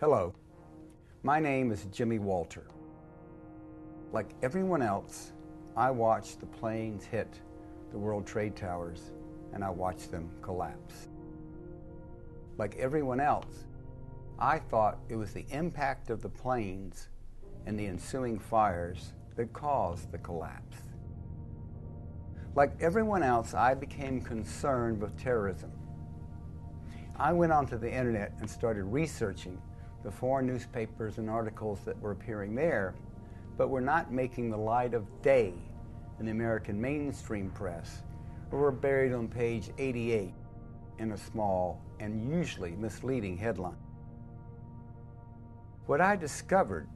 Hello, my name is Jimmy Walter. Like everyone else, I watched the planes hit the World Trade Towers and I watched them collapse. Like everyone else, I thought it was the impact of the planes and the ensuing fires that caused the collapse. Like everyone else, I became concerned with terrorism. I went onto the internet and started researching the foreign newspapers and articles that were appearing there, but were not making the light of day in the American mainstream press, were buried on page 88 in a small and usually misleading headline. What I discovered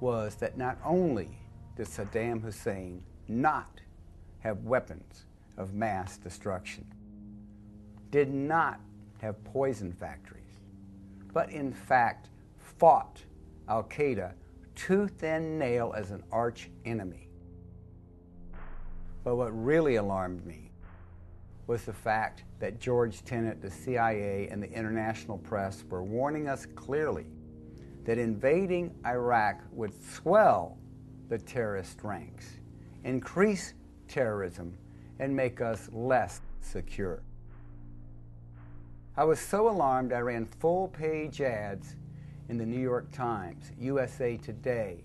was that not only did Saddam Hussein not have weapons of mass destruction, did not have poison factories, but in fact fought Al Qaeda tooth and nail as an arch enemy. But what really alarmed me was the fact that George Tenet, the CIA, and the international press were warning us clearly that invading Iraq would swell the terrorist ranks, increase terrorism, and make us less secure. I was so alarmed I ran full page ads in the New York Times, USA Today,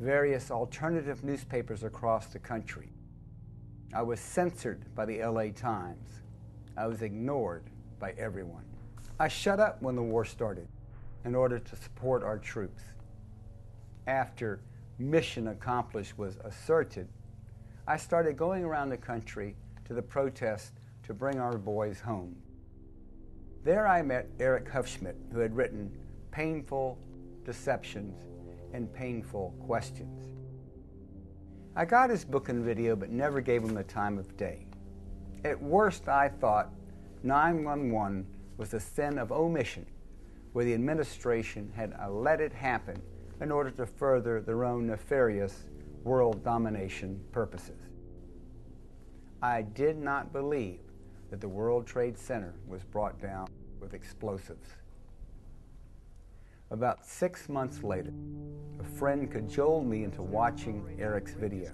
various alternative newspapers across the country. I was censored by the LA Times. I was ignored by everyone. I shut up when the war started in order to support our troops. After mission accomplished was asserted, I started going around the country to the protests to bring our boys home. There I met Eric Huffschmidt, who had written painful deceptions and painful questions. I got his book and video, but never gave him the time of day. At worst, I thought 911 was a sin of omission, where the administration had uh, let it happen in order to further their own nefarious world domination purposes. I did not believe that the World Trade Center was brought down with explosives. About six months later, a friend cajoled me into watching Eric's video.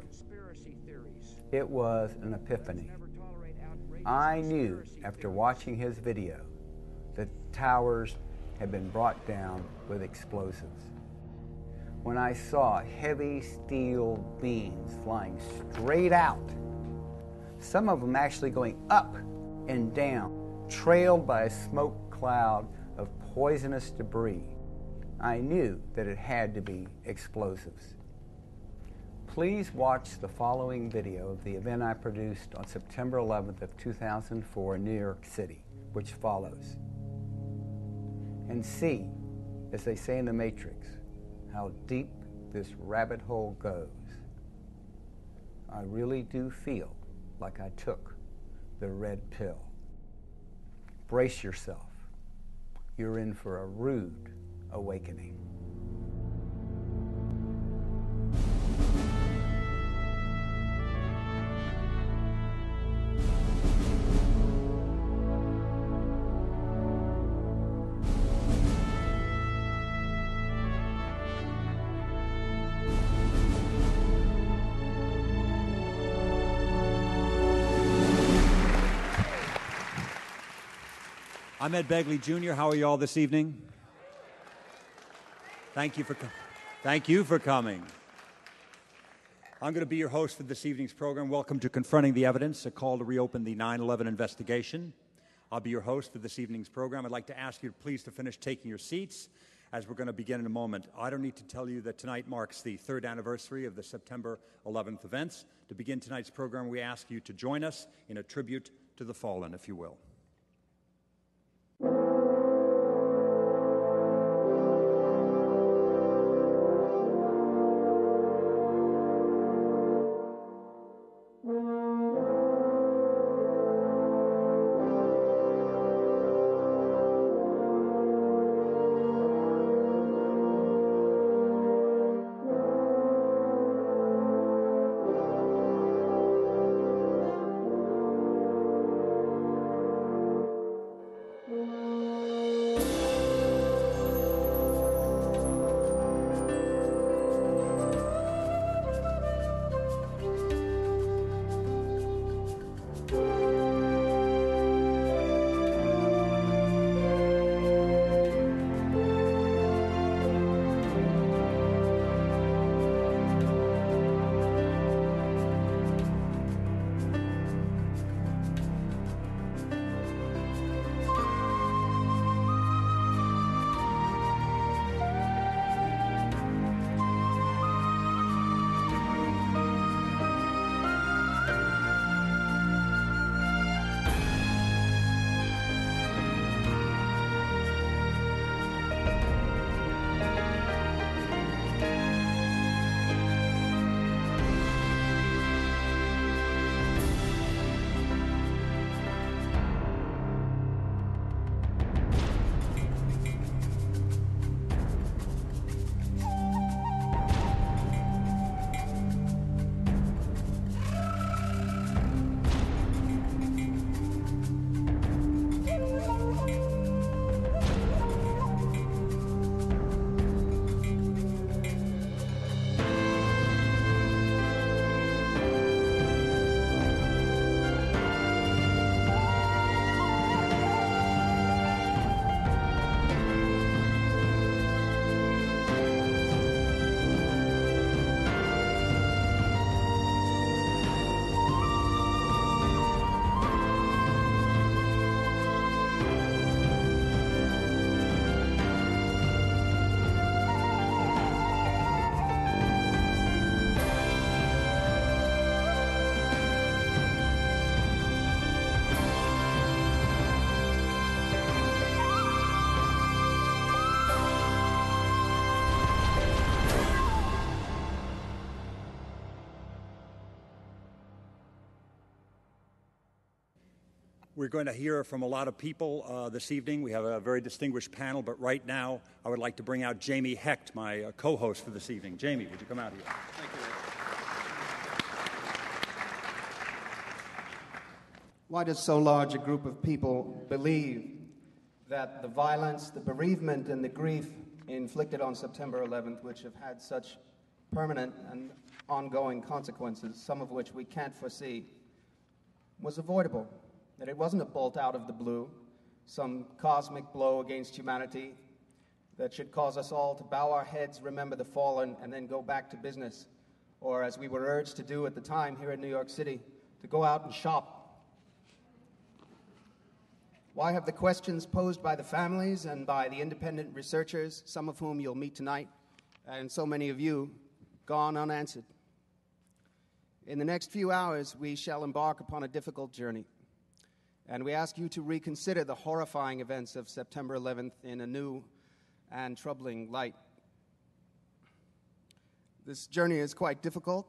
It was an epiphany. I knew after watching his video that towers had been brought down with explosives. When I saw heavy steel beams flying straight out, some of them actually going up and down, trailed by a smoke cloud of poisonous debris. I knew that it had to be explosives. Please watch the following video of the event I produced on September 11th of 2004 in New York City, which follows. And see, as they say in The Matrix, how deep this rabbit hole goes. I really do feel like I took the red pill. Brace yourself. You're in for a rude awakening. I'm Ed Begley Jr. How are you all this evening? Thank you for coming. Thank you for coming. I'm going to be your host for this evening's program. Welcome to Confronting the Evidence, a call to reopen the 9 11 investigation. I'll be your host for this evening's program. I'd like to ask you please to finish taking your seats as we're going to begin in a moment. I don't need to tell you that tonight marks the third anniversary of the September 11th events. To begin tonight's program, we ask you to join us in a tribute to the fallen, if you will. going to hear from a lot of people uh, this evening. We have a very distinguished panel, but right now I would like to bring out Jamie Hecht, my uh, co host for this evening. Jamie, would you come out here? Thank you. Why does so large a group of people believe that the violence, the bereavement, and the grief inflicted on September 11th, which have had such permanent and ongoing consequences, some of which we can't foresee, was avoidable? that it wasn't a bolt out of the blue, some cosmic blow against humanity that should cause us all to bow our heads, remember the fallen, and then go back to business, or as we were urged to do at the time here in New York City, to go out and shop. Why have the questions posed by the families and by the independent researchers, some of whom you'll meet tonight, and so many of you, gone unanswered? In the next few hours, we shall embark upon a difficult journey. And we ask you to reconsider the horrifying events of September 11th in a new and troubling light. This journey is quite difficult.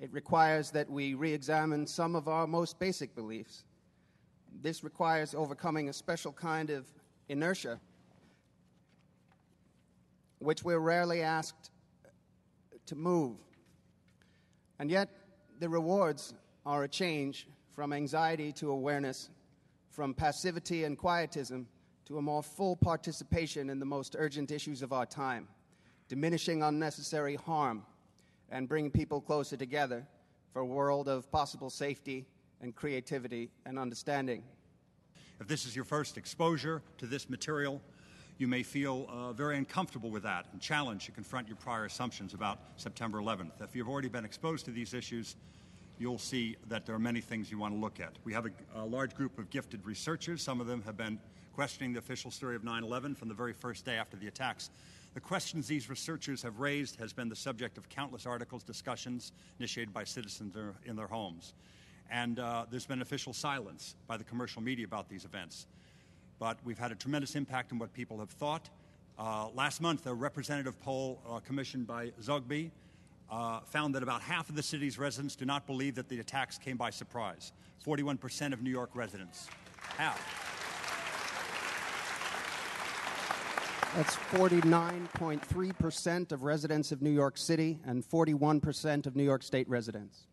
It requires that we re examine some of our most basic beliefs. This requires overcoming a special kind of inertia, which we're rarely asked to move. And yet, the rewards are a change from anxiety to awareness, from passivity and quietism to a more full participation in the most urgent issues of our time, diminishing unnecessary harm, and bringing people closer together for a world of possible safety and creativity and understanding. If this is your first exposure to this material, you may feel uh, very uncomfortable with that and challenged to confront your prior assumptions about September 11th. If you've already been exposed to these issues, you'll see that there are many things you want to look at. We have a, a large group of gifted researchers. Some of them have been questioning the official story of 9 11 from the very first day after the attacks. The questions these researchers have raised has been the subject of countless articles, discussions initiated by citizens in their homes. And uh, there's been official silence by the commercial media about these events. But we've had a tremendous impact on what people have thought. Uh, last month, a representative poll uh, commissioned by Zogby uh, found that about half of the city's residents do not believe that the attacks came by surprise. 41% of New York residents. Half. That's 49.3% of residents of New York City and 41% of New York State residents.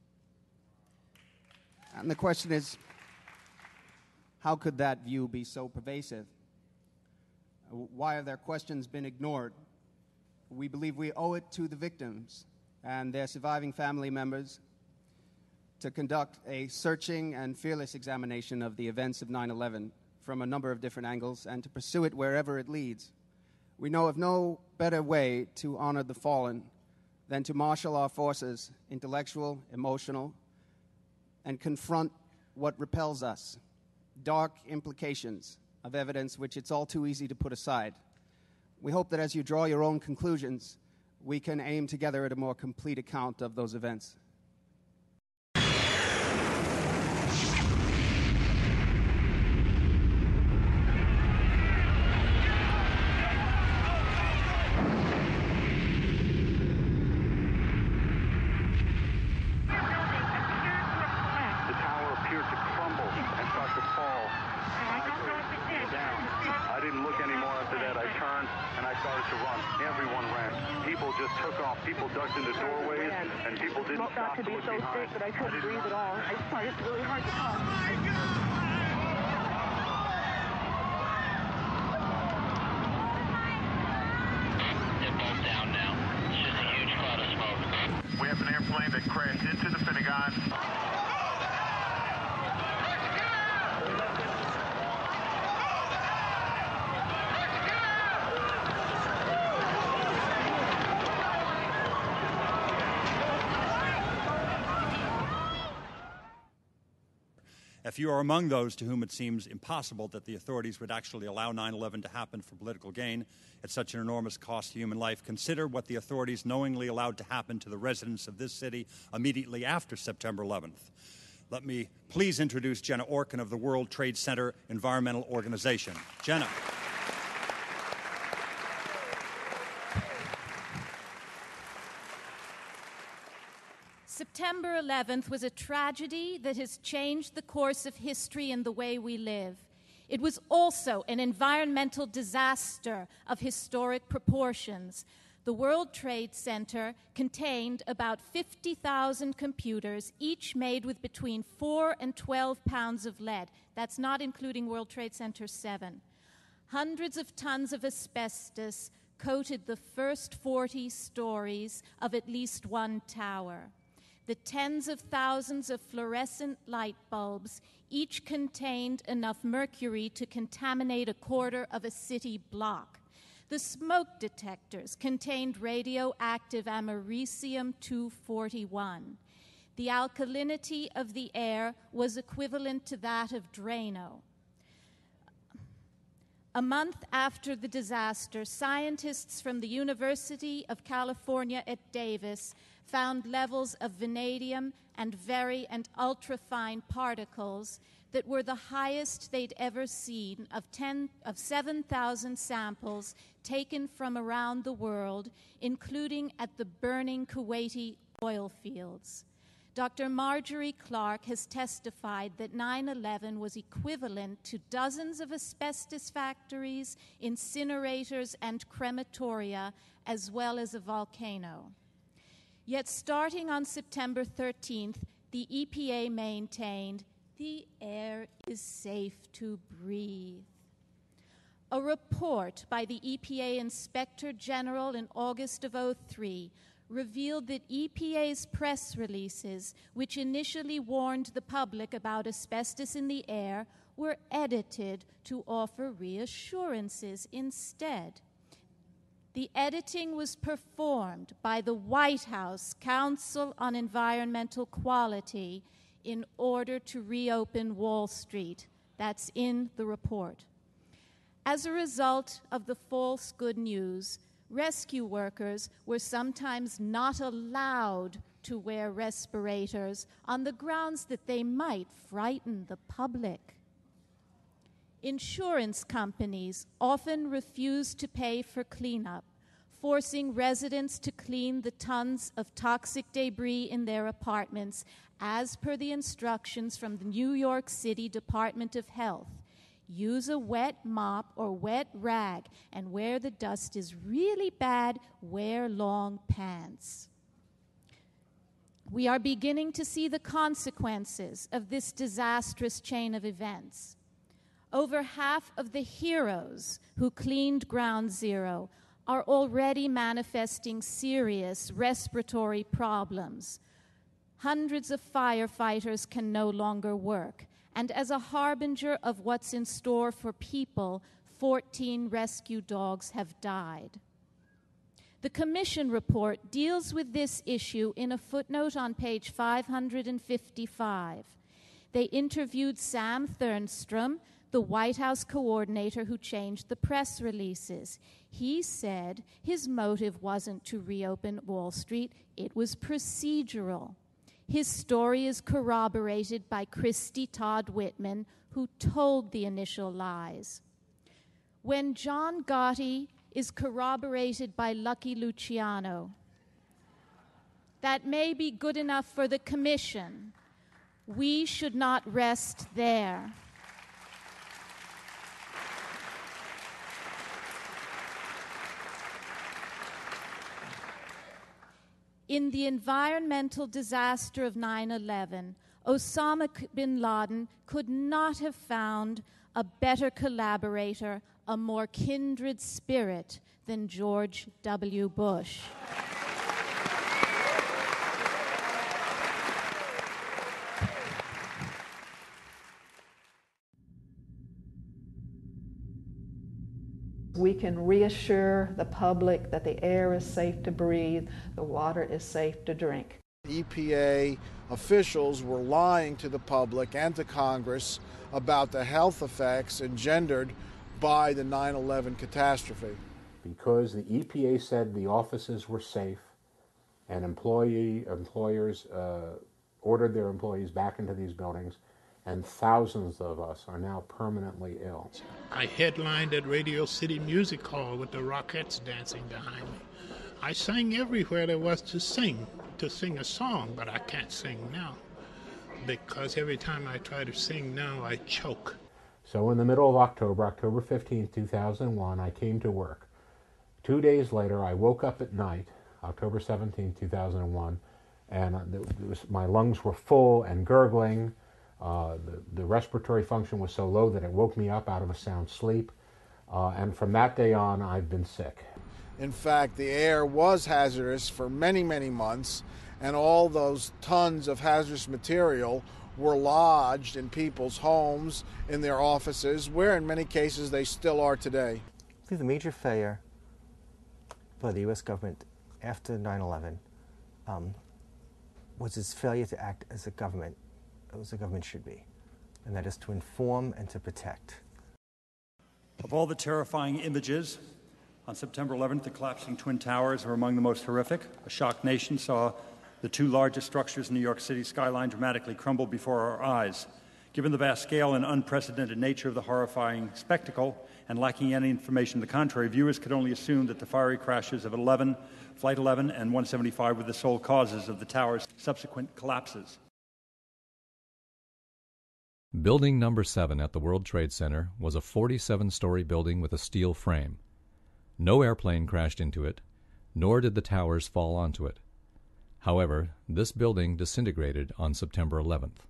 And the question is how could that view be so pervasive? Why have their questions been ignored? We believe we owe it to the victims and their surviving family members to conduct a searching and fearless examination of the events of 9 11 from a number of different angles and to pursue it wherever it leads. We know of no better way to honor the fallen than to marshal our forces, intellectual, emotional, and confront what repels us, dark implications of evidence which it's all too easy to put aside. We hope that as you draw your own conclusions, we can aim together at a more complete account of those events. trapped in the doorways, and people didn't stop to look behind. I couldn't breathe at all. I, it's really hard to talk. If you are among those to whom it seems impossible that the authorities would actually allow 9 11 to happen for political gain at such an enormous cost to human life, consider what the authorities knowingly allowed to happen to the residents of this city immediately after September 11th. Let me please introduce Jenna Orkin of the World Trade Center Environmental Organization. Jenna. September 11th was a tragedy that has changed the course of history and the way we live. It was also an environmental disaster of historic proportions. The World Trade Center contained about 50,000 computers, each made with between 4 and 12 pounds of lead. That's not including World Trade Center 7. Hundreds of tons of asbestos coated the first 40 stories of at least one tower the tens of thousands of fluorescent light bulbs each contained enough mercury to contaminate a quarter of a city block. The smoke detectors contained radioactive americium 241. The alkalinity of the air was equivalent to that of Drano. A month after the disaster, scientists from the University of California at Davis found levels of vanadium and very and ultrafine particles that were the highest they'd ever seen of, 10, of 7,000 samples taken from around the world, including at the burning Kuwaiti oil fields. Dr. Marjorie Clark has testified that 9 11 was equivalent to dozens of asbestos factories, incinerators, and crematoria, as well as a volcano. Yet starting on September 13th, the EPA maintained the air is safe to breathe. A report by the EPA Inspector General in August of 03 revealed that EPA's press releases, which initially warned the public about asbestos in the air, were edited to offer reassurances instead. The editing was performed by the White House Council on Environmental Quality in order to reopen Wall Street. That's in the report. As a result of the false good news, rescue workers were sometimes not allowed to wear respirators on the grounds that they might frighten the public. Insurance companies often refuse to pay for cleanup, forcing residents to clean the tons of toxic debris in their apartments as per the instructions from the New York City Department of Health. Use a wet mop or wet rag, and where the dust is really bad, wear long pants. We are beginning to see the consequences of this disastrous chain of events. Over half of the heroes who cleaned ground zero are already manifesting serious respiratory problems. Hundreds of firefighters can no longer work. And as a harbinger of what's in store for people, 14 rescue dogs have died. The Commission report deals with this issue in a footnote on page 555. They interviewed Sam Thernstrom, the White House coordinator who changed the press releases. He said his motive wasn't to reopen Wall Street, it was procedural. His story is corroborated by Christy Todd Whitman, who told the initial lies. When John Gotti is corroborated by Lucky Luciano, that may be good enough for the commission. We should not rest there. In the environmental disaster of 9 11, Osama bin Laden could not have found a better collaborator, a more kindred spirit than George W. Bush. we can reassure the public that the air is safe to breathe, the water is safe to drink. EPA officials were lying to the public and to Congress about the health effects engendered by the 9 11 catastrophe. Because the EPA said the offices were safe and employee, employers uh, ordered their employees back into these buildings, and thousands of us are now permanently ill. I headlined at Radio City Music Hall with the Rockettes dancing behind me. I sang everywhere there was to sing, to sing a song, but I can't sing now because every time I try to sing now, I choke. So in the middle of October, October 15, 2001, I came to work. Two days later, I woke up at night, October 17, 2001, and was, my lungs were full and gurgling uh, the, the, respiratory function was so low that it woke me up out of a sound sleep. Uh, and from that day on, I've been sick. In fact, the air was hazardous for many, many months, and all those tons of hazardous material were lodged in people's homes, in their offices, where in many cases they still are today. the major failure by the U.S. government after 9 11 um, was its failure to act as a government those the government should be, and that is to inform and to protect. Of all the terrifying images, on September 11th, the collapsing Twin Towers were among the most horrific. A shocked nation saw the two largest structures in New York City skyline dramatically crumble before our eyes. Given the vast scale and unprecedented nature of the horrifying spectacle, and lacking any information to the contrary, viewers could only assume that the fiery crashes of 11, Flight 11 and 175 were the sole causes of the tower's subsequent collapses. Building Number 7 at the World Trade Center was a 47 story building with a steel frame. No airplane crashed into it, nor did the towers fall onto it. However, this building disintegrated on September 11th.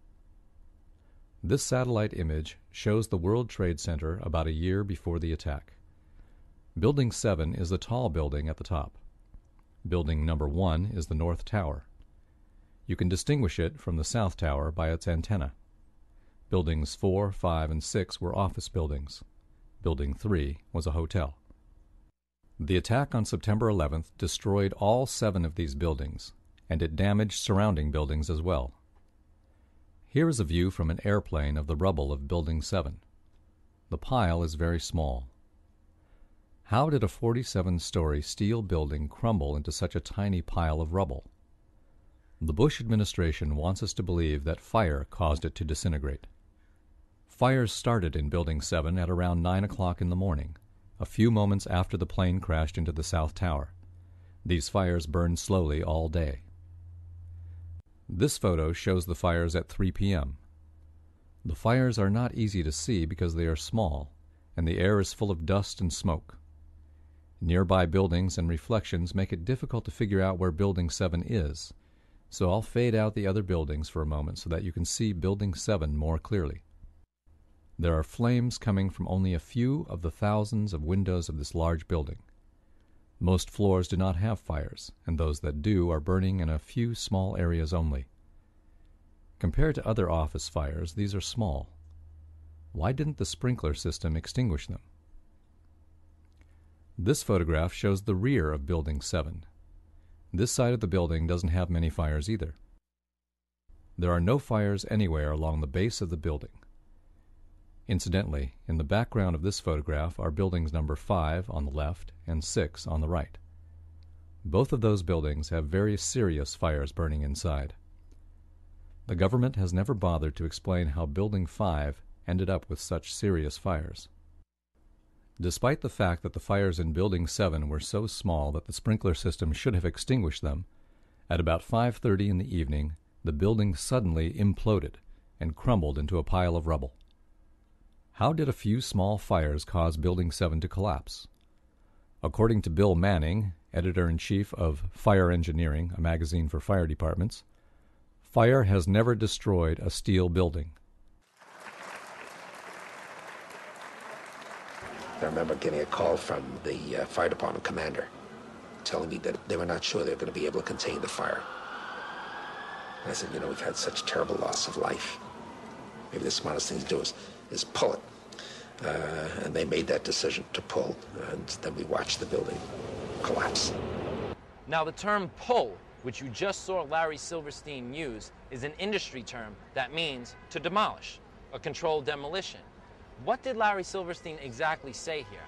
This satellite image shows the World Trade Center about a year before the attack. Building 7 is the tall building at the top. Building number 1 is the North Tower. You can distinguish it from the South Tower by its antenna. Buildings 4, 5, and 6 were office buildings. Building 3 was a hotel. The attack on September 11th destroyed all seven of these buildings, and it damaged surrounding buildings as well. Here is a view from an airplane of the rubble of Building 7. The pile is very small. How did a 47 story steel building crumble into such a tiny pile of rubble? The Bush administration wants us to believe that fire caused it to disintegrate. Fires started in Building 7 at around 9 o'clock in the morning, a few moments after the plane crashed into the south tower. These fires burned slowly all day. This photo shows the fires at 3 p.m. The fires are not easy to see because they are small, and the air is full of dust and smoke. Nearby buildings and reflections make it difficult to figure out where Building 7 is, so I'll fade out the other buildings for a moment so that you can see Building 7 more clearly. There are flames coming from only a few of the thousands of windows of this large building. Most floors do not have fires, and those that do are burning in a few small areas only. Compared to other office fires, these are small. Why didn't the sprinkler system extinguish them? This photograph shows the rear of Building 7. This side of the building doesn't have many fires either. There are no fires anywhere along the base of the building. Incidentally, in the background of this photograph are buildings No. 5 on the left and 6 on the right. Both of those buildings have very serious fires burning inside. The Government has never bothered to explain how Building 5 ended up with such serious fires. Despite the fact that the fires in Building 7 were so small that the sprinkler system should have extinguished them, at about 5:30 in the evening the building suddenly imploded and crumbled into a pile of rubble. How did a few small fires cause Building 7 to collapse? According to Bill Manning, editor in chief of Fire Engineering, a magazine for fire departments, fire has never destroyed a steel building. I remember getting a call from the uh, fire department commander telling me that they were not sure they were going to be able to contain the fire. And I said, you know, we've had such terrible loss of life. Maybe the smartest thing to do is is pull it. Uh, and they made that decision to pull, and then we watched the building collapse. Now, the term pull, which you just saw Larry Silverstein use, is an industry term that means to demolish, a controlled demolition. What did Larry Silverstein exactly say here?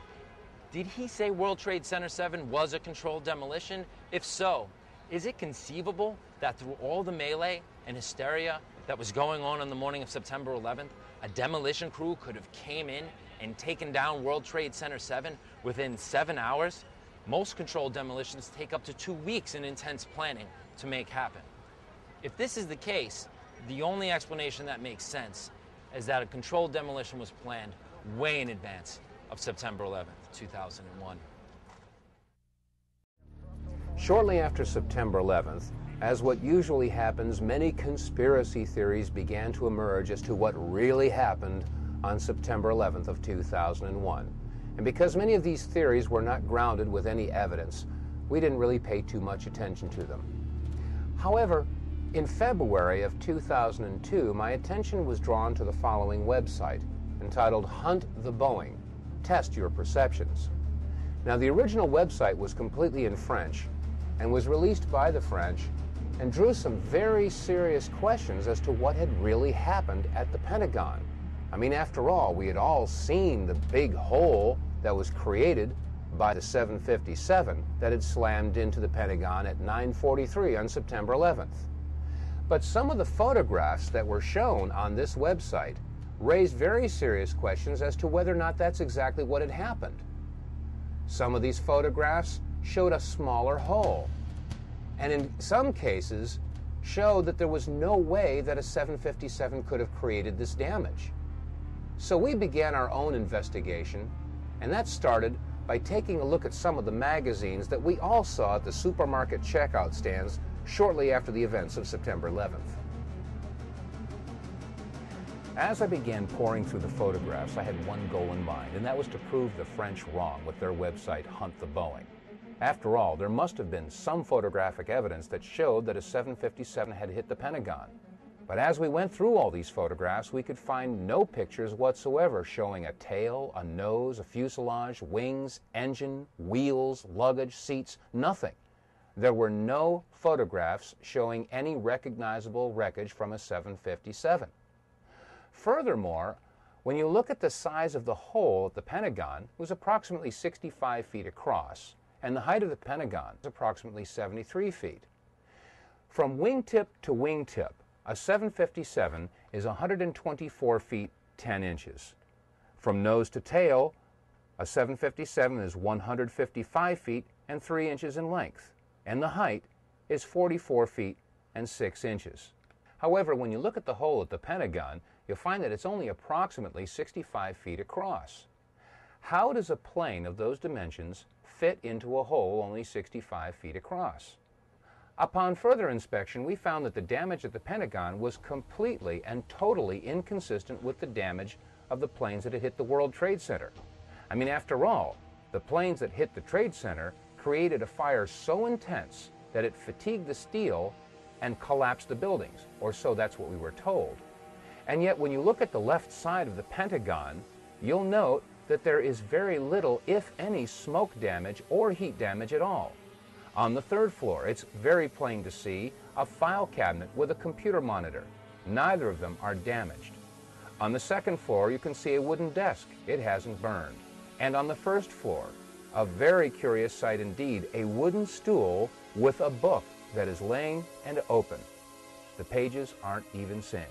Did he say World Trade Center 7 was a controlled demolition? If so, is it conceivable that through all the melee and hysteria that was going on on the morning of September 11th, a demolition crew could have came in and taken down World Trade Center 7 within seven hours. Most controlled demolitions take up to two weeks in intense planning to make happen. If this is the case, the only explanation that makes sense is that a controlled demolition was planned way in advance of September 11, 2001. Shortly after September 11th, as what usually happens, many conspiracy theories began to emerge as to what really happened on September 11th of 2001. And because many of these theories were not grounded with any evidence, we didn't really pay too much attention to them. However, in February of 2002, my attention was drawn to the following website entitled Hunt the Boeing Test Your Perceptions. Now, the original website was completely in French and was released by the French and drew some very serious questions as to what had really happened at the Pentagon. I mean, after all, we had all seen the big hole that was created by the 757 that had slammed into the Pentagon at 9:43 on September 11th. But some of the photographs that were shown on this website raised very serious questions as to whether or not that's exactly what had happened. Some of these photographs showed a smaller hole, and in some cases showed that there was no way that a 757 could have created this damage. So we began our own investigation, and that started by taking a look at some of the magazines that we all saw at the supermarket checkout stands shortly after the events of September 11th. As I began poring through the photographs, I had one goal in mind, and that was to prove the French wrong with their website, Hunt the Boeing. After all, there must have been some photographic evidence that showed that a 757 had hit the Pentagon. But as we went through all these photographs, we could find no pictures whatsoever showing a tail, a nose, a fuselage, wings, engine, wheels, luggage, seats, nothing. There were no photographs showing any recognizable wreckage from a 757. Furthermore, when you look at the size of the hole at the Pentagon, it was approximately 65 feet across, and the height of the Pentagon is approximately 73 feet. From wingtip to wingtip, a 757 is 124 feet 10 inches. From nose to tail, a 757 is 155 feet and 3 inches in length, and the height is 44 feet and 6 inches. However, when you look at the hole at the Pentagon, you'll find that it's only approximately 65 feet across. How does a plane of those dimensions fit into a hole only 65 feet across. Upon further inspection, we found that the damage at the Pentagon was completely and totally inconsistent with the damage of the planes that had hit the World Trade Center. I mean, after all, the planes that hit the Trade Center created a fire so intense that it fatigued the steel and collapsed the buildings, or so that's what we were told. And yet, when you look at the left side of the Pentagon, you'll note that there is very little, if any, smoke damage or heat damage at all. On the third floor, it's very plain to see a file cabinet with a computer monitor. Neither of them are damaged. On the second floor, you can see a wooden desk. It hasn't burned. And on the first floor, a very curious sight indeed, a wooden stool with a book that is laying and open. The pages aren't even singed.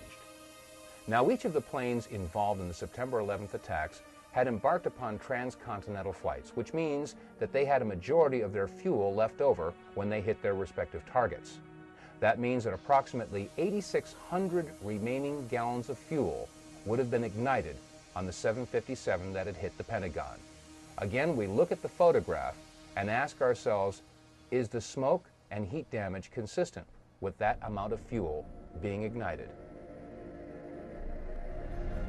Now, each of the planes involved in the September 11th attacks had embarked upon transcontinental flights, which means that they had a majority of their fuel left over when they hit their respective targets. That means that approximately 8,600 remaining gallons of fuel would have been ignited on the 757 that had hit the Pentagon. Again, we look at the photograph and ask ourselves, is the smoke and heat damage consistent with that amount of fuel being ignited?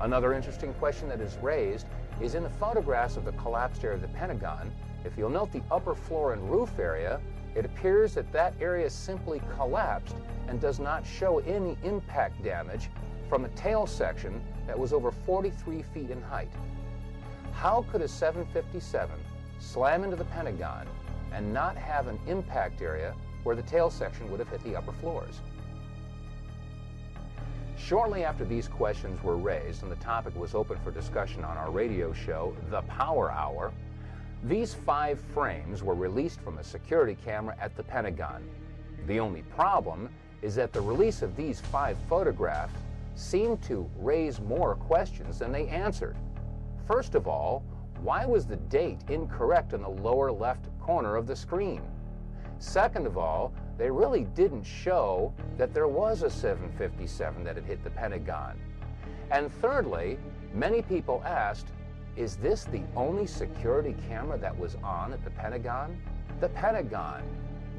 Another interesting question that is raised is in the photographs of the collapsed area of the Pentagon. If you'll note the upper floor and roof area, it appears that that area simply collapsed and does not show any impact damage from a tail section that was over 43 feet in height. How could a 757 slam into the Pentagon and not have an impact area where the tail section would have hit the upper floors? Shortly after these questions were raised and the topic was open for discussion on our radio show, The Power Hour, these five frames were released from a security camera at the Pentagon. The only problem is that the release of these five photographs seemed to raise more questions than they answered. First of all, why was the date incorrect in the lower left corner of the screen? Second of all, they really didn't show that there was a 757 that had hit the Pentagon. And thirdly, many people asked, is this the only security camera that was on at the Pentagon? The Pentagon.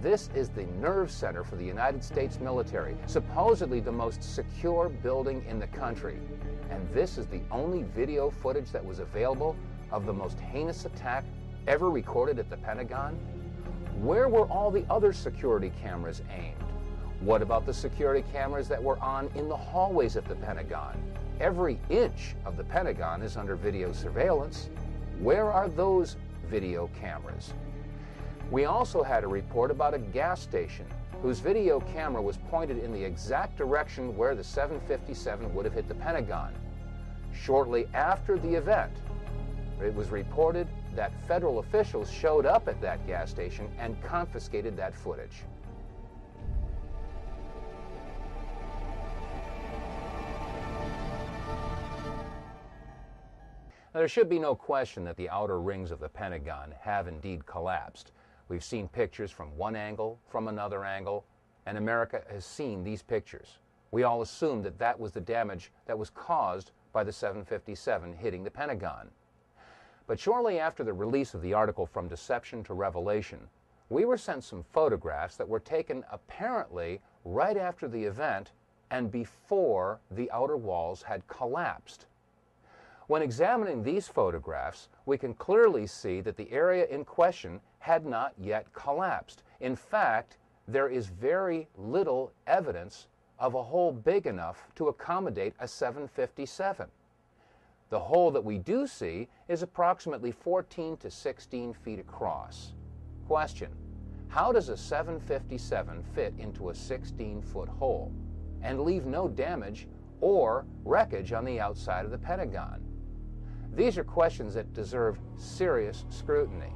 This is the nerve center for the United States military, supposedly the most secure building in the country. And this is the only video footage that was available of the most heinous attack ever recorded at the Pentagon where were all the other security cameras aimed? What about the security cameras that were on in the hallways at the Pentagon? Every inch of the Pentagon is under video surveillance. Where are those video cameras? We also had a report about a gas station whose video camera was pointed in the exact direction where the 757 would have hit the Pentagon. Shortly after the event, it was reported that federal officials showed up at that gas station and confiscated that footage. Now, there should be no question that the outer rings of the Pentagon have indeed collapsed. We've seen pictures from one angle, from another angle, and America has seen these pictures. We all assumed that that was the damage that was caused by the 757 hitting the Pentagon. But shortly after the release of the article From Deception to Revelation, we were sent some photographs that were taken apparently right after the event and before the outer walls had collapsed. When examining these photographs, we can clearly see that the area in question had not yet collapsed. In fact, there is very little evidence of a hole big enough to accommodate a 757. The hole that we do see is approximately 14 to 16 feet across. Question How does a 757 fit into a 16 foot hole and leave no damage or wreckage on the outside of the Pentagon? These are questions that deserve serious scrutiny.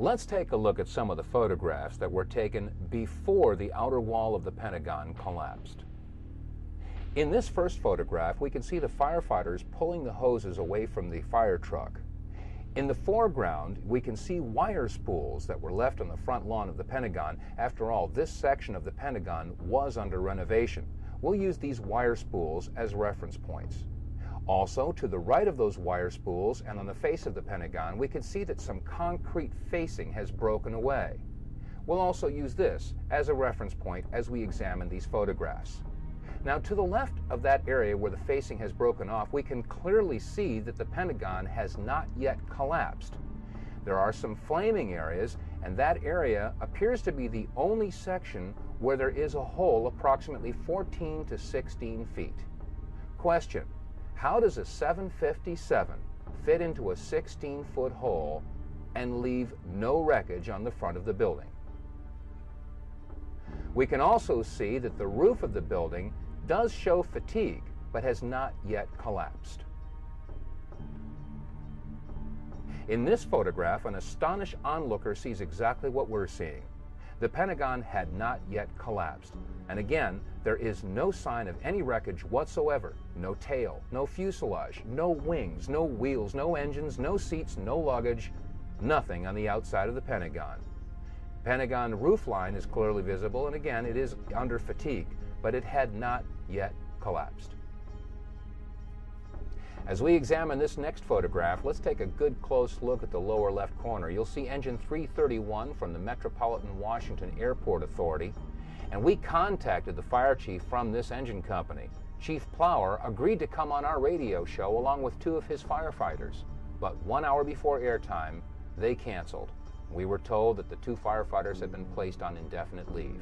Let's take a look at some of the photographs that were taken before the outer wall of the Pentagon collapsed. In this first photograph, we can see the firefighters pulling the hoses away from the fire truck. In the foreground, we can see wire spools that were left on the front lawn of the Pentagon. After all, this section of the Pentagon was under renovation. We'll use these wire spools as reference points. Also, to the right of those wire spools and on the face of the Pentagon, we can see that some concrete facing has broken away. We'll also use this as a reference point as we examine these photographs. Now, to the left of that area where the facing has broken off, we can clearly see that the Pentagon has not yet collapsed. There are some flaming areas, and that area appears to be the only section where there is a hole approximately 14 to 16 feet. Question how does a 757 fit into a 16 foot hole and leave no wreckage on the front of the building? We can also see that the roof of the building does show fatigue but has not yet collapsed. In this photograph, an astonished onlooker sees exactly what we're seeing. The Pentagon had not yet collapsed. And again, there is no sign of any wreckage whatsoever no tail, no fuselage, no wings, no wheels, no engines, no seats, no luggage, nothing on the outside of the Pentagon. Pentagon roofline is clearly visible, and again, it is under fatigue, but it had not yet collapsed. As we examine this next photograph, let's take a good close look at the lower left corner. You'll see engine 331 from the Metropolitan Washington Airport Authority, and we contacted the fire chief from this engine company. Chief Plower agreed to come on our radio show along with two of his firefighters, but one hour before airtime, they canceled. We were told that the two firefighters had been placed on indefinite leave.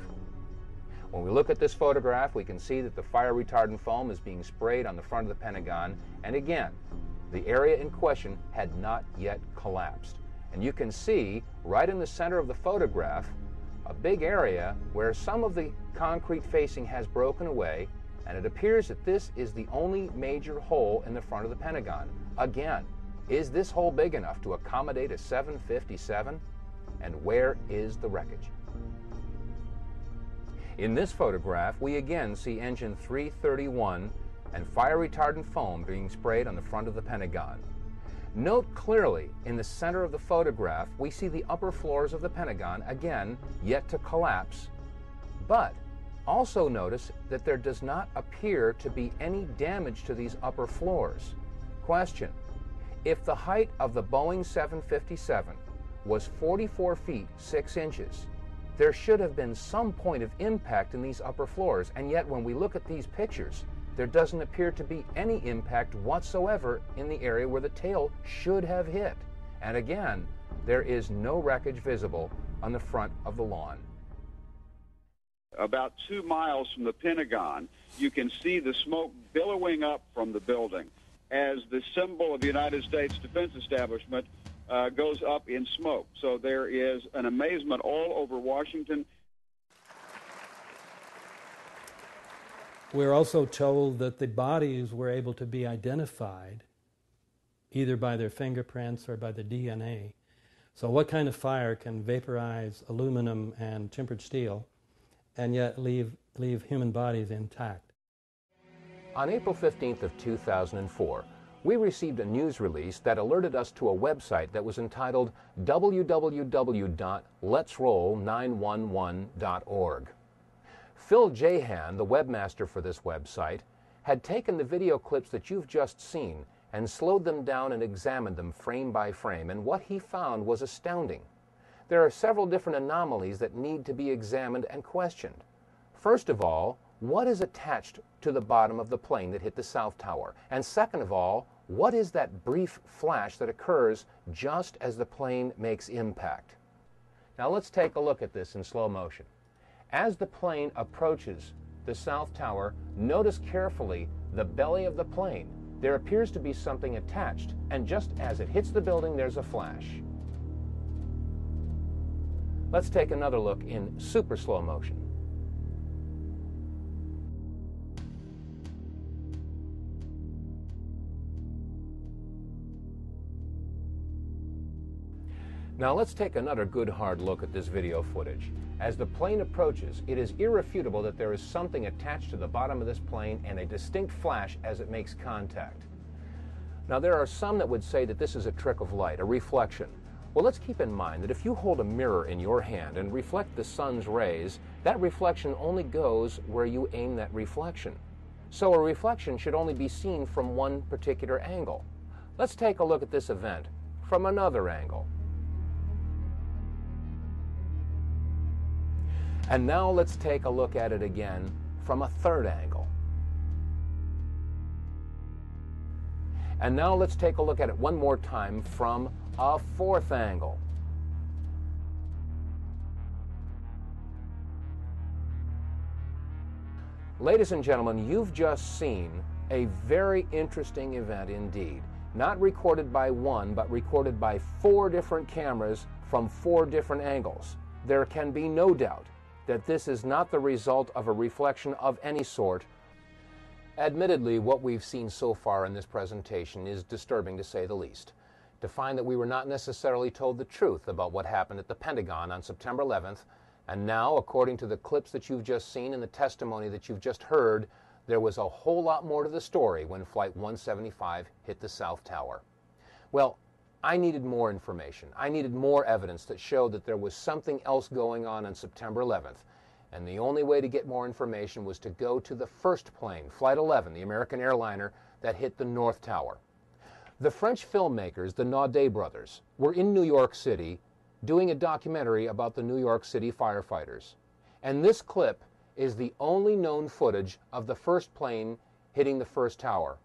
When we look at this photograph, we can see that the fire retardant foam is being sprayed on the front of the Pentagon, and again, the area in question had not yet collapsed. And you can see right in the center of the photograph a big area where some of the concrete facing has broken away, and it appears that this is the only major hole in the front of the Pentagon. Again, is this hole big enough to accommodate a 757? And where is the wreckage? In this photograph, we again see engine 331 and fire retardant foam being sprayed on the front of the Pentagon. Note clearly, in the center of the photograph, we see the upper floors of the Pentagon again yet to collapse, but also notice that there does not appear to be any damage to these upper floors. Question If the height of the Boeing 757 was 44 feet 6 inches, there should have been some point of impact in these upper floors, and yet when we look at these pictures, there doesn't appear to be any impact whatsoever in the area where the tail should have hit. And again, there is no wreckage visible on the front of the lawn. About two miles from the Pentagon, you can see the smoke billowing up from the building as the symbol of the United States Defense Establishment uh, goes up in smoke. So there is an amazement all over Washington. We're also told that the bodies were able to be identified either by their fingerprints or by the DNA. So, what kind of fire can vaporize aluminum and tempered steel and yet leave, leave human bodies intact? On April 15th of 2004, we received a news release that alerted us to a website that was entitled www.letsroll911.org. Phil Jahan, the webmaster for this website, had taken the video clips that you've just seen and slowed them down and examined them frame by frame, and what he found was astounding. There are several different anomalies that need to be examined and questioned. First of all, what is attached to the bottom of the plane that hit the South Tower? And second of all, what is that brief flash that occurs just as the plane makes impact? Now let's take a look at this in slow motion. As the plane approaches the South Tower, notice carefully the belly of the plane. There appears to be something attached, and just as it hits the building, there's a flash. Let's take another look in super slow motion. Now let's take another good hard look at this video footage. As the plane approaches, it is irrefutable that there is something attached to the bottom of this plane and a distinct flash as it makes contact. Now there are some that would say that this is a trick of light, a reflection. Well, let's keep in mind that if you hold a mirror in your hand and reflect the sun's rays, that reflection only goes where you aim that reflection. So a reflection should only be seen from one particular angle. Let's take a look at this event from another angle. And now let's take a look at it again from a third angle. And now let's take a look at it one more time from a fourth angle. Ladies and gentlemen, you've just seen a very interesting event indeed. Not recorded by one, but recorded by four different cameras from four different angles. There can be no doubt that this is not the result of a reflection of any sort. Admittedly, what we've seen so far in this presentation is disturbing to say the least. To find that we were not necessarily told the truth about what happened at the Pentagon on September 11th, and now, according to the clips that you've just seen and the testimony that you've just heard, there was a whole lot more to the story when Flight 175 hit the South Tower. Well, I needed more information. I needed more evidence that showed that there was something else going on on September 11th. And the only way to get more information was to go to the first plane, Flight 11, the American airliner that hit the North Tower. The French filmmakers, the Naudet brothers, were in New York City doing a documentary about the New York City firefighters. And this clip is the only known footage of the first plane hitting the first tower.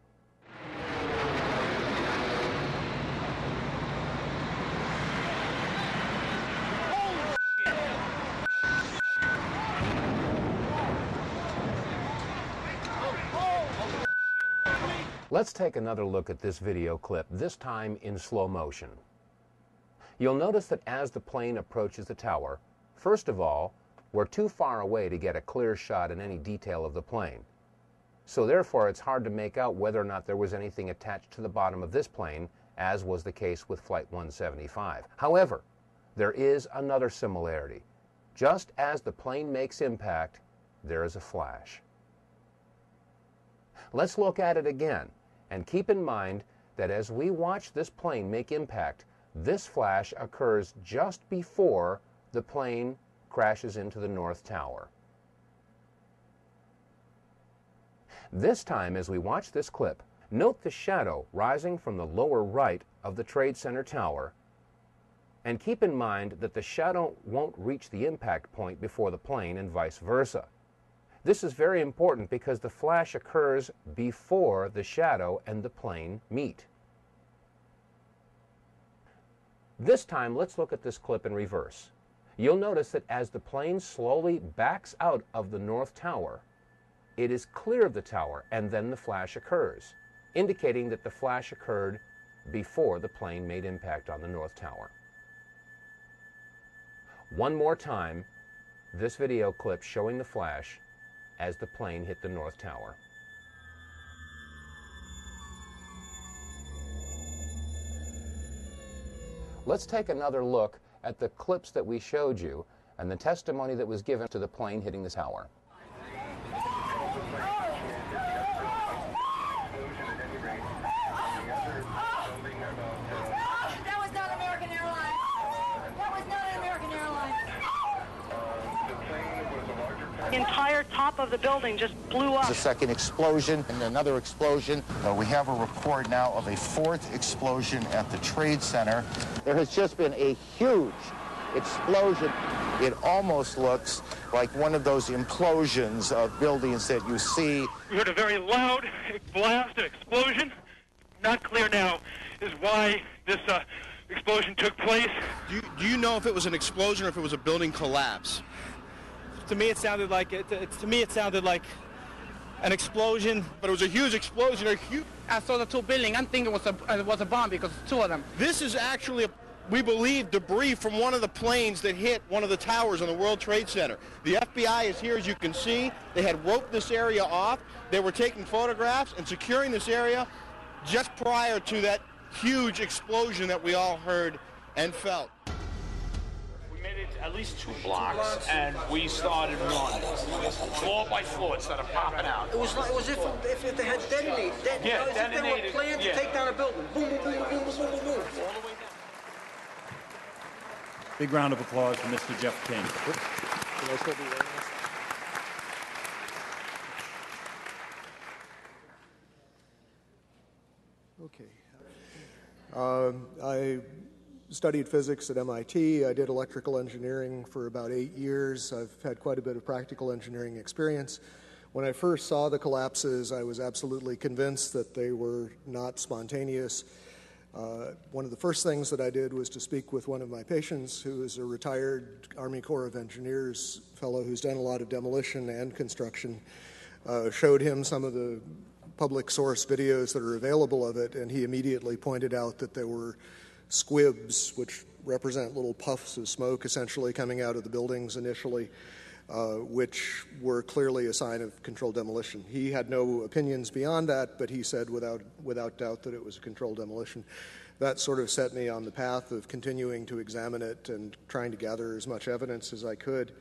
Let's take another look at this video clip, this time in slow motion. You'll notice that as the plane approaches the tower, first of all, we're too far away to get a clear shot in any detail of the plane. So therefore, it's hard to make out whether or not there was anything attached to the bottom of this plane, as was the case with Flight 175. However, there is another similarity. Just as the plane makes impact, there is a flash. Let's look at it again. And keep in mind that as we watch this plane make impact, this flash occurs just before the plane crashes into the North Tower. This time, as we watch this clip, note the shadow rising from the lower right of the Trade Center Tower. And keep in mind that the shadow won't reach the impact point before the plane and vice versa. This is very important because the flash occurs before the shadow and the plane meet. This time, let's look at this clip in reverse. You'll notice that as the plane slowly backs out of the North Tower, it is clear of the tower and then the flash occurs, indicating that the flash occurred before the plane made impact on the North Tower. One more time, this video clip showing the flash as the plane hit the North Tower. Let's take another look at the clips that we showed you and the testimony that was given to the plane hitting the tower. top of the building just blew up. The second explosion and another explosion. Uh, we have a report now of a fourth explosion at the Trade Center. There has just been a huge explosion. It almost looks like one of those implosions of buildings that you see. We heard a very loud blast, an explosion. Not clear now is why this uh, explosion took place. Do you, do you know if it was an explosion or if it was a building collapse? to me it sounded like it, to me it sounded like an explosion. But it was a huge explosion. A huge... I saw the two buildings. I'm thinking it was a it was a bomb because two of them. This is actually a, we believe debris from one of the planes that hit one of the towers on the World Trade Center. The FBI is here, as you can see. They had roped this area off. They were taking photographs and securing this area just prior to that huge explosion that we all heard and felt at least two blocks, and we started running floor by floor. It started popping out. It was like it was if if, if they had detonated. De- yeah, as detonated. If they were planned to yeah. take down a building. Boom, boom, boom, boom, boom, boom, boom, boom. All the way down. Big round of applause for Mr. Jeff King. Okay. Um, I studied physics at MIT. I did electrical engineering for about eight years. I've had quite a bit of practical engineering experience. When I first saw the collapses, I was absolutely convinced that they were not spontaneous. Uh, one of the first things that I did was to speak with one of my patients who is a retired Army Corps of Engineers fellow who's done a lot of demolition and construction. Uh, showed him some of the public source videos that are available of it, and he immediately pointed out that there were squibs, which represent little puffs of smoke essentially coming out of the buildings initially, uh, which were clearly a sign of controlled demolition. He had no opinions beyond that, but he said without, without doubt that it was a controlled demolition. That sort of set me on the path of continuing to examine it and trying to gather as much evidence as I could.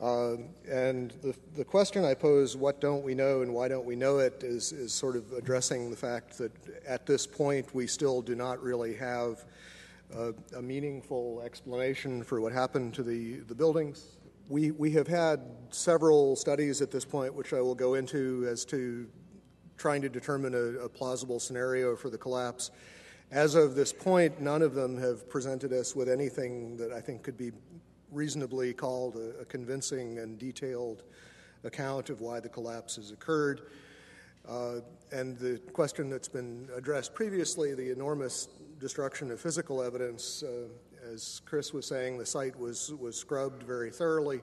Uh, and the, the question I pose, what don't we know and why don't we know it, is, is sort of addressing the fact that at this point we still do not really have uh, a meaningful explanation for what happened to the, the buildings. We, we have had several studies at this point, which I will go into, as to trying to determine a, a plausible scenario for the collapse. As of this point, none of them have presented us with anything that I think could be reasonably called a, a convincing and detailed account of why the collapse has occurred. Uh, and the question that's been addressed previously the enormous destruction of physical evidence. Uh, as Chris was saying, the site was, was scrubbed very thoroughly.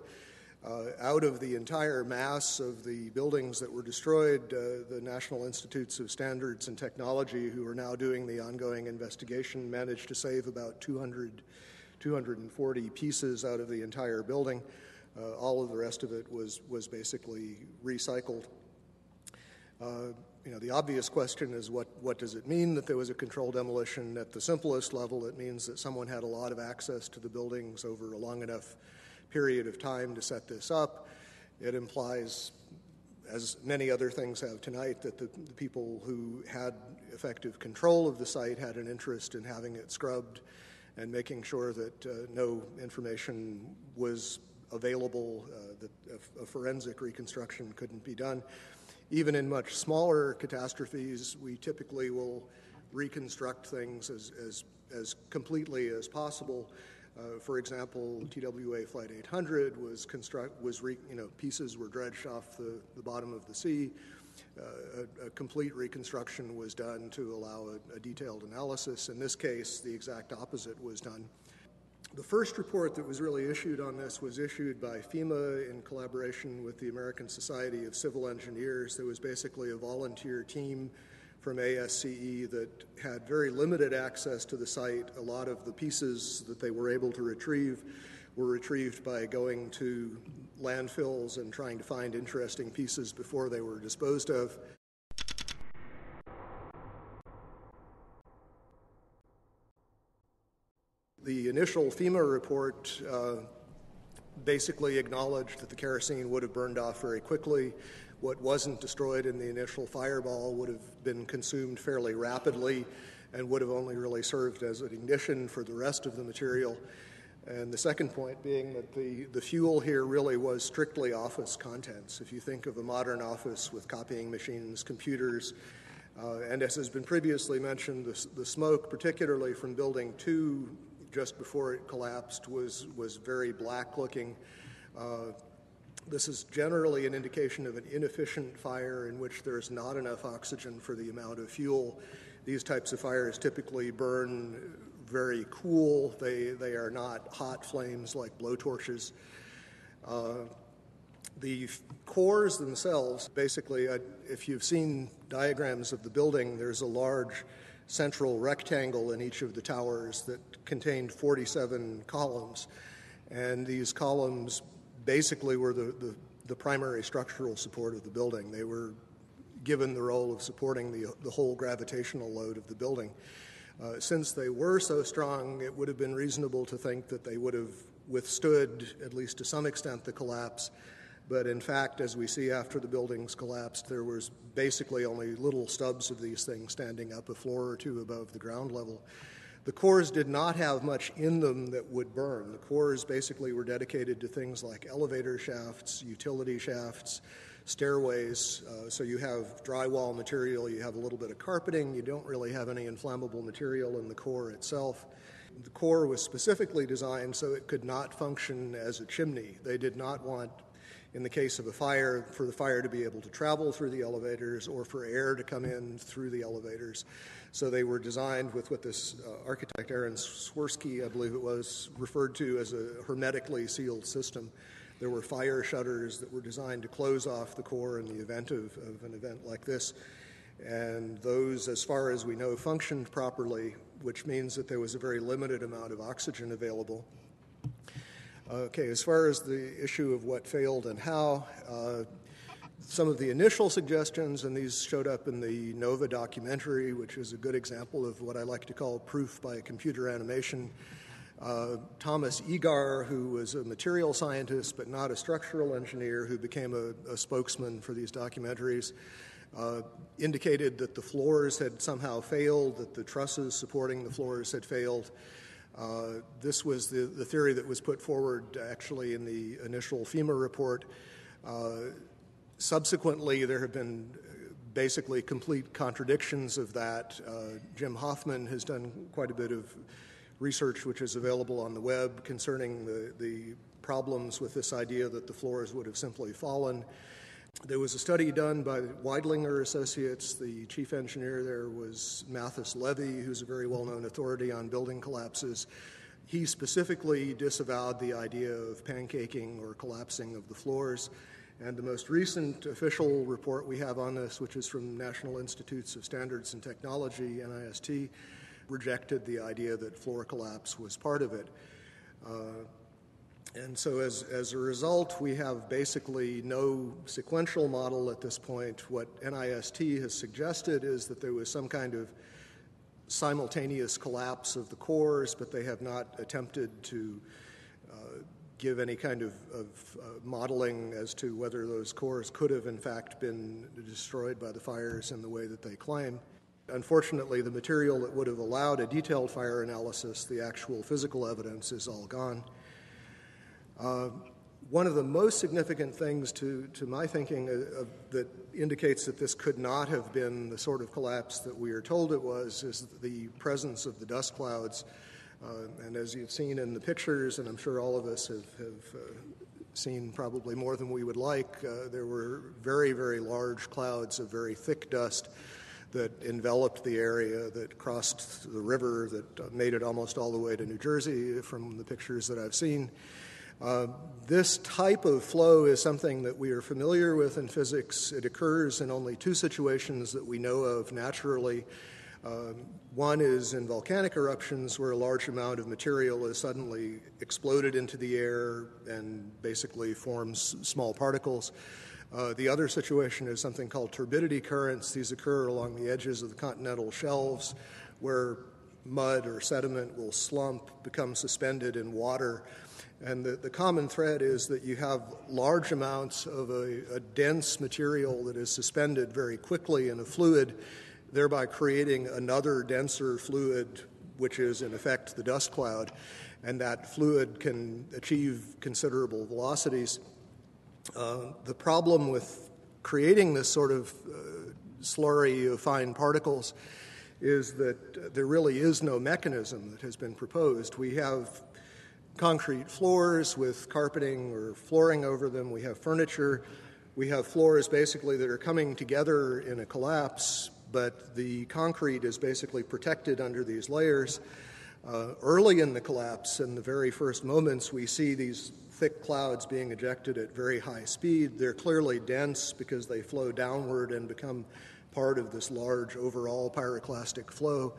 Uh, out of the entire mass of the buildings that were destroyed, uh, the National Institutes of Standards and Technology, who are now doing the ongoing investigation, managed to save about 200 240 pieces out of the entire building. Uh, all of the rest of it was, was basically recycled. Uh, you know, the obvious question is what, what does it mean that there was a controlled demolition? At the simplest level, it means that someone had a lot of access to the buildings over a long enough period of time to set this up. It implies, as many other things have tonight, that the, the people who had effective control of the site had an interest in having it scrubbed and making sure that uh, no information was available, uh, that a, a, forensic reconstruction couldn't be done. Even in much smaller catastrophes, we typically will reconstruct things as, as, as completely as possible. Uh, for example, TWA Flight 800 was construct was re, you know pieces were dredged off the, the bottom of the sea. Uh, a, a, complete reconstruction was done to allow a, a detailed analysis. In this case, the exact opposite was done. The first report that was really issued on this was issued by FEMA in collaboration with the American Society of Civil Engineers. There was basically a volunteer team from ASCE that had very limited access to the site. A lot of the pieces that they were able to retrieve were retrieved by going to landfills and trying to find interesting pieces before they were disposed of. The initial FEMA report uh, basically acknowledged that the kerosene would have burned off very quickly. What wasn't destroyed in the initial fireball would have been consumed fairly rapidly and would have only really served as an ignition for the rest of the material. And the second point being that the, the fuel here really was strictly office contents. If you think of a modern office with copying machines, computers, uh, and as has been previously mentioned, the, the smoke, particularly from Building 2 just before it collapsed, was, was very black looking. Uh, this is generally an indication of an inefficient fire in which there's not enough oxygen for the amount of fuel. These types of fires typically burn very cool. They, they are not hot flames like blowtorches. Uh, the cores themselves, basically, uh, if you've seen diagrams of the building, there's a large central rectangle in each of the towers that contained 47 columns. And these columns basically were the, the, the primary structural support of the building. They were given the role of supporting the, the whole gravitational load of the building. Uh, since they were so strong, it would have been reasonable to think that they would have withstood, at least to some extent, the collapse. But in fact, as we see after the buildings collapsed, there was basically only little stubs of these things standing up a floor or two above the ground level. The cores did not have much in them that would burn. The cores basically were dedicated to things like elevator shafts, utility shafts, stairways. Uh, so you have drywall material, you have a little bit of carpeting, you don't really have any inflammable material in the core itself. The core was specifically designed so it could not function as a chimney. They did not want, in the case of a fire, for the fire to be able to travel through the elevators or for air to come in through the elevators. So they were designed with what this uh, architect, Aaron Swirsky, I believe it was, referred to as a hermetically sealed system. There were fire shutters that were designed to close off the core in the event of, of an event like this. And those, as far as we know, functioned properly, which means that there was a very limited amount of oxygen available. Okay, as far as the issue of what failed and how, uh, some of the initial suggestions, and these showed up in the NOVA documentary, which is a good example of what I like to call proof by computer animation. Uh, Thomas Egar, who was a material scientist but not a structural engineer, who became a, a spokesman for these documentaries, uh, indicated that the floors had somehow failed, that the trusses supporting the floors had failed. Uh, this was the, the, theory that was put forward actually in the initial FEMA report. Uh, subsequently, there have been basically complete contradictions of that. Uh, Jim Hoffman has done quite a bit of research which is available on the web concerning the, the problems with this idea that the floors would have simply fallen. There was a study done by Weidlinger Associates. The chief engineer there was Mathis Levy, who's a very well known authority on building collapses. He specifically disavowed the idea of pancaking or collapsing of the floors. And the most recent official report we have on this, which is from National Institutes of Standards and Technology, NIST, rejected the idea that floor collapse was part of it. Uh, and so, as, as a result, we have basically no sequential model at this point. What NIST has suggested is that there was some kind of simultaneous collapse of the cores, but they have not attempted to uh, give any kind of, of uh, modeling as to whether those cores could have, in fact, been destroyed by the fires in the way that they claim unfortunately, the material that would have allowed a detailed fire analysis, the actual physical evidence, is all gone. Uh, one of the most significant things to, to my thinking uh, uh, that indicates that this could not have been the sort of collapse that we are told it was is the presence of the dust clouds. Uh, and as you've seen in the pictures, and I'm sure all of us have, have uh, seen probably more than we would like, uh, there were very, very large clouds of very thick dust that enveloped the area, that crossed the river, that uh, made it almost all the way to New Jersey from the pictures that I've seen. Uh, this type of flow is something that we are familiar with in physics. It occurs in only two situations that we know of naturally. Um, one is in volcanic eruptions, where a large amount of material is suddenly exploded into the air and basically forms small particles. Uh, the other situation is something called turbidity currents. These occur along the edges of the continental shelves where mud or sediment will slump, become suspended in water. And the, the common thread is that you have large amounts of a, a dense material that is suspended very quickly in a fluid, thereby creating another denser fluid, which is in effect the dust cloud. And that fluid can achieve considerable velocities the problem with creating this sort of uh, slurry of fine particles is that there really is no mechanism that has been proposed. We have concrete floors with carpeting or flooring over them, we have furniture, we have floors basically that are coming together in a collapse, but the concrete is basically protected under these layers. Uh, early in the collapse, in the very first moments, we see these thick clouds being ejected at very high speed. They're clearly dense because they flow downward and become part of this large overall pyroclastic flow.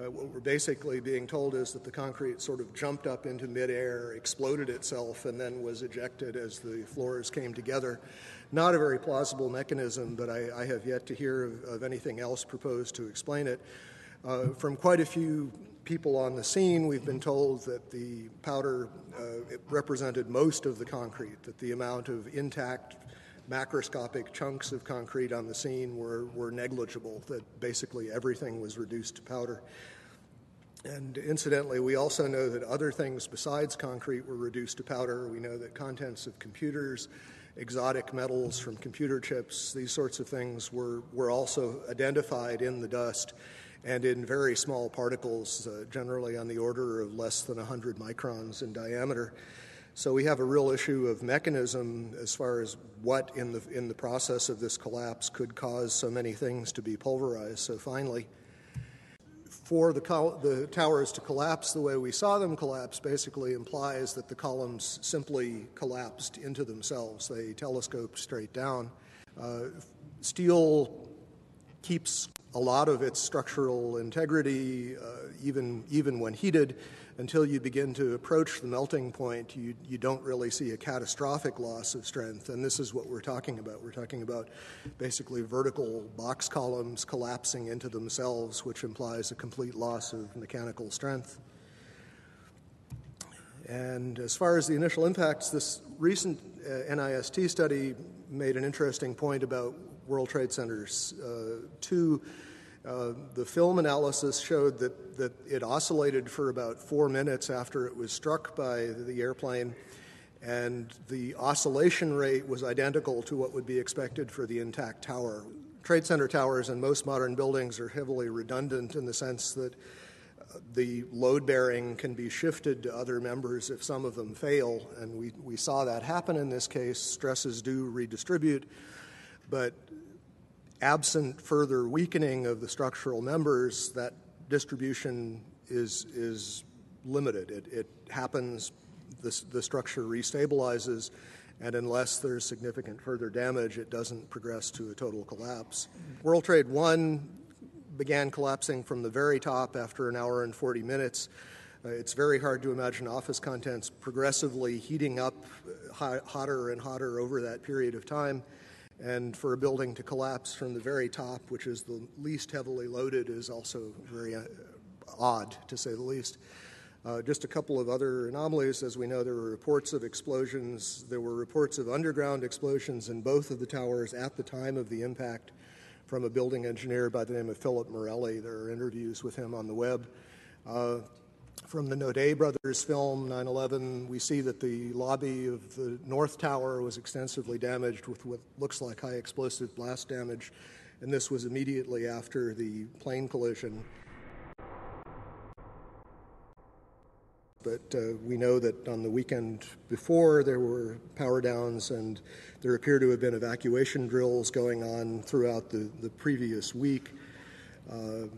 Uh, what we're basically being told is that the concrete sort of jumped up into midair, exploded itself, and then was ejected as the floors came together. Not a very plausible mechanism, but I, I have yet to hear of, of anything else proposed to explain it. Uh, from quite a few people on the scene, we've been told that the powder uh, represented most of the concrete, that the amount of intact macroscopic chunks of concrete on the scene were, were negligible, that basically everything was reduced to powder. And incidentally, we also know that other things besides concrete were reduced to powder. We know that contents of computers, exotic metals from computer chips, these sorts of things were, were also identified in the dust and in very small particles, uh, generally on the order of less than 100 microns in diameter. So we have a real issue of mechanism as far as what in the, in the process of this collapse could cause so many things to be pulverized so finally. For the, col- the towers to collapse the way we saw them collapse basically implies that the columns simply collapsed into themselves. They telescoped straight down. Uh, steel keeps a lot of its structural integrity, uh, even, even when heated, until you begin to approach the melting point, you, you don't really see a catastrophic loss of strength. And this is what we're talking about. We're talking about basically vertical box columns collapsing into themselves, which implies a complete loss of mechanical strength. And as far as the initial impacts, this recent uh, NIST study made an interesting point about World Trade Centers uh, 2. Uh, the film analysis showed that, that it oscillated for about four minutes after it was struck by the airplane, and the oscillation rate was identical to what would be expected for the intact tower. Trade Center towers and most modern buildings are heavily redundant in the sense that uh, the load bearing can be shifted to other members if some of them fail, and we, we saw that happen in this case. Stresses do redistribute, but absent further weakening of the structural members, that distribution is, is limited. It, it happens, the, the structure restabilizes, and unless there's significant further damage, it doesn't progress to a total collapse. World Trade 1 began collapsing from the very top after an hour and 40 minutes. Uh, it's very hard to imagine office contents progressively heating up uh, hotter and hotter over that period of time. And for a building to collapse from the very top, which is the least heavily loaded, is also very uh, odd, to say the least. Uh, just a couple of other anomalies. As we know, there were reports of explosions. There were reports of underground explosions in both of the towers at the time of the impact from a building engineer by the name of Philip Morelli. There are interviews with him on the web. Uh, from the Nodé brothers film 9/11, we see that the lobby of the North Tower was extensively damaged with what looks like high explosive blast damage, and this was immediately after the plane collision. But uh, we know that on the weekend before there were power downs, and there appear to have been evacuation drills going on throughout the, the previous week, uh,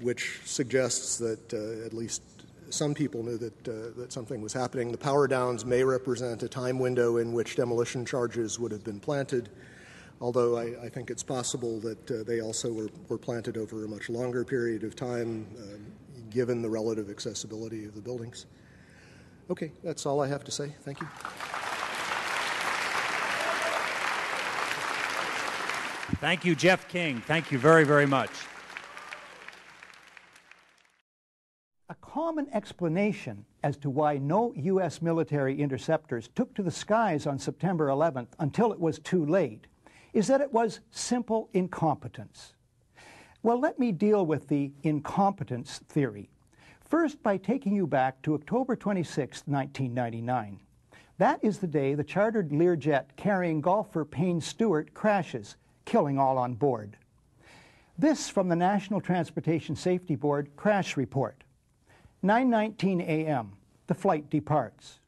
which suggests that uh, at least some people knew that, uh, that something was happening. The power downs may represent a time window in which demolition charges would have been planted, although I, I think it's possible that uh, they also were, were planted over a much longer period of time, um, given the relative accessibility of the buildings. Okay, that's all I have to say. Thank you. Thank you, Jeff King. Thank you very, very much. common explanation as to why no U.S. military interceptors took to the skies on September 11th until it was too late is that it was simple incompetence. Well, let me deal with the incompetence theory. First, by taking you back to October 26, 1999. That is the day the chartered Learjet carrying golfer Payne Stewart crashes, killing all on board. This from the National Transportation Safety Board crash report. 9.19 a.m., the flight departs.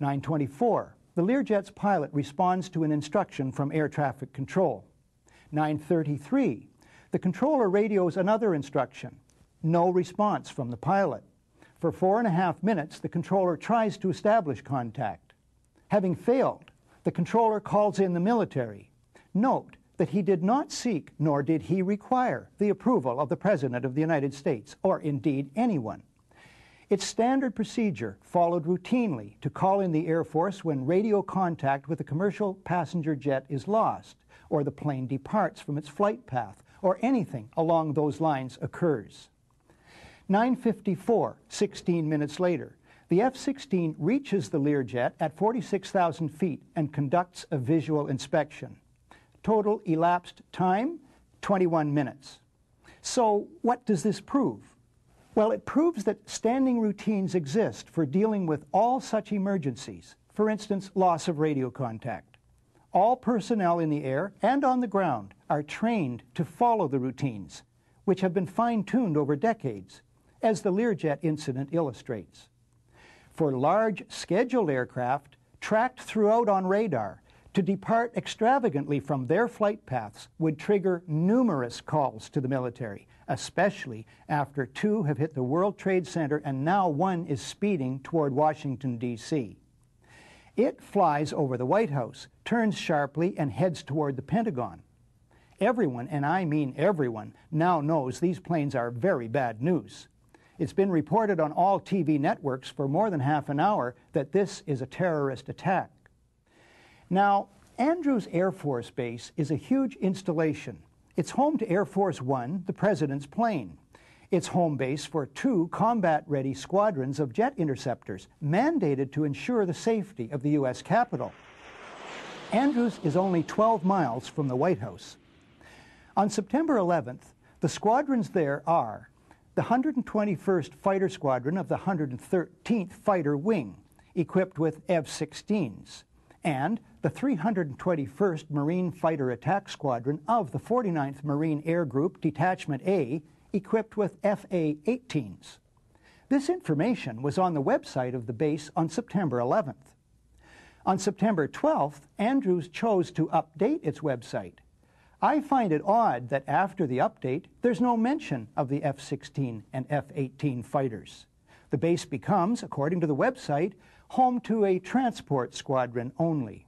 9.24, the Learjet's pilot responds to an instruction from air traffic control. 9.33, the controller radios another instruction. No response from the pilot. For four and a half minutes, the controller tries to establish contact. Having failed, the controller calls in the military. Note that he did not seek, nor did he require, the approval of the President of the United States, or indeed anyone. It's standard procedure, followed routinely, to call in the Air Force when radio contact with a commercial passenger jet is lost, or the plane departs from its flight path, or anything along those lines occurs. 9.54, 16 minutes later, the F-16 reaches the Learjet at 46,000 feet and conducts a visual inspection. Total elapsed time, 21 minutes. So what does this prove? Well, it proves that standing routines exist for dealing with all such emergencies, for instance, loss of radio contact. All personnel in the air and on the ground are trained to follow the routines, which have been fine tuned over decades, as the Learjet incident illustrates. For large scheduled aircraft, tracked throughout on radar, to depart extravagantly from their flight paths would trigger numerous calls to the military, especially after two have hit the World Trade Center and now one is speeding toward Washington, D.C. It flies over the White House, turns sharply, and heads toward the Pentagon. Everyone, and I mean everyone, now knows these planes are very bad news. It's been reported on all TV networks for more than half an hour that this is a terrorist attack. Now, Andrews Air Force Base is a huge installation it's home to Air Force One, the President's plane. It's home base for two combat ready squadrons of jet interceptors, mandated to ensure the safety of the U.S. Capitol. Andrews is only 12 miles from the White House. On September 11th, the squadrons there are the 121st Fighter Squadron of the 113th Fighter Wing, equipped with F 16s, and the 321st Marine Fighter Attack Squadron of the 49th Marine Air Group Detachment A, equipped with FA-18s. This information was on the website of the base on September 11th. On September 12th, Andrews chose to update its website. I find it odd that after the update, there's no mention of the F-16 and F-18 fighters. The base becomes, according to the website, home to a transport squadron only.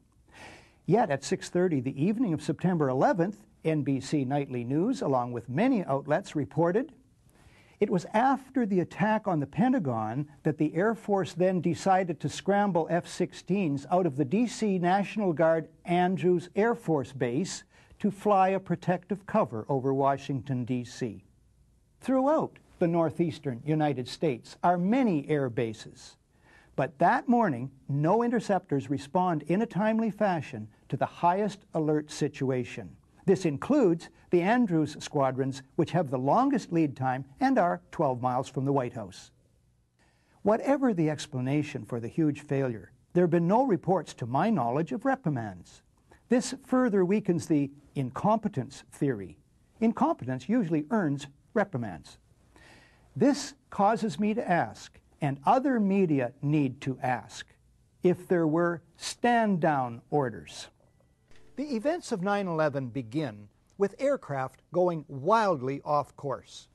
Yet at 6:30 the evening of September 11th, NBC Nightly News along with many outlets reported it was after the attack on the Pentagon that the Air Force then decided to scramble F-16s out of the DC National Guard Andrews Air Force Base to fly a protective cover over Washington DC. Throughout the northeastern United States are many air bases but that morning, no interceptors respond in a timely fashion to the highest alert situation. This includes the Andrews squadrons, which have the longest lead time and are 12 miles from the White House. Whatever the explanation for the huge failure, there have been no reports, to my knowledge, of reprimands. This further weakens the incompetence theory. Incompetence usually earns reprimands. This causes me to ask and other media need to ask if there were stand down orders. The events of 9 11 begin with aircraft going wildly off course.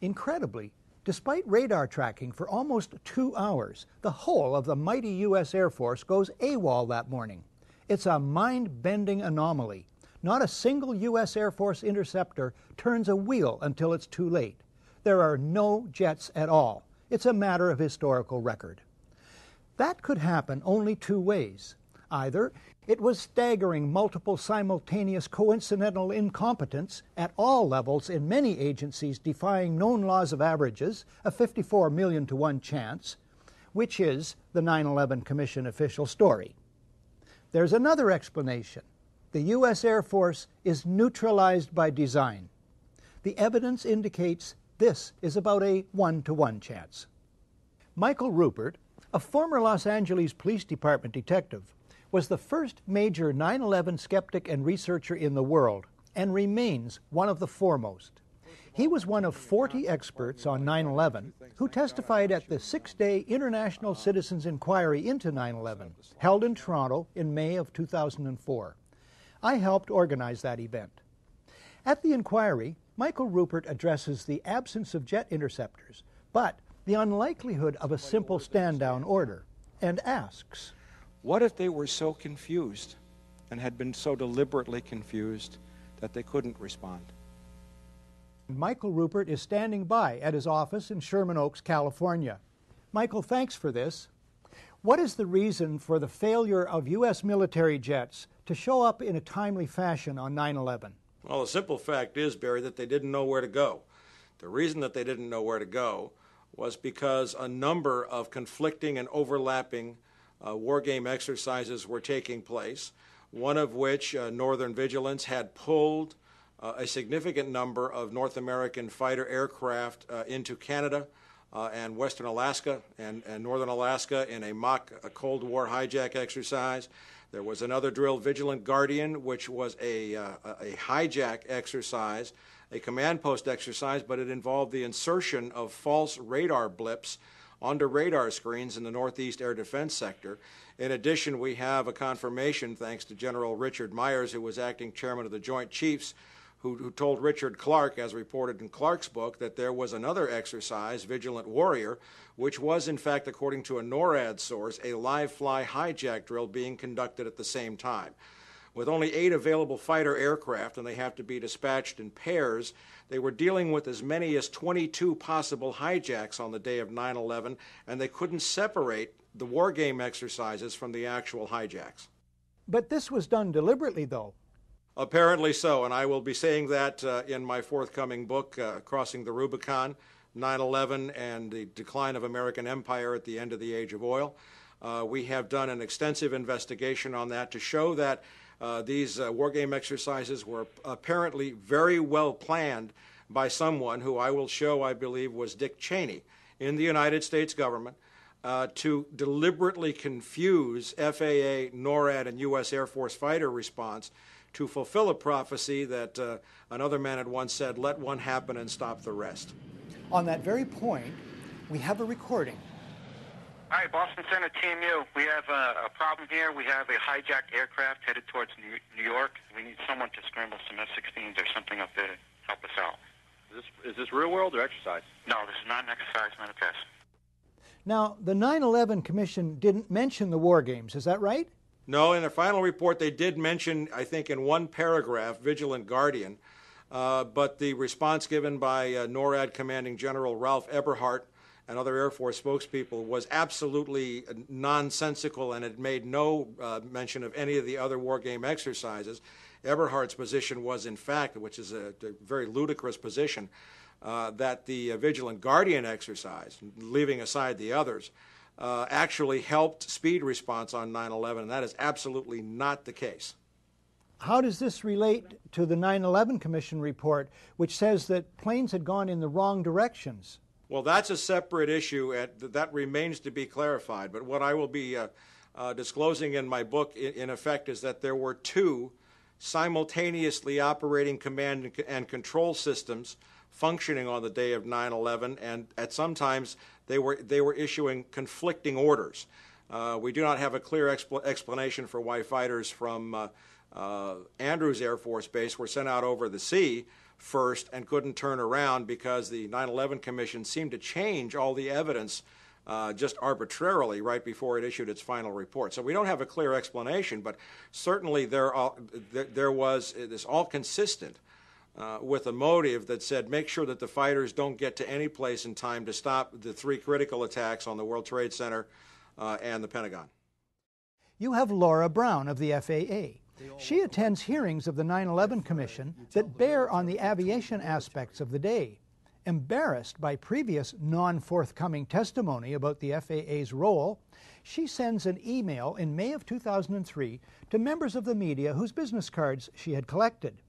Incredibly, despite radar tracking for almost two hours, the whole of the mighty U.S. Air Force goes AWOL that morning. It's a mind bending anomaly. Not a single U.S. Air Force interceptor turns a wheel until it's too late. There are no jets at all. It's a matter of historical record. That could happen only two ways. Either it was staggering, multiple, simultaneous, coincidental incompetence at all levels in many agencies defying known laws of averages, a 54 million to 1 chance, which is the 9 11 Commission official story. There's another explanation. The U.S. Air Force is neutralized by design. The evidence indicates this is about a one to one chance. Michael Rupert, a former Los Angeles Police Department detective, was the first major 9 11 skeptic and researcher in the world and remains one of the foremost. He was one of 40 experts on 9 11 who testified at the six day International Citizens Inquiry into 9 11, held in Toronto in May of 2004. I helped organize that event. At the inquiry, Michael Rupert addresses the absence of jet interceptors, but the unlikelihood of a simple stand down order, and asks What if they were so confused and had been so deliberately confused that they couldn't respond? Michael Rupert is standing by at his office in Sherman Oaks, California. Michael, thanks for this. What is the reason for the failure of U.S. military jets to show up in a timely fashion on 9 11? Well, the simple fact is, Barry, that they didn't know where to go. The reason that they didn't know where to go was because a number of conflicting and overlapping uh, war game exercises were taking place, one of which uh, Northern Vigilance had pulled uh, a significant number of North American fighter aircraft uh, into Canada uh, and Western Alaska and, and Northern Alaska in a mock a uh, Cold War hijack exercise. There was another drill, Vigilant Guardian, which was a, uh, a hijack exercise, a command post exercise, but it involved the insertion of false radar blips onto radar screens in the Northeast Air Defense Sector. In addition, we have a confirmation, thanks to General Richard Myers, who was acting chairman of the Joint Chiefs, who, who told Richard Clark, as reported in Clark's book, that there was another exercise, Vigilant Warrior, which was, in fact, according to a NORAD source, a live fly hijack drill being conducted at the same time. With only eight available fighter aircraft, and they have to be dispatched in pairs, they were dealing with as many as 22 possible hijacks on the day of 9 11, and they couldn't separate the war game exercises from the actual hijacks. But this was done deliberately, though. Apparently so, and I will be saying that uh, in my forthcoming book, uh, Crossing the Rubicon 9 11 and the Decline of American Empire at the End of the Age of Oil. Uh, we have done an extensive investigation on that to show that uh, these uh, war game exercises were apparently very well planned by someone who I will show, I believe, was Dick Cheney in the United States government. Uh, to deliberately confuse FAA, NORAD, and U.S. Air Force fighter response to fulfill a prophecy that uh, another man had once said, let one happen and stop the rest. On that very point, we have a recording. Hi, Boston Center Team U. We have a, a problem here. We have a hijacked aircraft headed towards New, York. We need someone to scramble some F-16s or something up there to help us out. Is this, is this real world or exercise? No, this is not an exercise test. Now, the 9 11 Commission didn't mention the war games, is that right? No, in the final report, they did mention, I think, in one paragraph, Vigilant Guardian. Uh, but the response given by uh, NORAD Commanding General Ralph Eberhart and other Air Force spokespeople was absolutely nonsensical, and it made no uh, mention of any of the other war game exercises. Eberhardt's position was, in fact, which is a, a very ludicrous position, uh, that the uh, Vigilant Guardian exercise, leaving aside the others, uh, actually helped speed response on 9 11, and that is absolutely not the case. How does this relate to the 9 11 Commission report, which says that planes had gone in the wrong directions? Well, that's a separate issue, that remains to be clarified. But what I will be uh, uh, disclosing in my book, in, in, effect, is that there were two simultaneously operating command and control systems functioning on the day of 9 11, and at sometimes they were, they were issuing conflicting orders. Uh, we do not have a clear expl- explanation for why fighters from uh, uh, Andrews Air Force Base were sent out over the sea first and couldn't turn around because the 9 11 Commission seemed to change all the evidence uh, just arbitrarily right before it issued its final report. So we don't have a clear explanation, but certainly there, there, there was uh, it's all consistent uh, with a motive that said make sure that the fighters don't get to any place in time to stop the three critical attacks on the World Trade Center uh, and the Pentagon. You have Laura Brown of the FAA. She attends hearings of the 9 11 Commission that bear on the aviation aspects of the day. Embarrassed by previous non forthcoming testimony about the FAA's role, she sends an email in May of 2003 to members of the media whose business cards she had collected.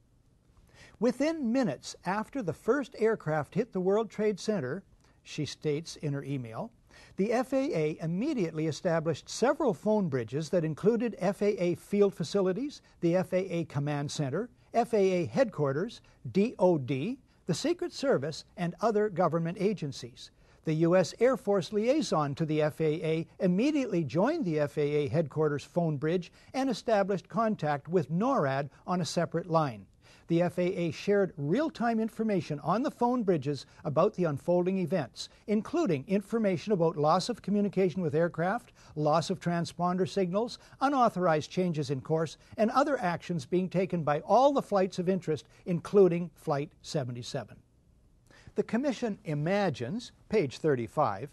Within minutes after the first aircraft hit the World Trade Center, she states in her email, the FAA immediately established several phone bridges that included FAA field facilities, the FAA Command Center, FAA headquarters, DOD, the Secret Service, and other government agencies. The U.S. Air Force liaison to the FAA immediately joined the FAA headquarters phone bridge and established contact with NORAD on a separate line the FAA shared real time information on the phone bridges about the unfolding events, including information about loss of communication with aircraft, loss of transponder signals, unauthorized changes in course, and other actions being taken by all the flights of interest, including Flight 77. The Commission imagines, page 35,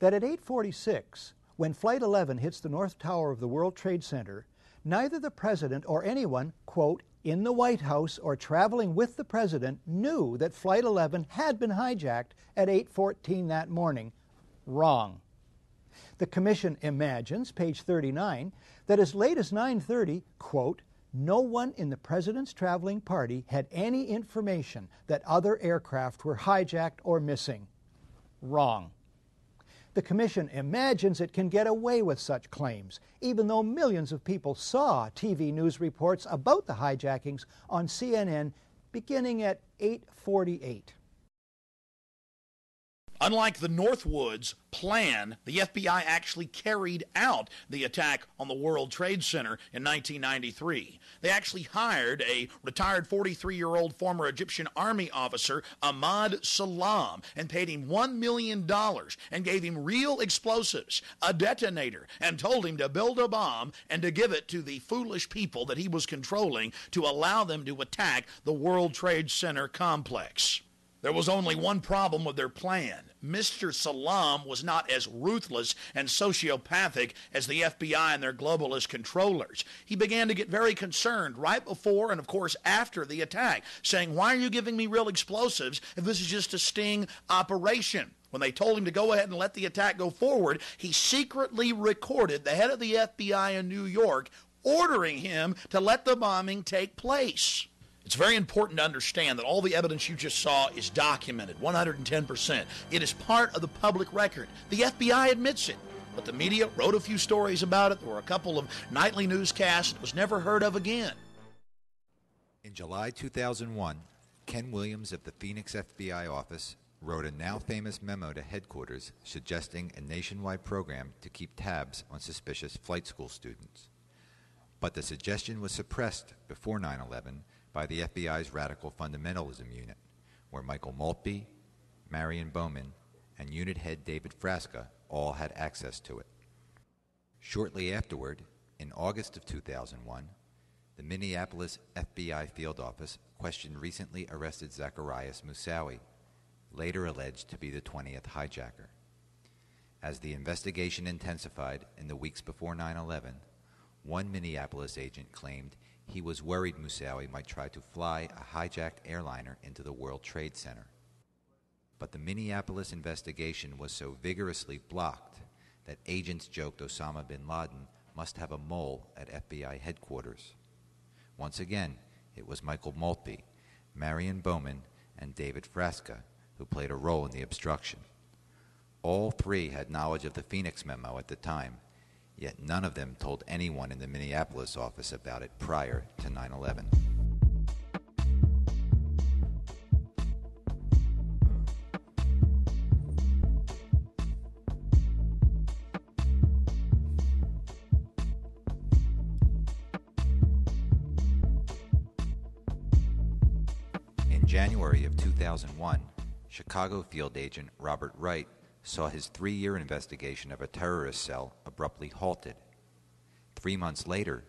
that at 846, when Flight 11 hits the North Tower of the World Trade Center, neither the President or anyone, quote, in the White House or traveling with the president knew that Flight 11 had been hijacked at 8:14 that morning. Wrong. The commission imagines, page 39, that as late as 9:30, quote, no one in the president's traveling party had any information that other aircraft were hijacked or missing. Wrong. The Commission imagines it can get away with such claims, even though millions of people saw TV news reports about the hijackings on CNN beginning at 848. Unlike the Northwoods plan, the FBI actually carried out the attack on the World Trade Center in 1993. They actually hired a retired 43 year old former Egyptian army officer, Ahmad Salam, and paid him $1 million and gave him real explosives, a detonator, and told him to build a bomb and to give it to the foolish people that he was controlling to allow them to attack the World Trade Center complex. There was only one problem with their plan. Mr. Salam was not as ruthless and sociopathic as the FBI and their globalist controllers. He began to get very concerned right before and, of course, after the attack, saying, Why are you giving me real explosives if this is just a sting operation? When they told him to go ahead and let the attack go forward, he secretly recorded the head of the FBI in New York ordering him to let the bombing take place. It's very important to understand that all the evidence you just saw is documented 110%. It is part of the public record. The FBI admits it. But the media wrote a few stories about it. There were a couple of nightly newscasts. It was never heard of again. In July 2001, Ken Williams of the Phoenix FBI office wrote a now famous memo to headquarters suggesting a nationwide program to keep tabs on suspicious flight school students. But the suggestion was suppressed before 9 11 by the FBI's Radical Fundamentalism Unit, where Michael Maltby, Marion Bowman, and Unit Head David Frasca all had access to it. Shortly afterward, in August of 2001, the Minneapolis FBI field office questioned recently arrested Zacharias Musawi, later alleged to be the 20th hijacker. As the investigation intensified in the weeks before 9 11, one Minneapolis agent claimed he was worried Musawi might try to fly a hijacked airliner into the World Trade Center. But the Minneapolis investigation was so vigorously blocked that agents joked Osama bin Laden must have a mole at FBI headquarters. Once again, it was Michael Maltby, Marion Bowman, and David Frasca who played a role in the obstruction. All three had knowledge of the Phoenix memo at the time yet none of them told anyone in the Minneapolis office about it prior to 9 11. In January of 2001, Chicago field agent Robert Wright saw his three year investigation of a terrorist cell abruptly halted. Three months later,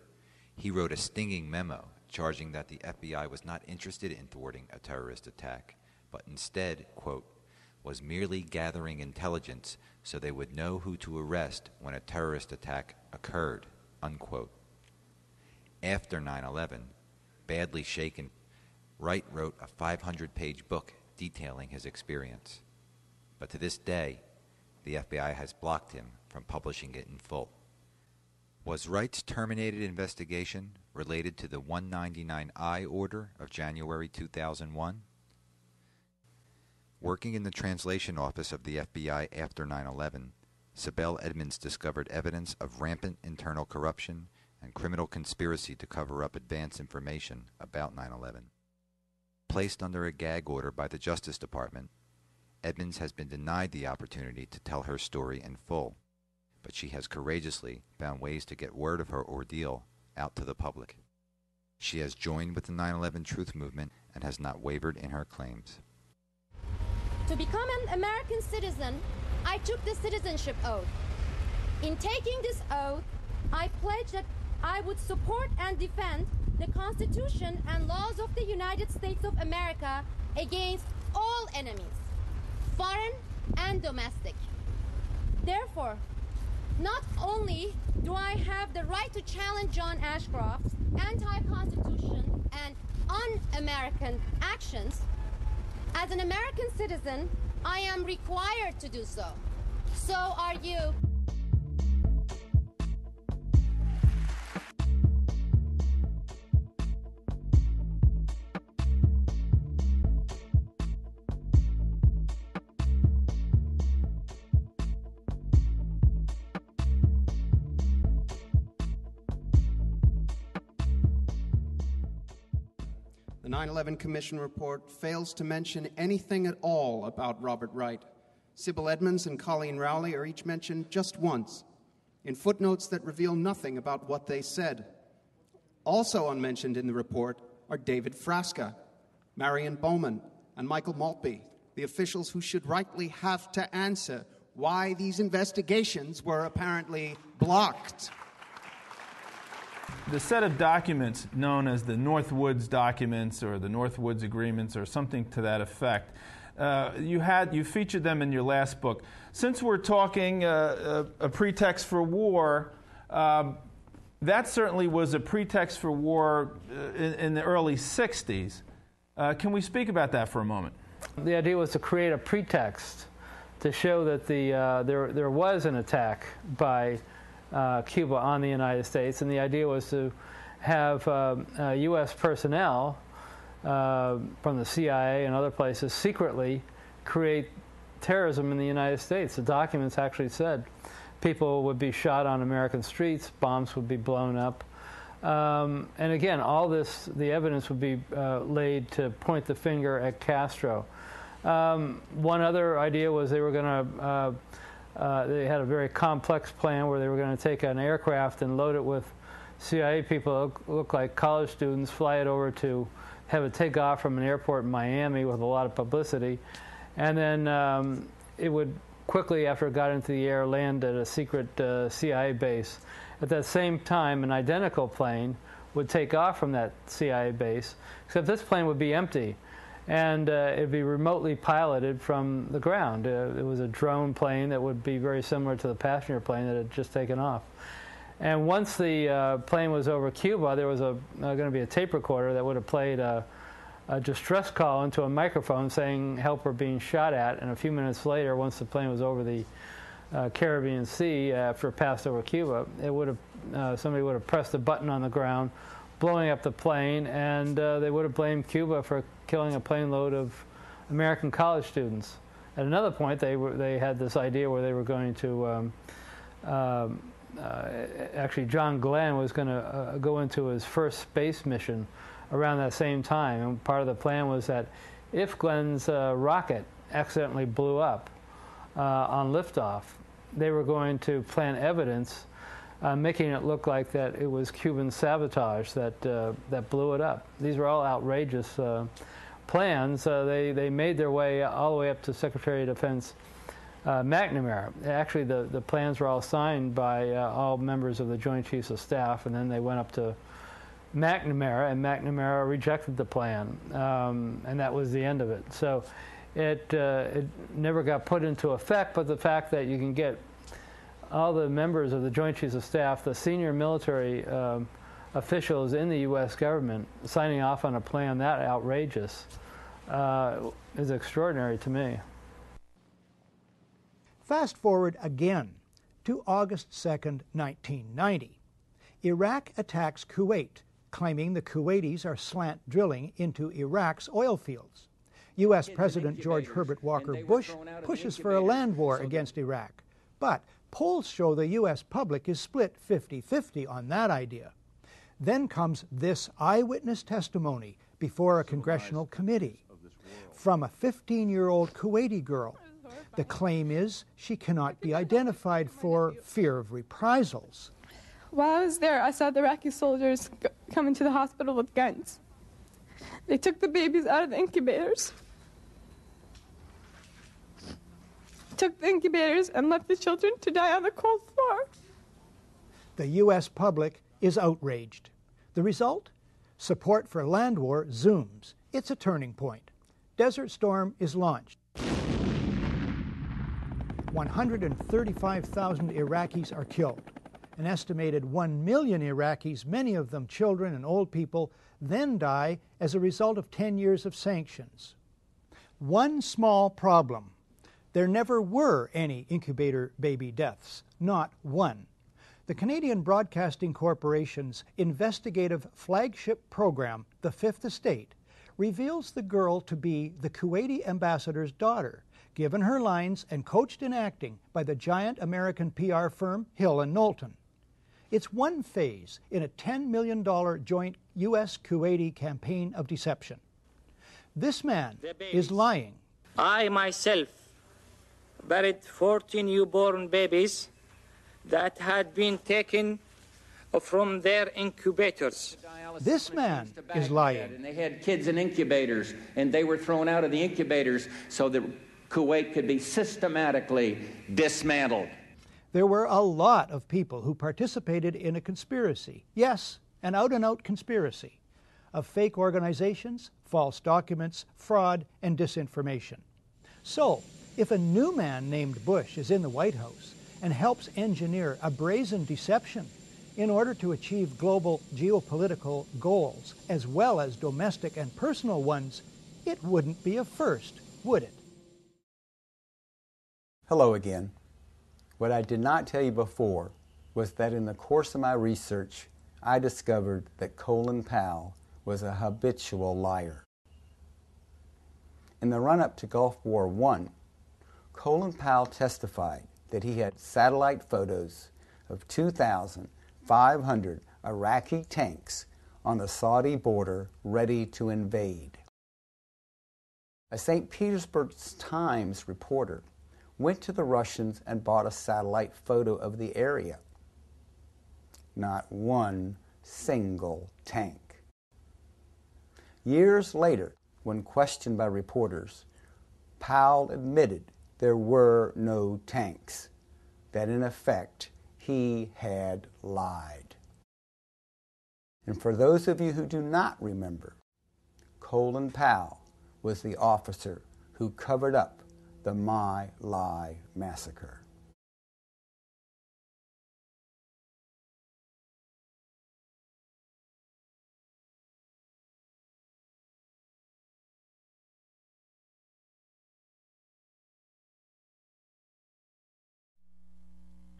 he wrote a stinging memo charging that the FBI was not interested in thwarting a terrorist attack, but instead, quote, was merely gathering intelligence so they would know who to arrest when a terrorist attack occurred, unquote. After 9 11, badly shaken, Wright wrote a 500 page book detailing his experience. But to this day, the FBI has blocked him from publishing it in full. Was Wright's terminated investigation related to the 199I order of January 2001? Working in the translation office of the FBI after 9 11, Sibel Edmonds discovered evidence of rampant internal corruption and criminal conspiracy to cover up advance information about 9 11. Placed under a gag order by the Justice Department, Edmonds has been denied the opportunity to tell her story in full, but she has courageously found ways to get word of her ordeal out to the public. She has joined with the 9 11 truth movement and has not wavered in her claims. To become an American citizen, I took the citizenship oath. In taking this oath, I pledged that I would support and defend the Constitution and laws of the United States of America against all enemies foreign and domestic. Therefore, not only do I have the right to challenge John Ashcroft's anti-constitution and un-American actions, as an American citizen, I am required to do so. So are you. 9 11 Commission report fails to mention anything at all about Robert Wright. Sybil Edmonds and Colleen Rowley are each mentioned just once, in footnotes that reveal nothing about what they said. Also unmentioned in the report are David Frasca, Marion Bowman, and Michael Maltby, the officials who should rightly have to answer why these investigations were apparently blocked the set of documents known as the Northwoods documents or the Northwoods agreements or something to that effect. Uh, you had you featured them in your last book. Since we're talking uh, a, uh, a, pretext for war, um, that certainly was a pretext for war uh, in, in the early '60s. Uh, can we speak about that for a moment? The idea was to create a pretext to show that the uh, there there was an attack by uh, Cuba on the United States, and the idea was to have uh, uh, U.S. personnel uh, from the CIA and other places secretly create terrorism in the United States. The documents actually said people would be shot on American streets, bombs would be blown up. Um, and again, all this, the evidence would be uh, laid to point the finger at Castro. Um, one other idea was they were going to uh, uh, they had a very complex plan where they were going to take an aircraft and load it with CIA people look like college students, fly it over to have it take off from an airport in Miami with a lot of publicity, and then um, it would quickly, after it got into the air, land at a secret uh, CIA base. At that same time, an identical plane would take off from that CIA base, except this plane would be empty and uh, it'd be remotely piloted from the ground. Uh, it was a drone plane that would be very similar to the passenger plane that had just taken off. And once the uh, plane was over Cuba, there was uh, going to be a tape recorder that would have played a, a, distress call into a microphone saying help we're being shot at. And a few minutes later, once the plane was over the uh, Caribbean Sea after it passed over Cuba, it would have uh, somebody would have pressed a button on the ground blowing up the plane, and uh, they would have blamed Cuba for killing a plane load of American college students. At another point, they were they had this idea where they were going to. Um, um, uh, actually, John Glenn was going to uh, go into his first space mission around that same time, and part of the plan was that if Glenn's uh, rocket accidentally blew up uh, on liftoff, they were going to plant evidence uh, making it look like that it was Cuban sabotage that uh, that blew it up. These were all outrageous uh, plans. Uh, they they made their way all the way up to Secretary of Defense uh, McNamara. Actually, the the plans were all signed by uh, all members of the Joint Chiefs of Staff, and then they went up to. McNamara and McNamara rejected the plan, um, and that was the end of it. So, it it never got put into effect. But the fact that you can get all the members of the Joint Chiefs of Staff, the senior military um, officials in the U.S. government, signing off on a plan that outrageous uh, is extraordinary to me. Fast forward again to August 2nd, 1990. Iraq attacks Kuwait, claiming the Kuwaitis are slant drilling into Iraq's oil fields. U.s. President George Herbert Walker Bush pushes for a land war so against Iraq, but Polls show the U.S. public is split 50 50 on that idea. Then comes this eyewitness testimony before a congressional committee from a 15 year old Kuwaiti girl. The claim is she cannot be identified for fear of reprisals. While I was there, I saw the Iraqi soldiers coming come into the hospital with guns. They took the babies out of the incubators. took the incubators and left the children to die on the cold floor. The U.S. public is outraged. The result? Support for land war zooms. It's a turning point. Desert Storm is launched. 135,000 Iraqis are killed. An estimated 1 million Iraqis, many of them children and old people, then die as a result of 10 years of sanctions. One small problem there never were any incubator baby deaths, not one. The Canadian Broadcasting Corporation's investigative flagship program, The Fifth Estate, reveals the girl to be the Kuwaiti ambassador's daughter, given her lines and coached in acting by the giant American PR firm Hill and Knowlton. It's one phase in a $10 million joint U.S. Kuwaiti campaign of deception. This man is lying. I myself buried 40 newborn babies that had been taken from their incubators. This man is lying. And they had kids in incubators, and they were thrown out of the incubators so that Kuwait could be systematically dismantled. There were a lot of people who participated in a conspiracy. Yes, an out and out conspiracy of fake organizations, false documents, fraud, and disinformation. So, if a new man named Bush is in the White House and helps engineer a brazen deception in order to achieve global geopolitical goals as well as domestic and personal ones, it wouldn't be a first, would it? Hello again. What I did not tell you before was that in the course of my research, I discovered that Colin Powell was a habitual liar. In the run up to Gulf War I, Colin Powell testified that he had satellite photos of 2,500 Iraqi tanks on the Saudi border ready to invade. A St. Petersburg Times reporter went to the Russians and bought a satellite photo of the area. Not one single tank. Years later, when questioned by reporters, Powell admitted there were no tanks, that in effect he had lied. And for those of you who do not remember, Colin Powell was the officer who covered up the My Lie massacre.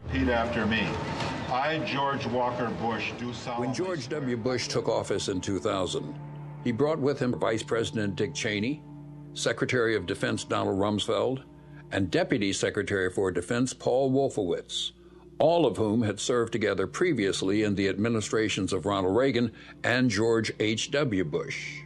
Repeat after me. I, George Walker Bush, do solemnly. When George W. Bush took office in 2000, he brought with him Vice President Dick Cheney, Secretary of Defense Donald Rumsfeld, and Deputy Secretary for Defense Paul Wolfowitz, all of whom had served together previously in the administrations of Ronald Reagan and George H.W. Bush.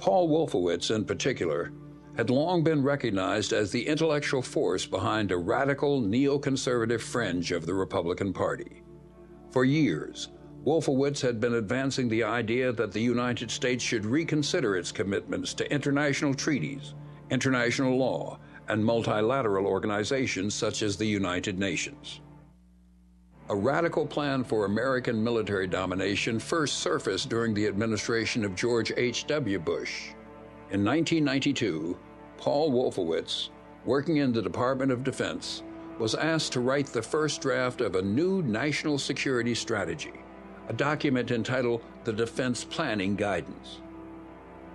Paul Wolfowitz, in particular, had long been recognized as the intellectual force behind a radical neoconservative fringe of the Republican Party. For years, Wolfowitz had been advancing the idea that the United States should reconsider its commitments to international treaties, international law, and multilateral organizations such as the United Nations. A radical plan for American military domination first surfaced during the administration of George H.W. Bush. In 1992, Paul Wolfowitz, working in the Department of Defense, was asked to write the first draft of a new national security strategy, a document entitled The Defense Planning Guidance.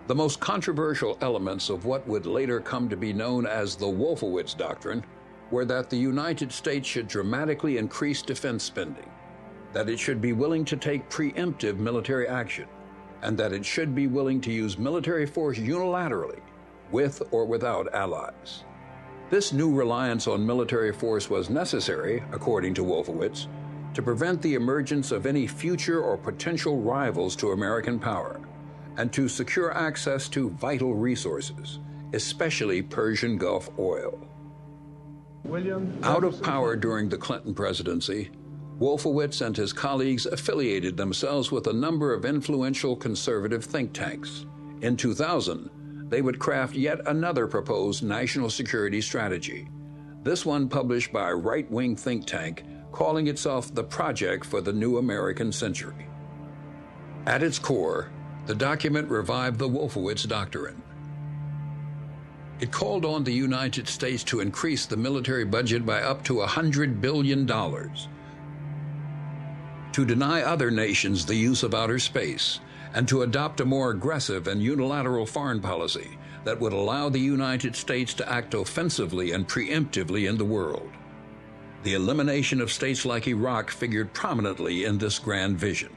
The most controversial elements of what would later come to be known as the Wolfowitz Doctrine were that the United States should dramatically increase defense spending, that it should be willing to take preemptive military action, and that it should be willing to use military force unilaterally, with or without allies. This new reliance on military force was necessary, according to Wolfowitz, to prevent the emergence of any future or potential rivals to American power, and to secure access to vital resources, especially Persian Gulf oil. William Out of power during the Clinton presidency, Wolfowitz and his colleagues affiliated themselves with a number of influential conservative think tanks. In 2000, they would craft yet another proposed national security strategy. This one published by a right wing think tank calling itself the Project for the New American Century. At its core, the document revived the Wolfowitz Doctrine. It called on the United States to increase the military budget by up to $100 billion to deny other nations the use of outer space, and to adopt a more aggressive and unilateral foreign policy that would allow the United States to act offensively and preemptively in the world. The elimination of states like Iraq figured prominently in this grand vision.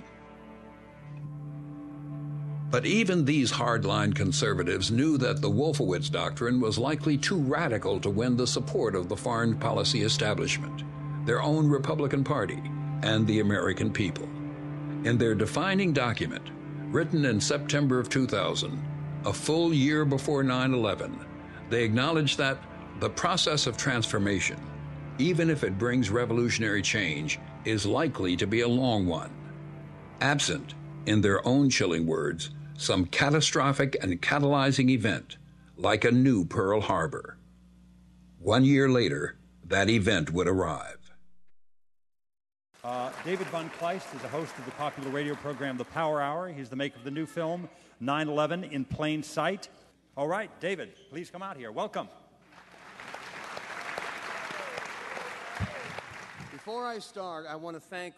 But even these hardline conservatives knew that the Wolfowitz Doctrine was likely too radical to win the support of the foreign policy establishment, their own Republican Party, and the American people. In their defining document, written in September of 2000, a full year before 9 11, they acknowledge that the process of transformation, even if it brings revolutionary change, is likely to be a long one. Absent, in their own chilling words, some catastrophic and catalyzing event, like a new Pearl Harbor. One year later, that event would arrive. Uh, David Von Kleist is a host of the popular radio program The Power Hour. He's the maker of the new film 9 11 in Plain Sight. All right, David, please come out here. Welcome. Before I start, I want to thank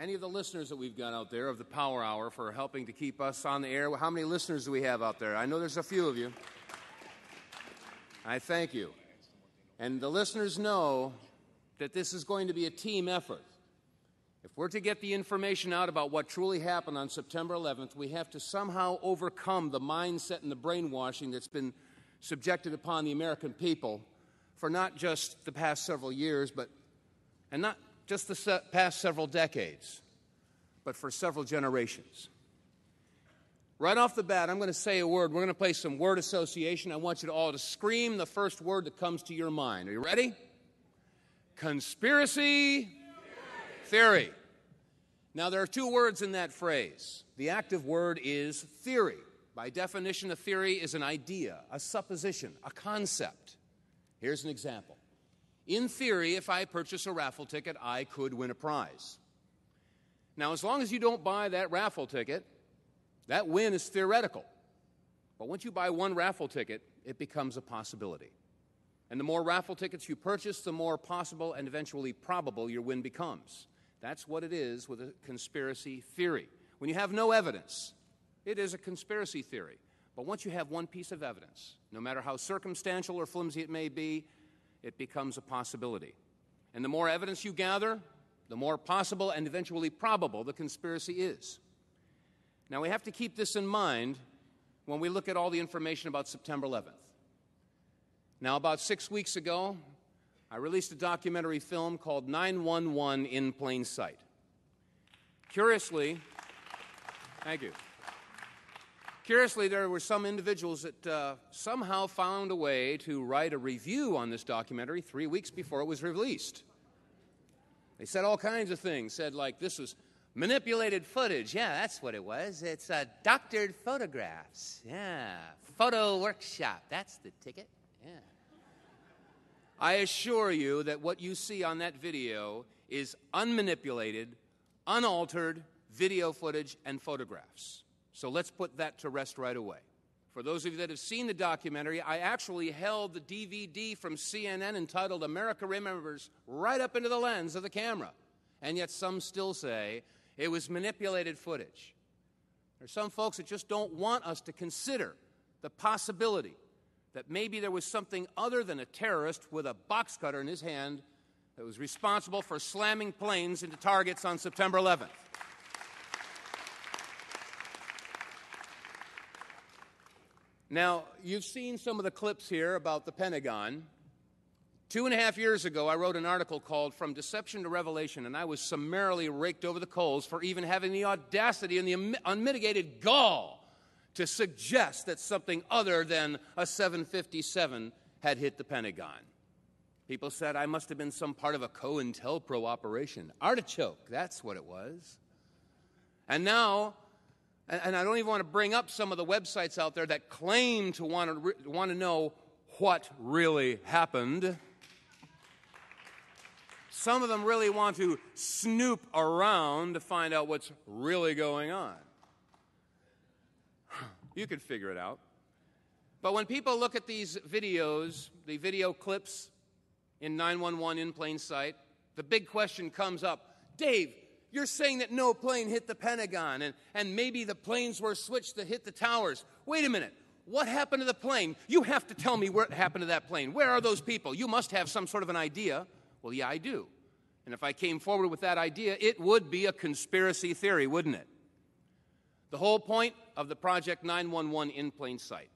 any of the listeners that we've got out there of the Power Hour for helping to keep us on the air. How many listeners do we have out there? I know there's a few of you. I thank you. And the listeners know that this is going to be a team effort. If we're to get the information out about what truly happened on September 11th, we have to somehow overcome the mindset and the brainwashing that's been subjected upon the American people for not just the past several years, but and not just the se- past several decades, but for several generations. Right off the bat, I'm going to say a word. We're going to play some word association. I want you to all to scream the first word that comes to your mind. Are you ready? Conspiracy theory. Now, there are two words in that phrase. The active word is theory. By definition, a theory is an idea, a supposition, a concept. Here's an example. In theory, if I purchase a raffle ticket, I could win a prize. Now, as long as you don't buy that raffle ticket, that win is theoretical. But once you buy one raffle ticket, it becomes a possibility. And the more raffle tickets you purchase, the more possible and eventually probable your win becomes. That's what it is with a conspiracy theory. When you have no evidence, it is a conspiracy theory. But once you have one piece of evidence, no matter how circumstantial or flimsy it may be, it becomes a possibility. And the more evidence you gather, the more possible and eventually probable the conspiracy is. Now, we have to keep this in mind when we look at all the information about September 11th. Now, about six weeks ago, I released a documentary film called 911 in Plain Sight. Curiously, thank you. Curiously, there were some individuals that uh, somehow found a way to write a review on this documentary three weeks before it was released. They said all kinds of things, said, like, this was manipulated footage. Yeah, that's what it was. It's uh, doctored photographs. Yeah, photo workshop. That's the ticket. Yeah. I assure you that what you see on that video is unmanipulated, unaltered video footage and photographs. So let's put that to rest right away. For those of you that have seen the documentary, I actually held the DVD from CNN entitled America Remembers right up into the lens of the camera. And yet some still say it was manipulated footage. There are some folks that just don't want us to consider the possibility that maybe there was something other than a terrorist with a box cutter in his hand that was responsible for slamming planes into targets on September 11th. Now, you've seen some of the clips here about the Pentagon. Two and a half years ago, I wrote an article called From Deception to Revelation, and I was summarily raked over the coals for even having the audacity and the unmitigated gall to suggest that something other than a 757 had hit the Pentagon. People said I must have been some part of a COINTELPRO operation. Artichoke, that's what it was. And now, and, I don't even want to bring up some of the websites out there that claim to want to, want to know what really happened. Some of them really want to snoop around to find out what's really going on. You can figure it out. But when people look at these videos, the video clips in 911 in plain sight, the big question comes up Dave, you're saying that no plane hit the Pentagon and, and maybe the planes were switched to hit the towers. Wait a minute. What happened to the plane? You have to tell me what happened to that plane. Where are those people? You must have some sort of an idea. Well, yeah, I do. And if I came forward with that idea, it would be a conspiracy theory, wouldn't it? The whole point of the Project 911 in plain sight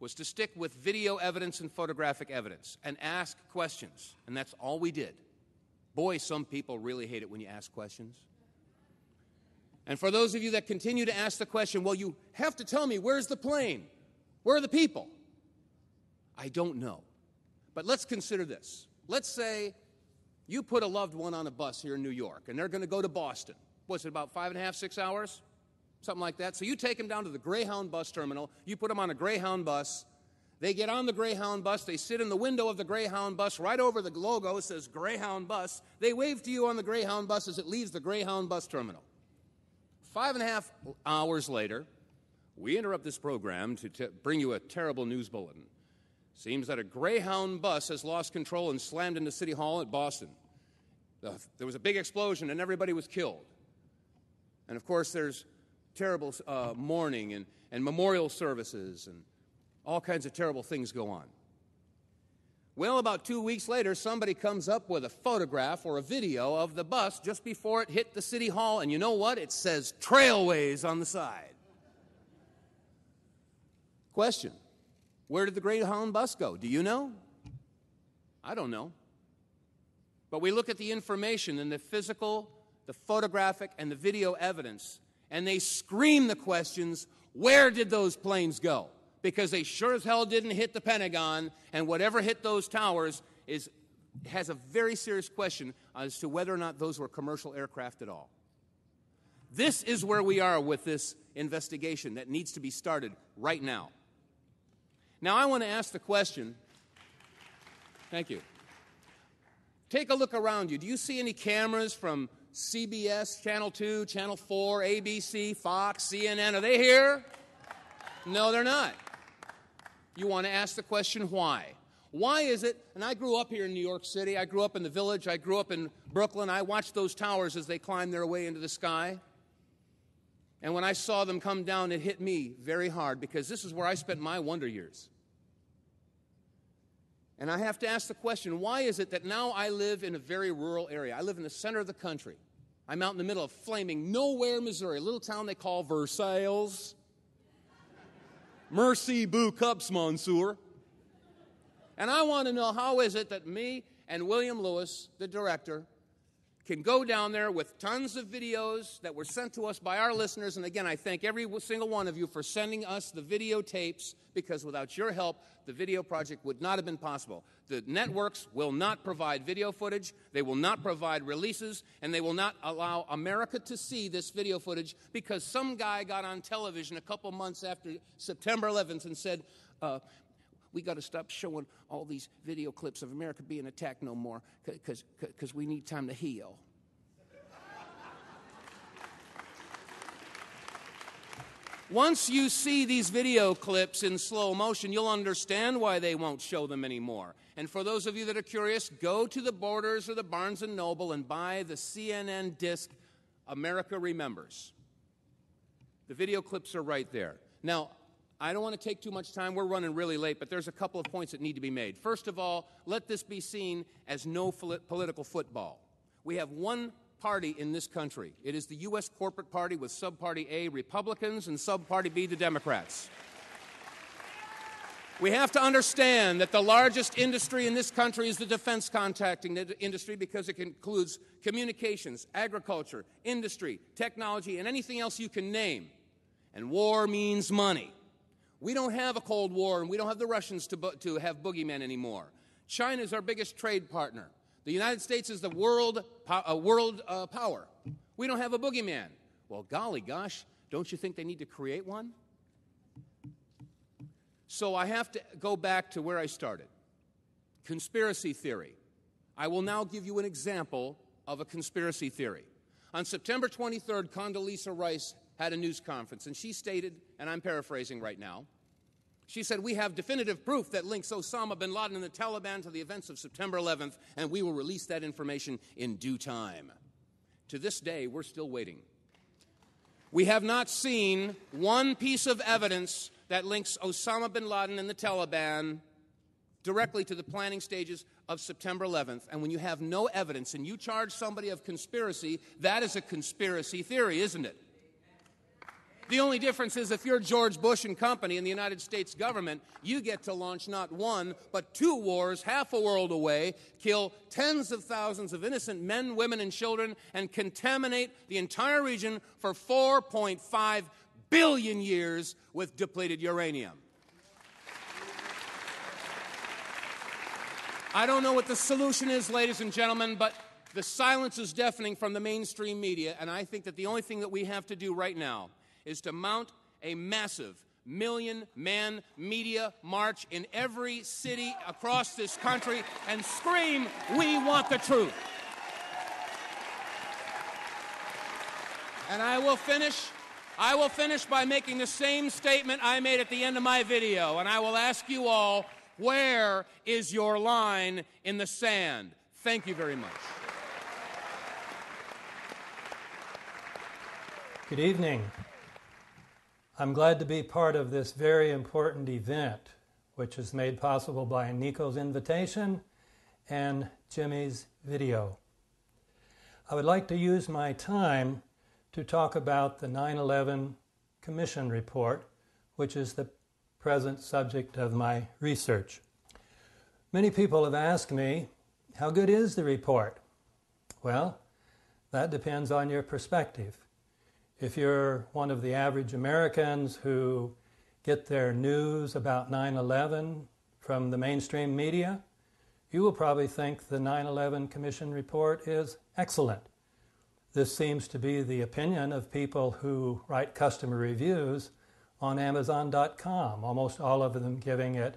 was to stick with video evidence and photographic evidence and ask questions, and that's all we did. Boy, some people really hate it when you ask questions. And for those of you that continue to ask the question, well, you have to tell me where's the plane? Where are the people? I don't know. But let's consider this. Let's say you put a loved one on a bus here in New York, and they're going to go to Boston. Was it about five and a half, six hours? something like that. So you take them down to the Greyhound bus terminal, you put them on a Greyhound bus. They get on the Greyhound bus, they sit in the window of the Greyhound bus, right over the logo, says Greyhound bus. They wave to you on the Greyhound bus as it leaves the Greyhound bus terminal. Five and a half hours later, we interrupt this program to t- bring you a terrible news bulletin. Seems that a Greyhound bus has lost control and slammed into City Hall at Boston. The, there was a big explosion and everybody was killed. And of course, there's terrible uh, mourning and, and memorial services and all kinds of terrible things go on. Well, about two weeks later, somebody comes up with a photograph or a video of the bus just before it hit the city hall, and you know what? It says Trailways on the side. Question Where did the Greyhound bus go? Do you know? I don't know. But we look at the information and the physical, the photographic, and the video evidence and they scream the questions where did those planes go? Because they sure as hell didn't hit the Pentagon, and whatever hit those towers is, has a very serious question as to whether or not those were commercial aircraft at all. This is where we are with this investigation that needs to be started right now. Now, I want to ask the question thank you. Take a look around you. Do you see any cameras from CBS, Channel 2, Channel 4, ABC, Fox, CNN, are they here? No, they're not. You want to ask the question why? Why is it? And I grew up here in New York City. I grew up in the village. I grew up in Brooklyn. I watched those towers as they climbed their way into the sky. And when I saw them come down, it hit me very hard because this is where I spent my wonder years. And I have to ask the question why is it that now I live in a very rural area? I live in the center of the country. I'm out in the middle of flaming nowhere, Missouri, a little town they call Versailles. Mercy boo cups, Monsieur. And I want to know how is it that me and William Lewis, the director, can go down there with tons of videos that were sent to us by our listeners. And again, I thank every single one of you for sending us the videotapes because without your help, the video project would not have been possible. The networks will not provide video footage, they will not provide releases, and they will not allow America to see this video footage because some guy got on television a couple months after September 11th and said, uh, we got to stop showing all these video clips of America being attacked no more because we need time to heal. Once you see these video clips in slow motion, you'll understand why they won't show them anymore. And for those of you that are curious, go to the Borders or the Barnes and Noble and buy the CNN disc America Remembers. The video clips are right there. Now, I don't want to take too much time. We're running really late, but there's a couple of points that need to be made. First of all, let this be seen as no political football. We have one party in this country. It is the U.S. corporate party with subparty A, Republicans, and subparty B, the Democrats. We have to understand that the largest industry in this country is the defense contracting industry because it includes communications, agriculture, industry, technology, and anything else you can name. And war means money. We don't have a Cold War and we don't have the Russians to, to have boogeymen anymore. China is our biggest trade partner. The United States is the world, uh, world uh, power. We don't have a boogeyman. Well, golly gosh, don't you think they need to create one? So I have to go back to where I started conspiracy theory. I will now give you an example of a conspiracy theory. On September 23rd, Condoleezza Rice had a news conference, and she stated, and I'm paraphrasing right now, she said, We have definitive proof that links Osama bin Laden and the Taliban to the events of September 11th, and we will release that information in due time. To this day, we're still waiting. We have not seen one piece of evidence that links Osama bin Laden and the Taliban directly to the planning stages of September 11th. And when you have no evidence and you charge somebody of conspiracy, that is a conspiracy theory, isn't it? The only difference is if you're George Bush and company in the United States government, you get to launch not one, but two wars half a world away, kill tens of thousands of innocent men, women, and children, and contaminate the entire region for 4.5 billion years with depleted uranium. I don't know what the solution is, ladies and gentlemen, but the silence is deafening from the mainstream media, and I think that the only thing that we have to do right now is to mount a massive million man media march in every city across this country and scream, We want the truth. And I will finish I will finish by making the same statement I made at the end of my video, and I will ask you all, where is your line in the sand? Thank you very much. Good evening. I'm glad to be part of this very important event, which is made possible by Nico's invitation and Jimmy's video. I would like to use my time to talk about the 9 11 Commission report, which is the present subject of my research. Many people have asked me, how good is the report? Well, that depends on your perspective. If you're one of the average Americans who get their news about 9 11 from the mainstream media, you will probably think the 9 11 Commission report is excellent. This seems to be the opinion of people who write customer reviews on Amazon.com, almost all of them giving it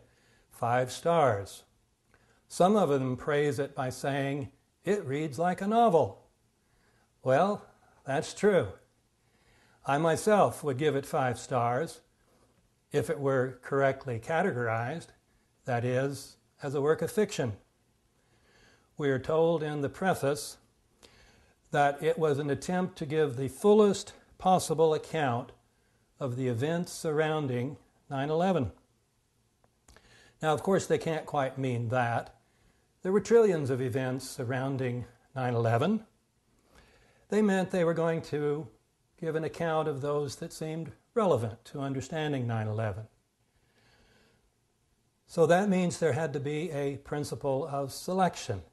five stars. Some of them praise it by saying, it reads like a novel. Well, that's true. I myself would give it five stars if it were correctly categorized, that is, as a work of fiction. We are told in the preface that it was an attempt to give the fullest possible account of the events surrounding 9 11. Now, of course, they can't quite mean that. There were trillions of events surrounding 9 11. They meant they were going to give an account of those that seemed relevant to understanding 9 11. So that means there had to be a principle of selection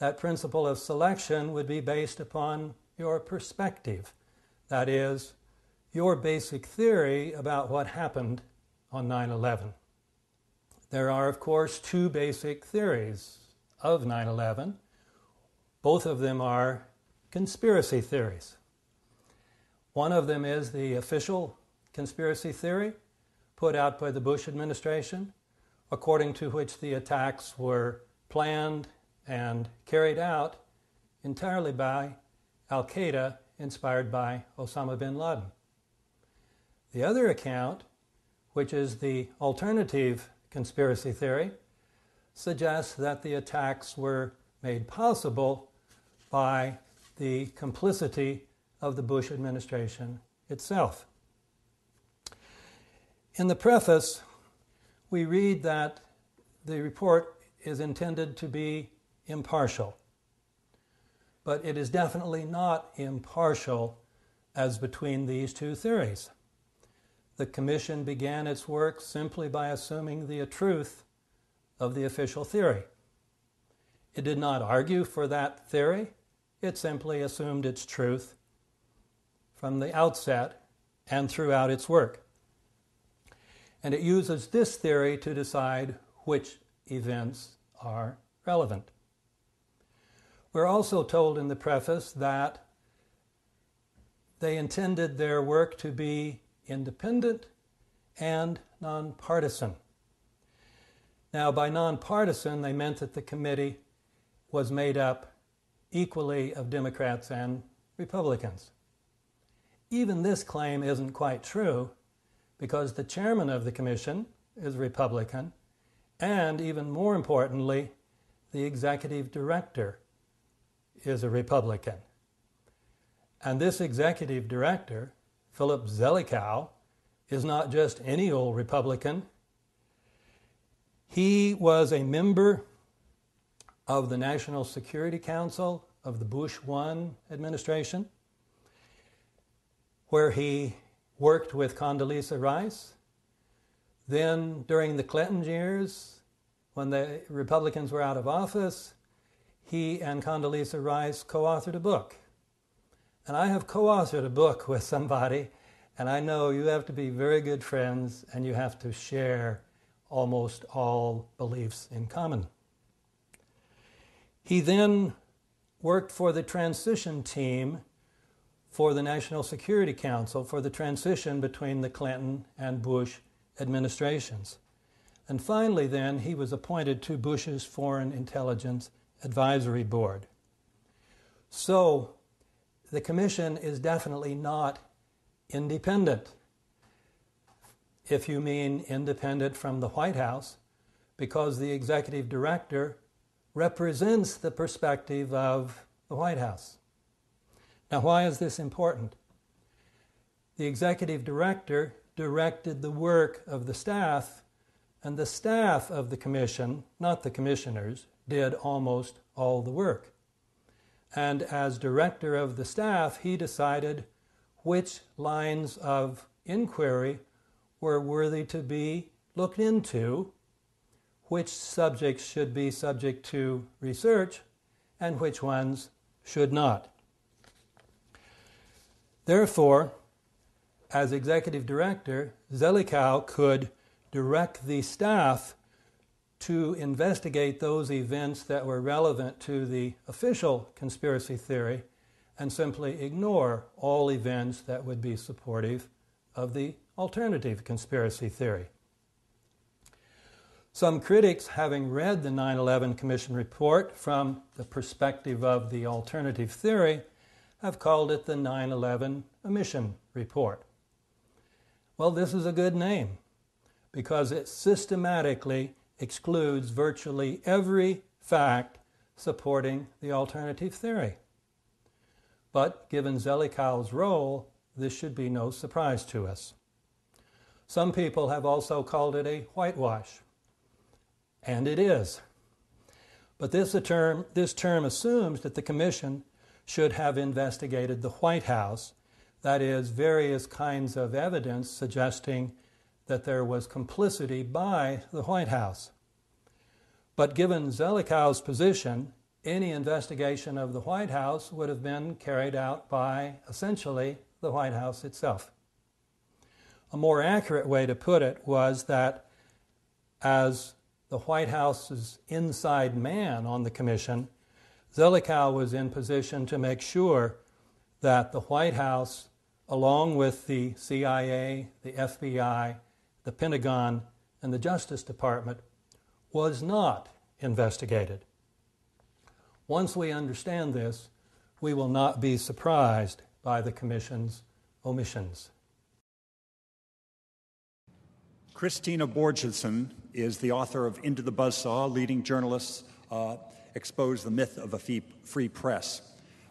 that principle of selection would be based upon your perspective, that is, your basic theory about what happened on 9 11. There are, of course, two basic theories of 9 11. Both of them are conspiracy theories. One of them is the official conspiracy theory put out by the Bush administration, according to which the attacks were planned and carried out entirely by Al Qaeda, inspired by Osama bin Laden. The other account, which is the alternative conspiracy theory, suggests that the attacks were made possible by the complicity of the Bush administration itself. In the preface, we read that the report is intended to be impartial. But it is definitely not impartial as between these two theories. The Commission began its work simply by assuming the truth of the official theory. It did not argue for that theory, it simply assumed its truth from the outset and throughout its work. And it uses this theory to decide which events are relevant. We're also told in the preface that they intended their work to be independent and nonpartisan. Now, by nonpartisan, they meant that the committee was made up equally of Democrats and Republicans. Even this claim isn't quite true because the chairman of the commission is Republican, and even more importantly, the executive director is a Republican. And this executive director, Philip Zelikow, is not just any old Republican. He was a member of the National Security Council of the Bush 1 administration, where he worked with Condoleezza Rice. Then, during the Clinton years, when the Republicans were out of office, he and Condoleezza Rice co authored a book. And I have co authored a book with somebody, and I know you have to be very good friends and you have to share almost all beliefs in common. He then worked for the transition team for the National Security Council for the transition between the Clinton and Bush administrations. And finally, then, he was appointed to Bush's Foreign Intelligence Advisory Board. So the commission is definitely not independent. If you mean independent from the White House, because the executive director represents the perspective of the White House. Now, why is this important? The executive director directed the work of the staff, and the staff of the commission, not the commissioners, did almost all the work. And as director of the staff, he decided which lines of inquiry were worthy to be looked into, which subjects should be subject to research, and which ones should not. Therefore, as executive director, Zelikow could direct the staff to investigate those events that were relevant to the official conspiracy theory and simply ignore all events that would be supportive of the alternative conspiracy theory. Some critics, having read the 9 11 Commission report from the perspective of the alternative theory, have called it the 9 11 Omission Report. Well, this is a good name because it systematically excludes virtually every fact supporting the alternative theory. But given Zelikow's role, this should be no surprise to us. Some people have also called it a whitewash, and it is. But this term, this term assumes that the Commission should have investigated the White House, that is, various kinds of evidence suggesting that there was complicity by the White House. But given Zelikow's position, any investigation of the White House would have been carried out by essentially the White House itself. A more accurate way to put it was that as the White House's inside man on the commission, Zelikow was in position to make sure that the White House, along with the CIA, the FBI, the Pentagon, and the Justice Department was not investigated. Once we understand this, we will not be surprised by the Commission's omissions. Christina Borgeson is the author of Into the Buzzsaw Leading Journalists uh, Expose the Myth of a Free Press,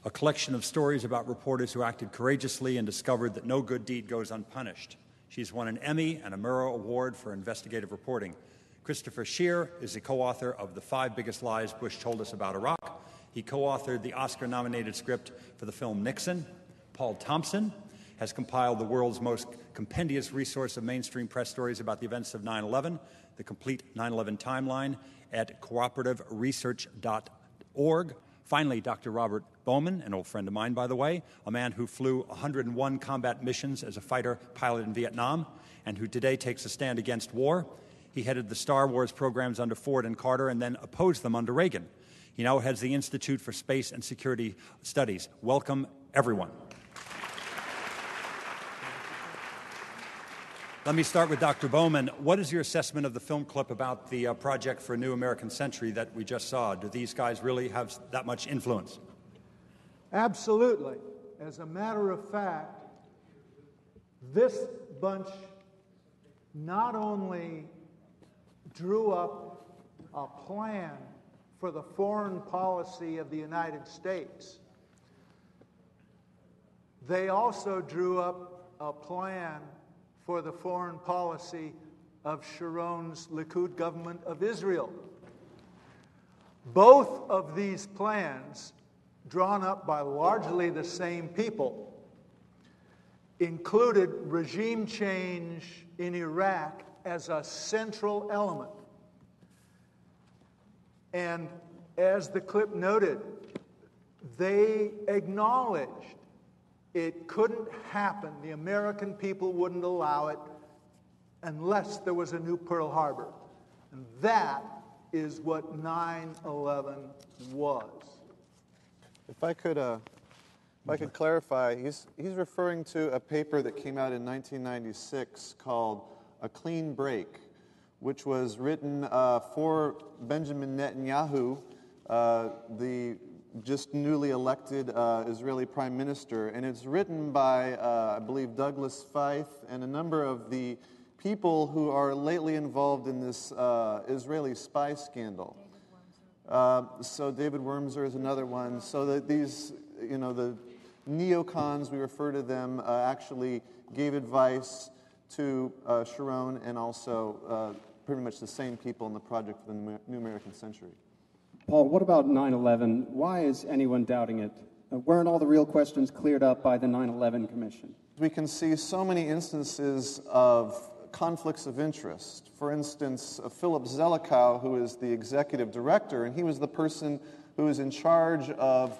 a collection of stories about reporters who acted courageously and discovered that no good deed goes unpunished. She's won an Emmy and a Murrow Award for investigative reporting. Christopher Shear is the co author of The Five Biggest Lies Bush Told Us About Iraq. He co authored the Oscar nominated script for the film Nixon. Paul Thompson has compiled the world's most compendious resource of mainstream press stories about the events of 9 11, the complete 9 11 timeline at cooperativeresearch.org. Finally, Dr. Robert Bowman, an old friend of mine, by the way, a man who flew 101 combat missions as a fighter pilot in Vietnam and who today takes a stand against war. He headed the Star Wars programs under Ford and Carter and then opposed them under Reagan. He now heads the Institute for Space and Security Studies. Welcome, everyone. Let me start with Dr. Bowman. What is your assessment of the film clip about the uh, project for a new American century that we just saw? Do these guys really have that much influence? Absolutely. As a matter of fact, this bunch not only drew up a plan for the foreign policy of the United States, they also drew up a plan for the foreign policy of Sharon's Likud government of Israel. Both of these plans, drawn up by largely the same people, included regime change in Iraq as a central element. And as the clip noted, they acknowledged it couldn't happen. The American people wouldn't allow it unless there was a new Pearl Harbor. And that is what 9 11 was. If I could, uh, if I could clarify, he's, he's referring to a paper that came out in 1996 called A Clean Break, which was written uh, for Benjamin Netanyahu, uh, the just newly elected uh, Israeli prime minister. And it's written by, uh, I believe, Douglas Feith and a number of the people who are lately involved in this uh, Israeli spy scandal. Uh, so David Wormser is another one. So that these, you know, the neocons, we refer to them, uh, actually gave advice to uh, Sharon and also pretty much the same people in the Project for the New American Century. Paul, what about 9 11? Why is anyone doubting it? Uh, weren't all the real questions cleared up by the 9 11 Commission? We can see so many instances of conflicts of interest. For instance, uh, Philip Zelikow, who is the executive director, and he was the person who was in charge of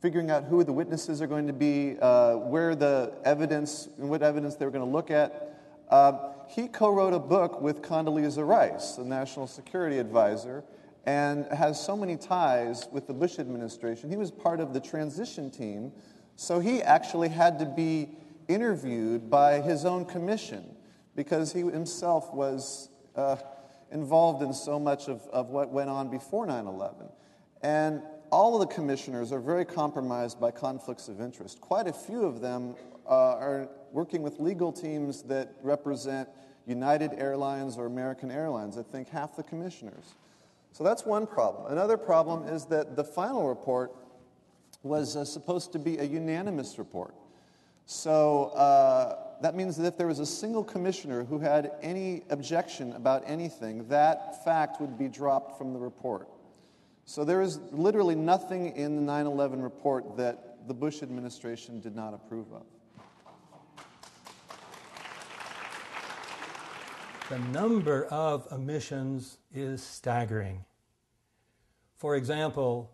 figuring out who the witnesses are going to be, uh, where the evidence, and what evidence they were going to look at. Uh, he co wrote a book with Condoleezza Rice, the national security advisor, and has so many ties with the Bush administration. He was part of the transition team, so he actually had to be interviewed by his own commission because he himself was uh, involved in so much of, of what went on before 9 11. And all of the commissioners are very compromised by conflicts of interest. Quite a few of them uh, are working with legal teams that represent United Airlines or American Airlines, I think half the commissioners. So that's one problem. Another problem is that the final report was uh, supposed to be a unanimous report. So uh, that means that if there was a single commissioner who had any objection about anything, that fact would be dropped from the report. So there is literally nothing in the 9 11 report that the Bush administration did not approve of. the number of omissions is staggering. For example,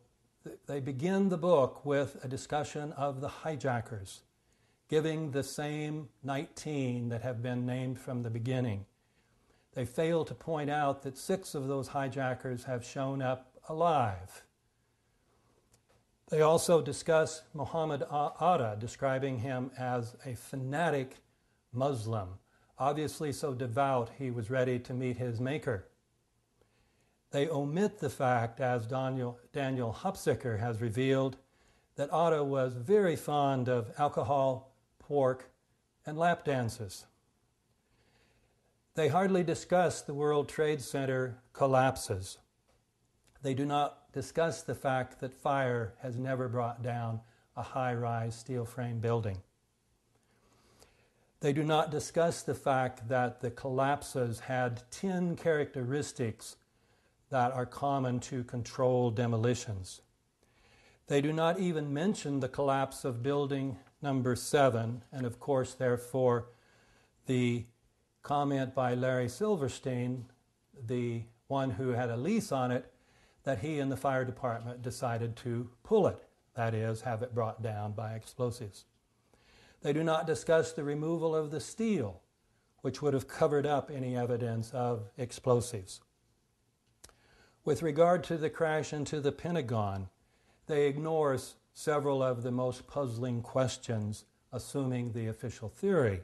they begin the book with a discussion of the hijackers, giving the same 19 that have been named from the beginning. They fail to point out that six of those hijackers have shown up alive. They also discuss Muhammad Atta, describing him as a fanatic Muslim obviously so devout he was ready to meet his Maker. They omit the fact, as Daniel, Daniel Hupsicker has revealed, that Otto was very fond of alcohol, pork, and lap dances. They hardly discuss the World Trade Center collapses. They do not discuss the fact that fire has never brought down a high rise steel frame building. They do not discuss the fact that the collapses had 10 characteristics that are common to controlled demolitions. They do not even mention the collapse of building number seven, and of course, therefore, the comment by Larry Silverstein, the one who had a lease on it, that he and the fire department decided to pull it, that is, have it brought down by explosives. They do not discuss the removal of the steel, which would have covered up any evidence of explosives. With regard to the crash into the Pentagon, they ignore several of the most puzzling questions, assuming the official theory.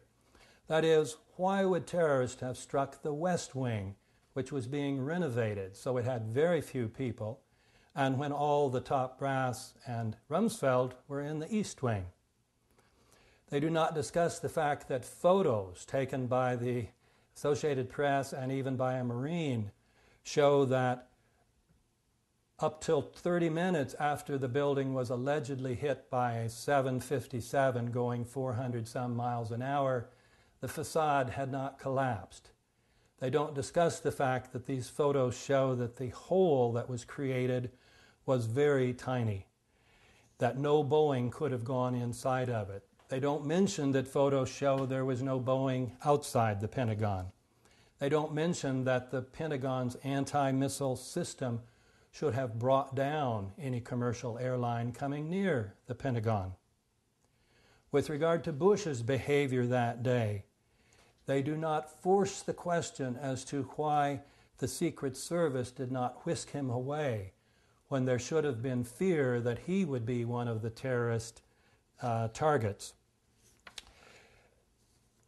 That is, why would terrorists have struck the West Wing, which was being renovated so it had very few people, and when all the top brass and Rumsfeld were in the East Wing? They do not discuss the fact that photos taken by the Associated Press and even by a Marine show that up till 30 minutes after the building was allegedly hit by a 757 going 400 some miles an hour, the facade had not collapsed. They don't discuss the fact that these photos show that the hole that was created was very tiny, that no Boeing could have gone inside of it, they don't mention that photos show there was no Boeing outside the Pentagon. They don't mention that the Pentagon's anti missile system should have brought down any commercial airline coming near the Pentagon. With regard to Bush's behavior that day, they do not force the question as to why the Secret Service did not whisk him away when there should have been fear that he would be one of the terrorist uh, targets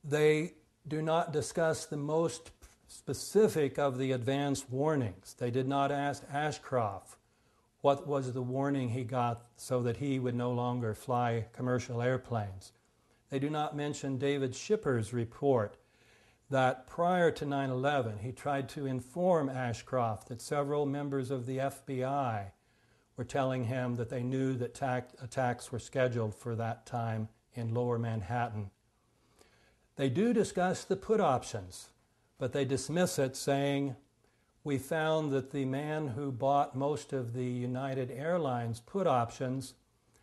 they do not discuss the most specific of the advance warnings. They did not ask Ashcroft what was the warning he got so that he would no longer fly commercial airplanes. They do not mention David Shipper's report that prior to 9 11, he tried to inform Ashcroft that several members of the FBI were telling him that they knew that attacks were scheduled for that time in lower Manhattan they do discuss the put options, but they dismiss it, saying, We found that the man who bought most of the United Airlines put options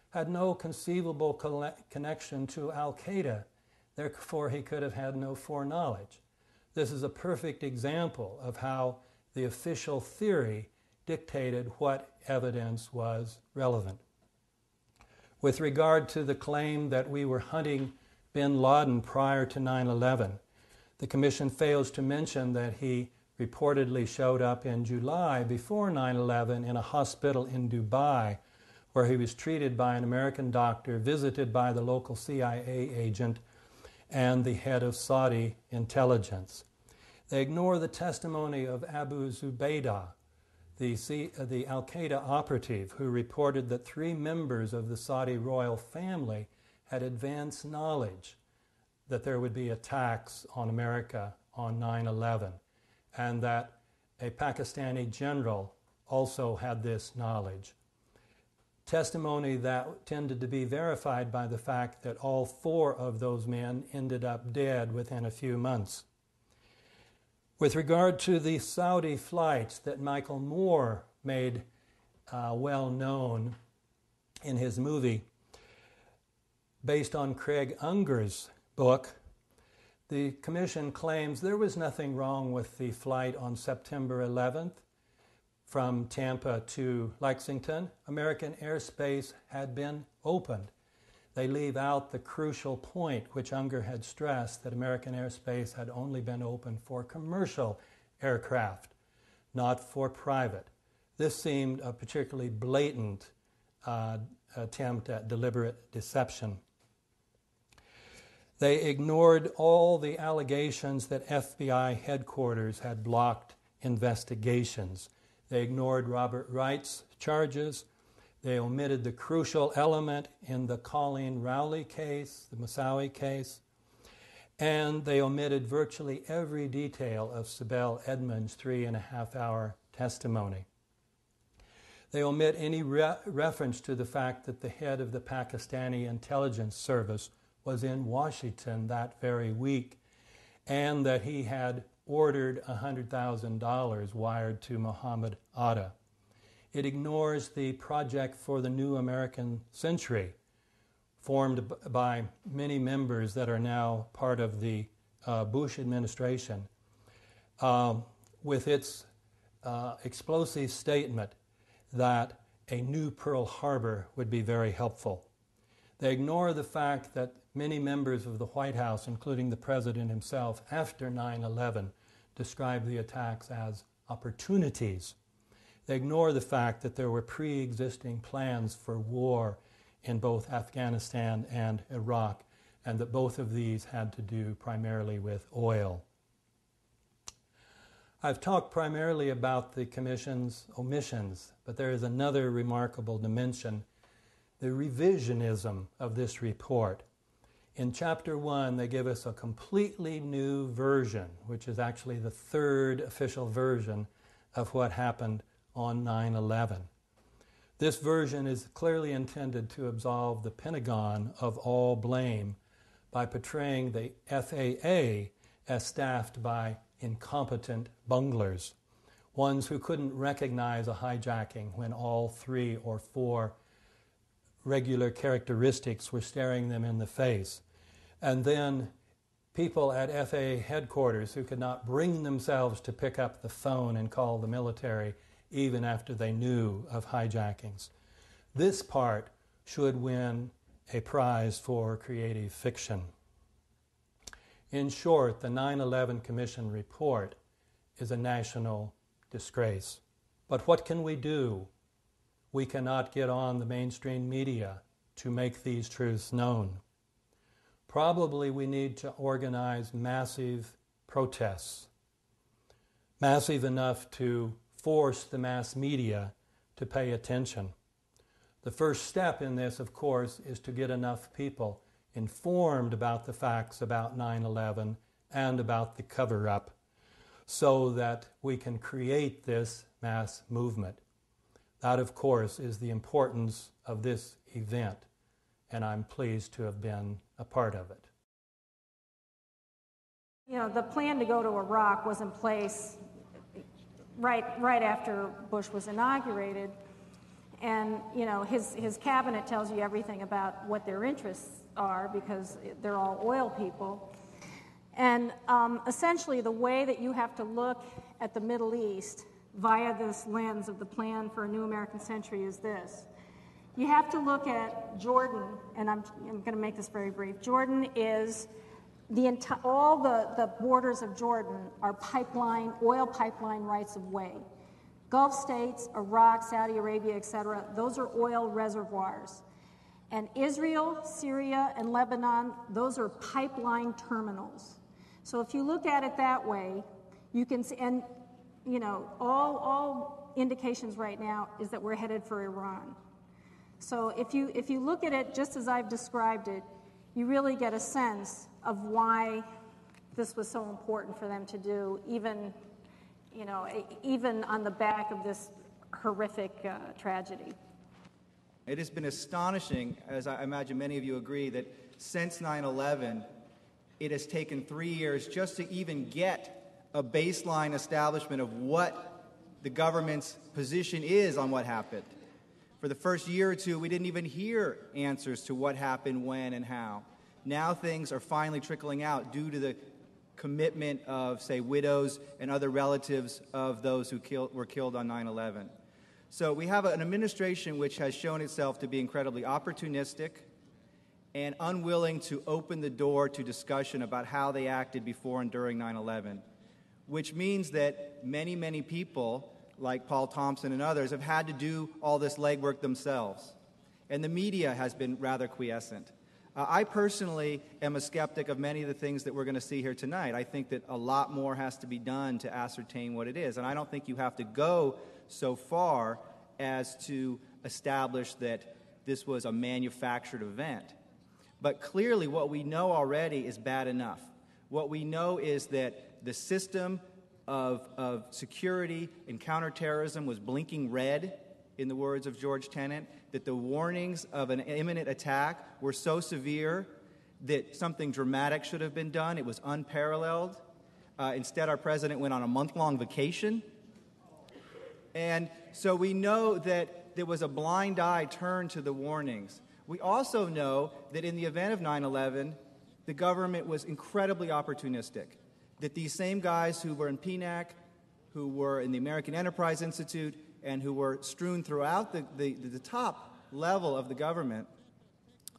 had no conceivable connection to Al Qaeda, therefore, he could have had no foreknowledge. This is a perfect example of how the official theory dictated what evidence was relevant. With regard to the claim that we were hunting bin Laden prior to 9 11. The commission fails to mention that he reportedly showed up in July before 9 11 in a hospital in Dubai where he was treated by an American doctor, visited by the local CIA agent and the head of Saudi intelligence. They ignore the testimony of Abu Zubaydah, the, C- the Al Qaeda operative who reported that three members of the Saudi royal family had advance knowledge that there would be attacks on America on 9 11, and that a Pakistani general also had this knowledge. Testimony that tended to be verified by the fact that all four of those men ended up dead within a few months. With regard to the Saudi flights that Michael Moore made uh, well known in his movie, based on Craig Unger's book, the Commission claims there was nothing wrong with the flight on September 11th from Tampa to Lexington. American airspace had been opened. They leave out the crucial point, which Unger had stressed that American airspace had only been open for commercial aircraft, not for private. This seemed a particularly blatant uh, attempt at deliberate deception. They ignored all the allegations that FBI headquarters had blocked investigations. They ignored Robert Wright's charges. They omitted the crucial element in the Colleen Rowley case, the Masawi case. And they omitted virtually every detail of Sibel Edmonds' three and a half hour testimony. They omit any re- reference to the fact that the head of the Pakistani intelligence service was in Washington that very week and that he had ordered $100,000 wired to Muhammad Atta. It ignores the Project for the New American Century, formed by many members that are now part of the uh, Bush administration, uh, with its uh, explosive statement that a new Pearl Harbor would be very helpful. They ignore the fact that many members of the White House, including the president himself, after 9 11, described the attacks as opportunities. They ignore the fact that there were pre existing plans for war in both Afghanistan and Iraq, and that both of these had to do primarily with oil. I've talked primarily about the Commission's omissions, but there is another remarkable dimension the revisionism of this report. In chapter one, they give us a completely new version, which is actually the third official version of what happened on 9 11. This version is clearly intended to absolve the Pentagon of all blame by portraying the FAA as staffed by incompetent bunglers, ones who couldn't recognize a hijacking when all three or four regular characteristics were staring them in the face. And then people at FAA headquarters who could not bring themselves to pick up the phone and call the military even after they knew of hijackings. This part should win a prize for creative fiction. In short, the 9 11 Commission report is a national disgrace. But what can we do? We cannot get on the mainstream media to make these truths known probably we need to organize massive protests, massive enough to force the mass media to pay attention. The first step in this, of course, is to get enough people informed about the facts about 9 11 and about the cover up so that we can create this mass movement. That, of course, is the importance of this event, and I'm pleased to have been a part of it. You know, the plan to go to Iraq was in place right, right after Bush was inaugurated. And, you know, his, his cabinet tells you everything about what their interests are because they're all oil people. And um, essentially, the way that you have to look at the Middle East via this lens of the plan for a new American century is this you have to look at Jordan, and I'm, I'm going to make this very brief. Jordan is the enti- all the, the borders of Jordan are pipeline, oil pipeline rights of way. Gulf states, Iraq, Saudi Arabia, etc., those are oil reservoirs. And Israel, Syria, and Lebanon, those are pipeline terminals. So if you look at it that way, you can see, and you know, all, all indications right now is that we're headed for Iran. So if you, if you look at it just as I've described it, you really get a sense of why this was so important for them to do, even, you know, even on the back of this horrific uh, tragedy. It has been astonishing, as I imagine many of you agree, that since 9 11, it has taken three years just to even get a baseline establishment of what the government's position is on what happened. For the first year or two, we didn't even hear answers to what happened, when, and how. Now things are finally trickling out due to the commitment of, say, widows and other relatives of those who were killed on 9 11. So we have an administration which has shown itself to be incredibly opportunistic and unwilling to open the door to discussion about how they acted before and during 9 11, which means that many, many people like Paul Thompson and others, have had to do all this legwork themselves. And the media has been rather quiescent. Uh, I personally am a skeptic of many of the things that we're going to see here tonight. I think that a lot more has to be done to ascertain what it is. And I don't think you have to go so far as to establish that this was a manufactured event. But clearly, what we know already is bad enough. What we know is that the system of, of security and counterterrorism was blinking red, in the words of George Tenet, that the warnings of an imminent attack were so severe that something dramatic should have been done. It was unparalleled. Uh, instead, our president went on a month long vacation. And so we know that there was a blind eye turned to the warnings. We also know that in the event of 9 11, the government was incredibly opportunistic that these same guys who were in PNAC, who were in the American Enterprise Institute, and who were strewn throughout the, the, the top level of the government,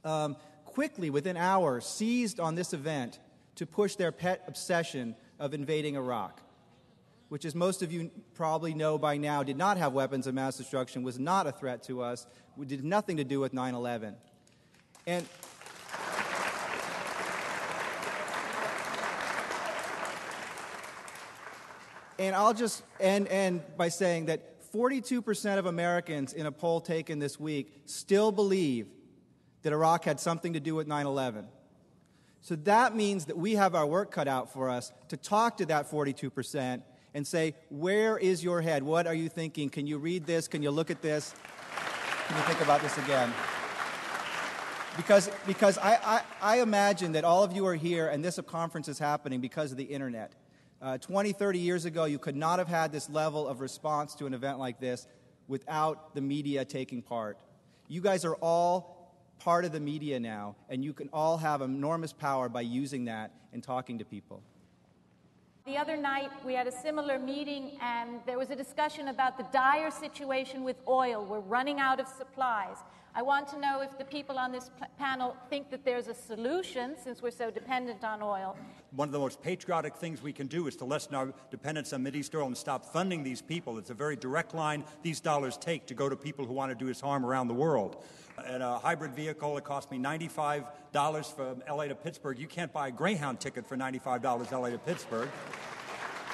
um, quickly, within hours, seized on this event to push their pet obsession of invading Iraq, which, as most of you probably know by now, did not have weapons of mass destruction, was not a threat to us, did nothing to do with 9 11. And And I'll just end, end by saying that 42% of Americans in a poll taken this week still believe that Iraq had something to do with 9 11. So that means that we have our work cut out for us to talk to that 42% and say, Where is your head? What are you thinking? Can you read this? Can you look at this? Can you think about this again? Because, because I, I, I imagine that all of you are here and this conference is happening because of the internet. Uh, 20, 30 years ago, you could not have had this level of response to an event like this without the media taking part. You guys are all part of the media now, and you can all have enormous power by using that and talking to people. The other night, we had a similar meeting, and there was a discussion about the dire situation with oil. We're running out of supplies. I want to know if the people on this panel think that there's a solution since we're so dependent on oil. One of the most patriotic things we can do is to lessen our dependence on Mideast oil and stop funding these people. It's a very direct line these dollars take to go to people who want to do us harm around the world. In a hybrid vehicle, it cost me $95 from LA to Pittsburgh. You can't buy a Greyhound ticket for $95 LA to Pittsburgh.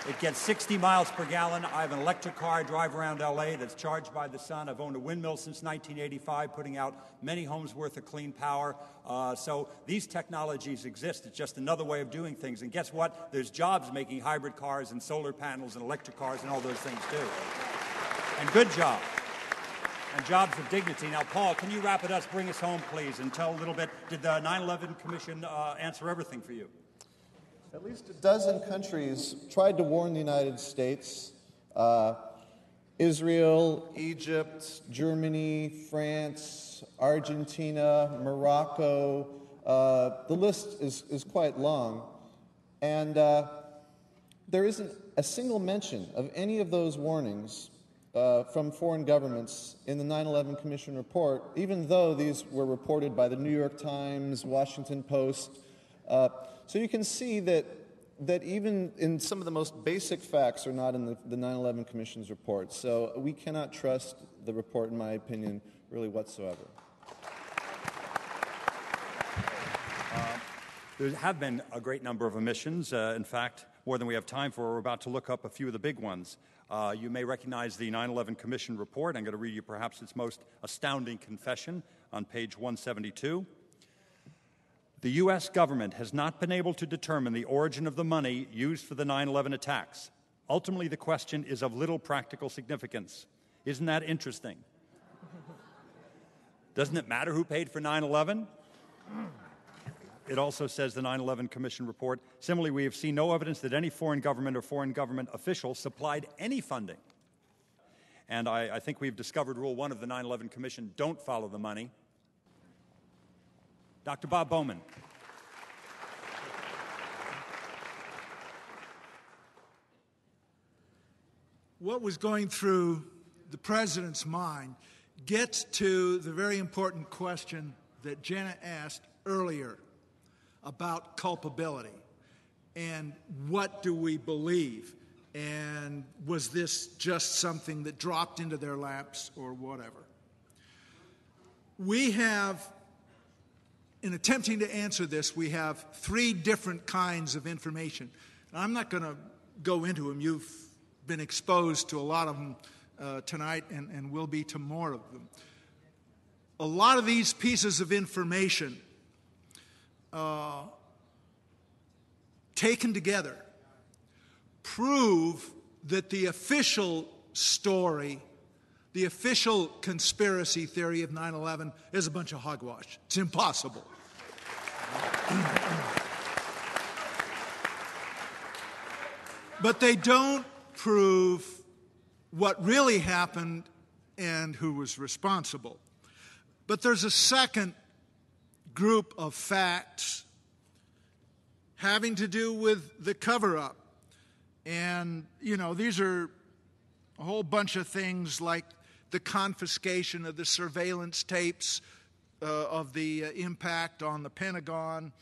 It gets 60 miles per gallon. I have an electric car I drive around LA that's charged by the sun. I've owned a windmill since 1985, putting out many homes worth of clean power. Uh, so these technologies exist. It's just another way of doing things. And guess what? There's jobs making hybrid cars and solar panels and electric cars and all those things too. And good job and jobs of dignity. Now, Paul, can you wrap it up? Bring us home, please, and tell a little bit. Did the 9 11 Commission uh, answer everything for you? At least a dozen countries tried to warn the United States uh, Israel, Egypt, Germany, France, Argentina, Morocco. Uh, the list is, is quite long. And uh, there isn't a single mention of any of those warnings uh, from foreign governments in the 9 11 Commission report, even though these were reported by the New York Times, Washington Post. Uh, so you can see that, that even in some of the most basic facts are not in the 9 11 Commission's report. So we cannot trust the report, in my opinion, really whatsoever. Uh, there have been a great number of omissions. Uh, in fact, more than we have time for, we're about to look up a few of the big ones. Uh, you may recognize the 9 11 Commission report. I'm going to read you perhaps its most astounding confession on page 172. The U.S. government has not been able to determine the origin of the money used for the 9 11 attacks. Ultimately, the question is of little practical significance. Isn't that interesting? Doesn't it matter who paid for 9 11? It also says the 9 11 Commission report. Similarly, we have seen no evidence that any foreign government or foreign government official supplied any funding. And I, I think we've discovered rule one of the 9 11 Commission don't follow the money. Dr. Bob Bowman. What was going through the president's mind gets to the very important question that Jenna asked earlier about culpability and what do we believe? And was this just something that dropped into their laps or whatever? We have in attempting to answer this, we have three different kinds of information. I'm not going to go into them. You've been exposed to a lot of them uh, tonight and, and will be to more of them. A lot of these pieces of information uh, taken together prove that the official story, the official conspiracy theory of 9 11 is a bunch of hogwash. It's impossible but they don't prove what really happened and who was responsible. But there's a second group of facts having to do with the cover up. And, you know, these are a whole bunch of things like the confiscation of the surveillance tapes uh, of the uh, impact on the Pentagon,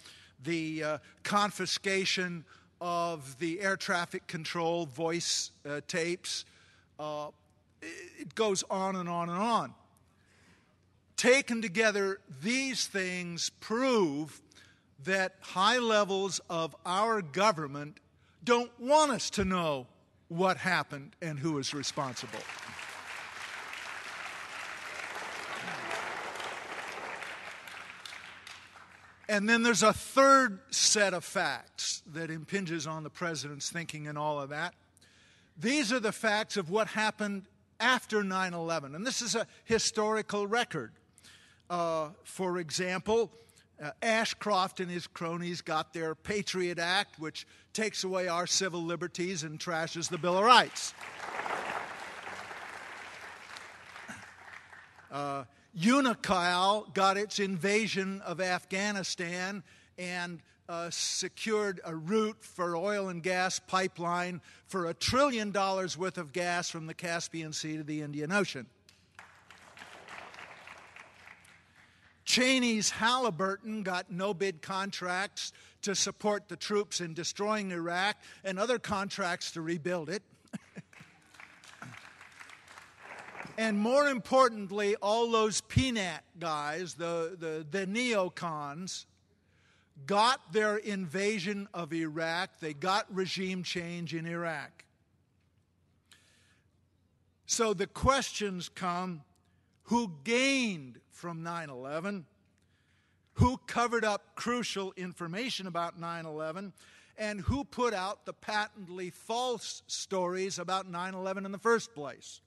the uh, confiscation of the air traffic control voice uh, tapes. Uh, it goes on and on and on. Taken together, these things prove that high levels of our government don't want us to know what happened and who is responsible. and then there's a third set of facts that impinges on the president's thinking and all of that. These are the facts of what happened after 9 11. And this is a historical record. Uh, for example, uh, Ashcroft and his cronies got their Patriot Act, which takes away our civil liberties and trashes the Bill of Rights. Uh, Unocal got its invasion of Afghanistan and uh, secured a route for oil and gas pipeline for a trillion dollars worth of gas from the Caspian Sea to the Indian Ocean. Cheney's Halliburton got no bid contracts to support the troops in destroying Iraq and other contracts to rebuild it. And more importantly, all those peanut guys, the, the, the neocons, got their invasion of Iraq, they got regime change in Iraq. So the questions come who gained from 9 11? Who covered up crucial information about 9 11? And who put out the patently false stories about 9 11 in the first place?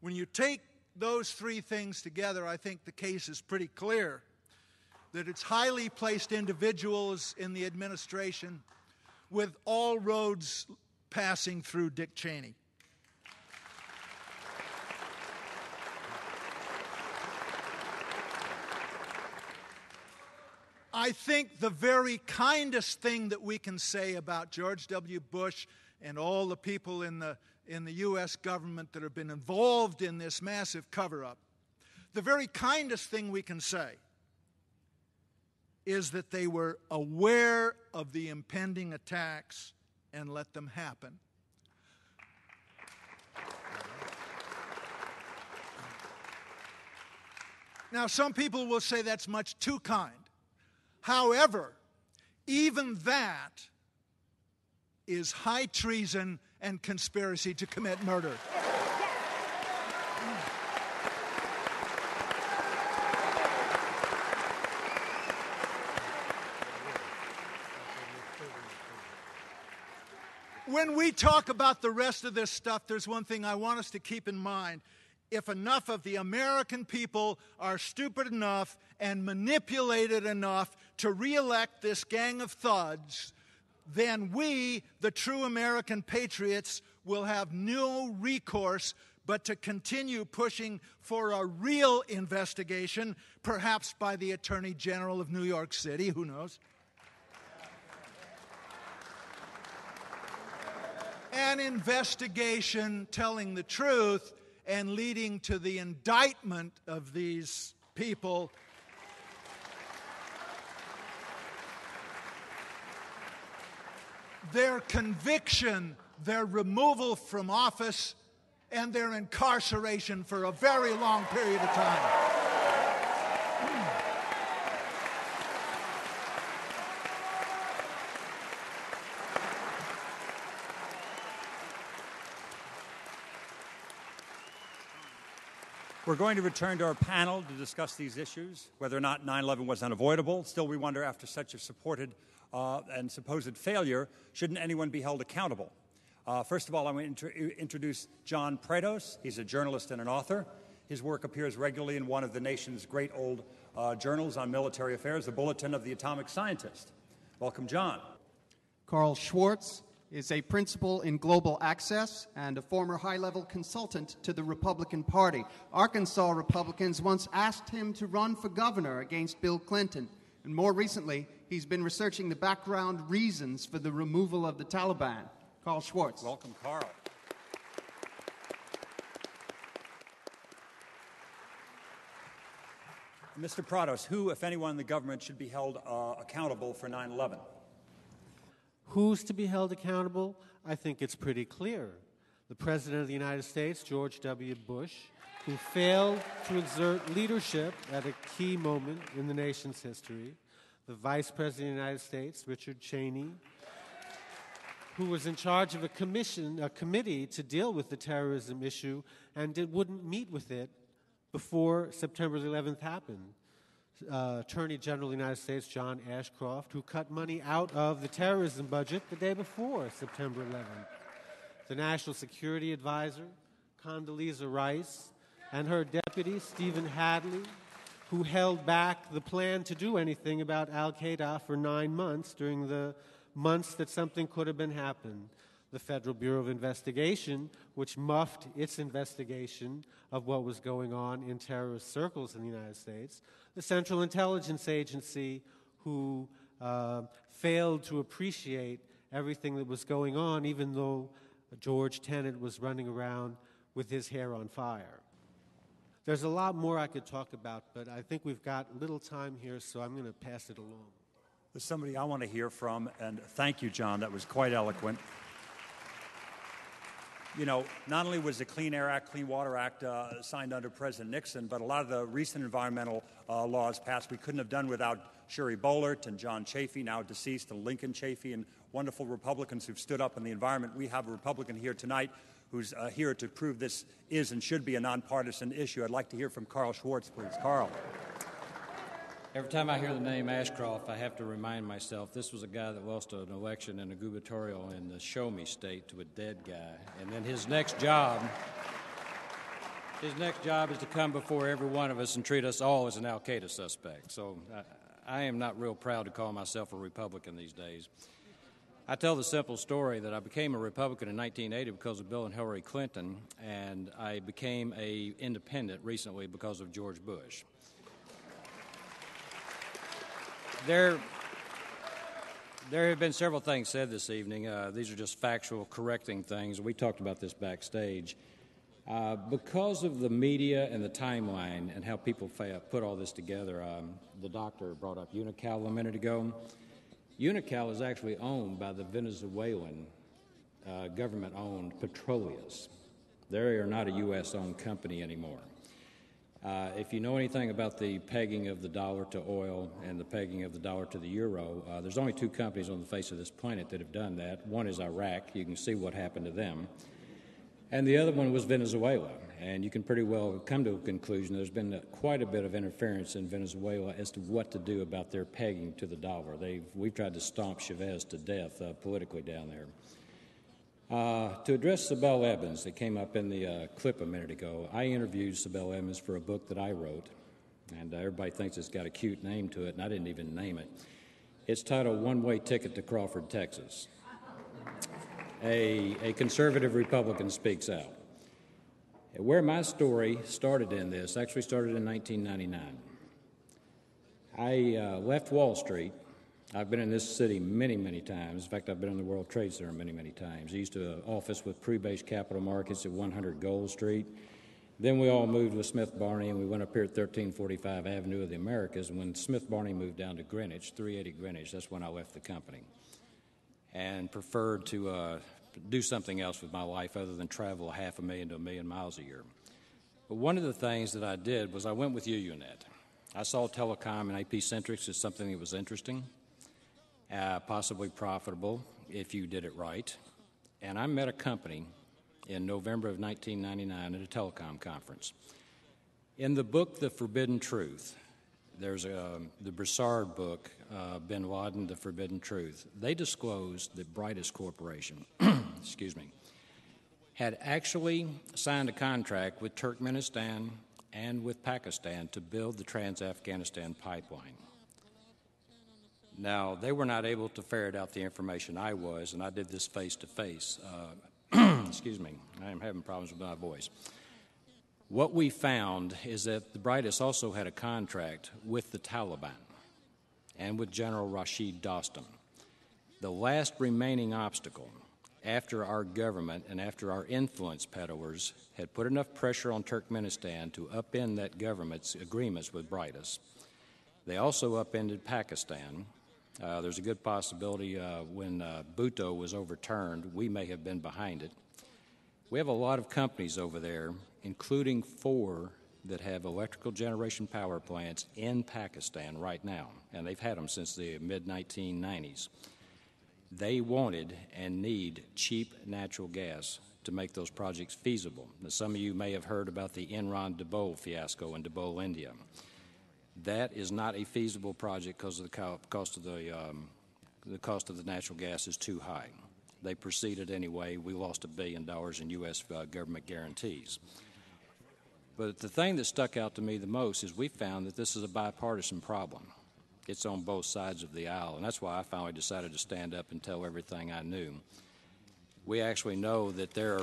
When you take those three things together, I think the case is pretty clear that it's highly placed individuals in the administration with all roads passing through Dick Cheney. I think the very kindest thing that we can say about George W. Bush and all the people in the in the U.S. government that have been involved in this massive cover up, the very kindest thing we can say is that they were aware of the impending attacks and let them happen. Now, some people will say that's much too kind. However, even that is high treason and conspiracy to commit murder. When we talk about the rest of this stuff, there's one thing I want us to keep in mind. If enough of the American people are stupid enough and manipulated enough to reelect this gang of thugs, then we, the true American patriots, will have no recourse but to continue pushing for a real investigation, perhaps by the Attorney General of New York City, who knows? An investigation telling the truth and leading to the indictment of these people their conviction, their removal from office, and their incarceration for a very long period of time. We're going to return to our panel to discuss these issues, whether or not 9 11 was unavoidable. Still, we wonder, after such a supported uh, and supposed failure, shouldn't anyone be held accountable? Uh, first of all, I want to introduce John Prados. He's a journalist and an author. His work appears regularly in one of the nation's great old uh, journals on military affairs, the Bulletin of the Atomic Scientist. Welcome, John. Carl Schwartz is a principal in global access and a former high level consultant to the Republican Party. Arkansas Republicans once asked him to run for governor against Bill Clinton. And more recently, he's been researching the background reasons for the removal of the Taliban. Carl Schwartz. Welcome, Carl. Mr. Prados, who, if anyone in the government, should be held uh, accountable for 9 11? Who's to be held accountable? I think it's pretty clear. The President of the United States, George W. Bush, who failed to exert leadership at a key moment in the nation's history, the Vice President of the United States, Richard Cheney, who was in charge of a commission, a committee to deal with the terrorism issue, and it wouldn't meet with it before September 11th happened. Uh, Attorney General of the United States John Ashcroft, who cut money out of the terrorism budget the day before September 11th. The National Security Advisor, Condoleezza Rice, and her deputy, Stephen Hadley, who held back the plan to do anything about al Qaeda for nine months during the months that something could have been happened. The Federal Bureau of Investigation, which muffed its investigation of what was going on in terrorist circles in the United States, the Central Intelligence Agency, who uh, failed to appreciate everything that was going on, even though George Tenet was running around with his hair on fire. There's a lot more I could talk about, but I think we've got little time here, so I'm going to pass it along. There's somebody I want to hear from, and thank you, John. That was quite eloquent. You know, not only was the Clean Air Act, Clean Water Act uh, signed under President Nixon, but a lot of the recent environmental uh, laws passed we couldn't have done without Sherry Bollert and John Chafee, now deceased, and Lincoln Chafee, and wonderful Republicans who've stood up in the environment. We have a Republican here tonight who's uh, here to prove this is and should be a nonpartisan issue. I'd like to hear from Carl Schwartz, please. Carl. Every time I hear the name Ashcroft, I have to remind myself this was a guy that lost an election in a gubernatorial in the Show Me state to a dead guy. And then his next job. His next job is to come before every one of us and treat us all as an Al Qaeda suspect. So I, uh, I am not real proud to call myself a Republican these days. I tell the simple story that I became a Republican in 1980 because of Bill and Hillary Clinton, and I became a independent recently because of George Bush. There, there have been several things said this evening. Uh, these are just factual, correcting things. We talked about this backstage. Uh, because of the media and the timeline and how people put all this together, um, the doctor brought up Unocal a minute ago. Unocal is actually owned by the Venezuelan uh, government owned Petroleus. They are not a U.S. owned company anymore. Uh, if you know anything about the pegging of the dollar to oil and the pegging of the dollar to the euro, uh, there's only two companies on the face of this planet that have done that. One is Iraq. You can see what happened to them and the other one was Venezuela. And you can pretty well come to a conclusion there's been a, quite a bit of interference in Venezuela as to what to do about their pegging to the dollar. They've, we've tried to stomp Chavez to death uh, politically down there. Uh, to address Bell Evans that came up in the uh, clip a minute ago, I interviewed Sibel Evans for a book that I wrote, and uh, everybody thinks it's got a cute name to it, and I didn't even name it. It's titled One Way Ticket to Crawford, Texas a, a conservative Republican speaks out. Where my story started in this actually started in 1999. I uh, left Wall Street. I've been in this city many, many times. In fact, I've been in the World Trade Center many, many times. I used to uh, office with pre-based capital markets at 100 Gold Street. Then we all moved with Smith Barney, and we went up here at 1345 Avenue of the Americas. And when Smith Barney moved down to Greenwich, 380 Greenwich, that's when I left the company and preferred to uh, do something else with my life other than travel half a million to a million miles a year. But one of the things that I did was I went with UUNet. I saw telecom and AP Centrics as something that was interesting, uh, possibly profitable if you did it right. And I met a company in November of 1999 at a telecom conference. In the book, The Forbidden Truth, there's a, um, the Broussard book uh, Ben Laden, The Forbidden Truth, they disclosed that Brightest Corporation, excuse me, had actually signed a contract with Turkmenistan and with Pakistan to build the Trans Afghanistan pipeline. Now, they were not able to ferret out the information I was, and I did this face to face. Excuse me, I am having problems with my voice. What we found is that the Brightest also had a contract with the Taliban and with General Rashid Dostum. The last remaining obstacle, after our government and after our influence peddlers had put enough pressure on Turkmenistan to upend that government's agreements with Brightus, they also upended Pakistan. Uh, there's a good possibility uh, when uh, Bhutto was overturned, we may have been behind it. We have a lot of companies over there, including four that have electrical generation power plants in Pakistan right now, and they've had them since the mid 1990s. They wanted and need cheap natural gas to make those projects feasible. Now, some of you may have heard about the Enron Dabol fiasco in Dabol, India. That is not a feasible project because of the cost of the um, the cost of the natural gas is too high. They proceeded anyway. We lost a billion dollars in U.S. Uh, government guarantees. But the thing that stuck out to me the most is we found that this is a bipartisan problem. It's on both sides of the aisle, and that's why I finally decided to stand up and tell everything I knew. We actually know that there are.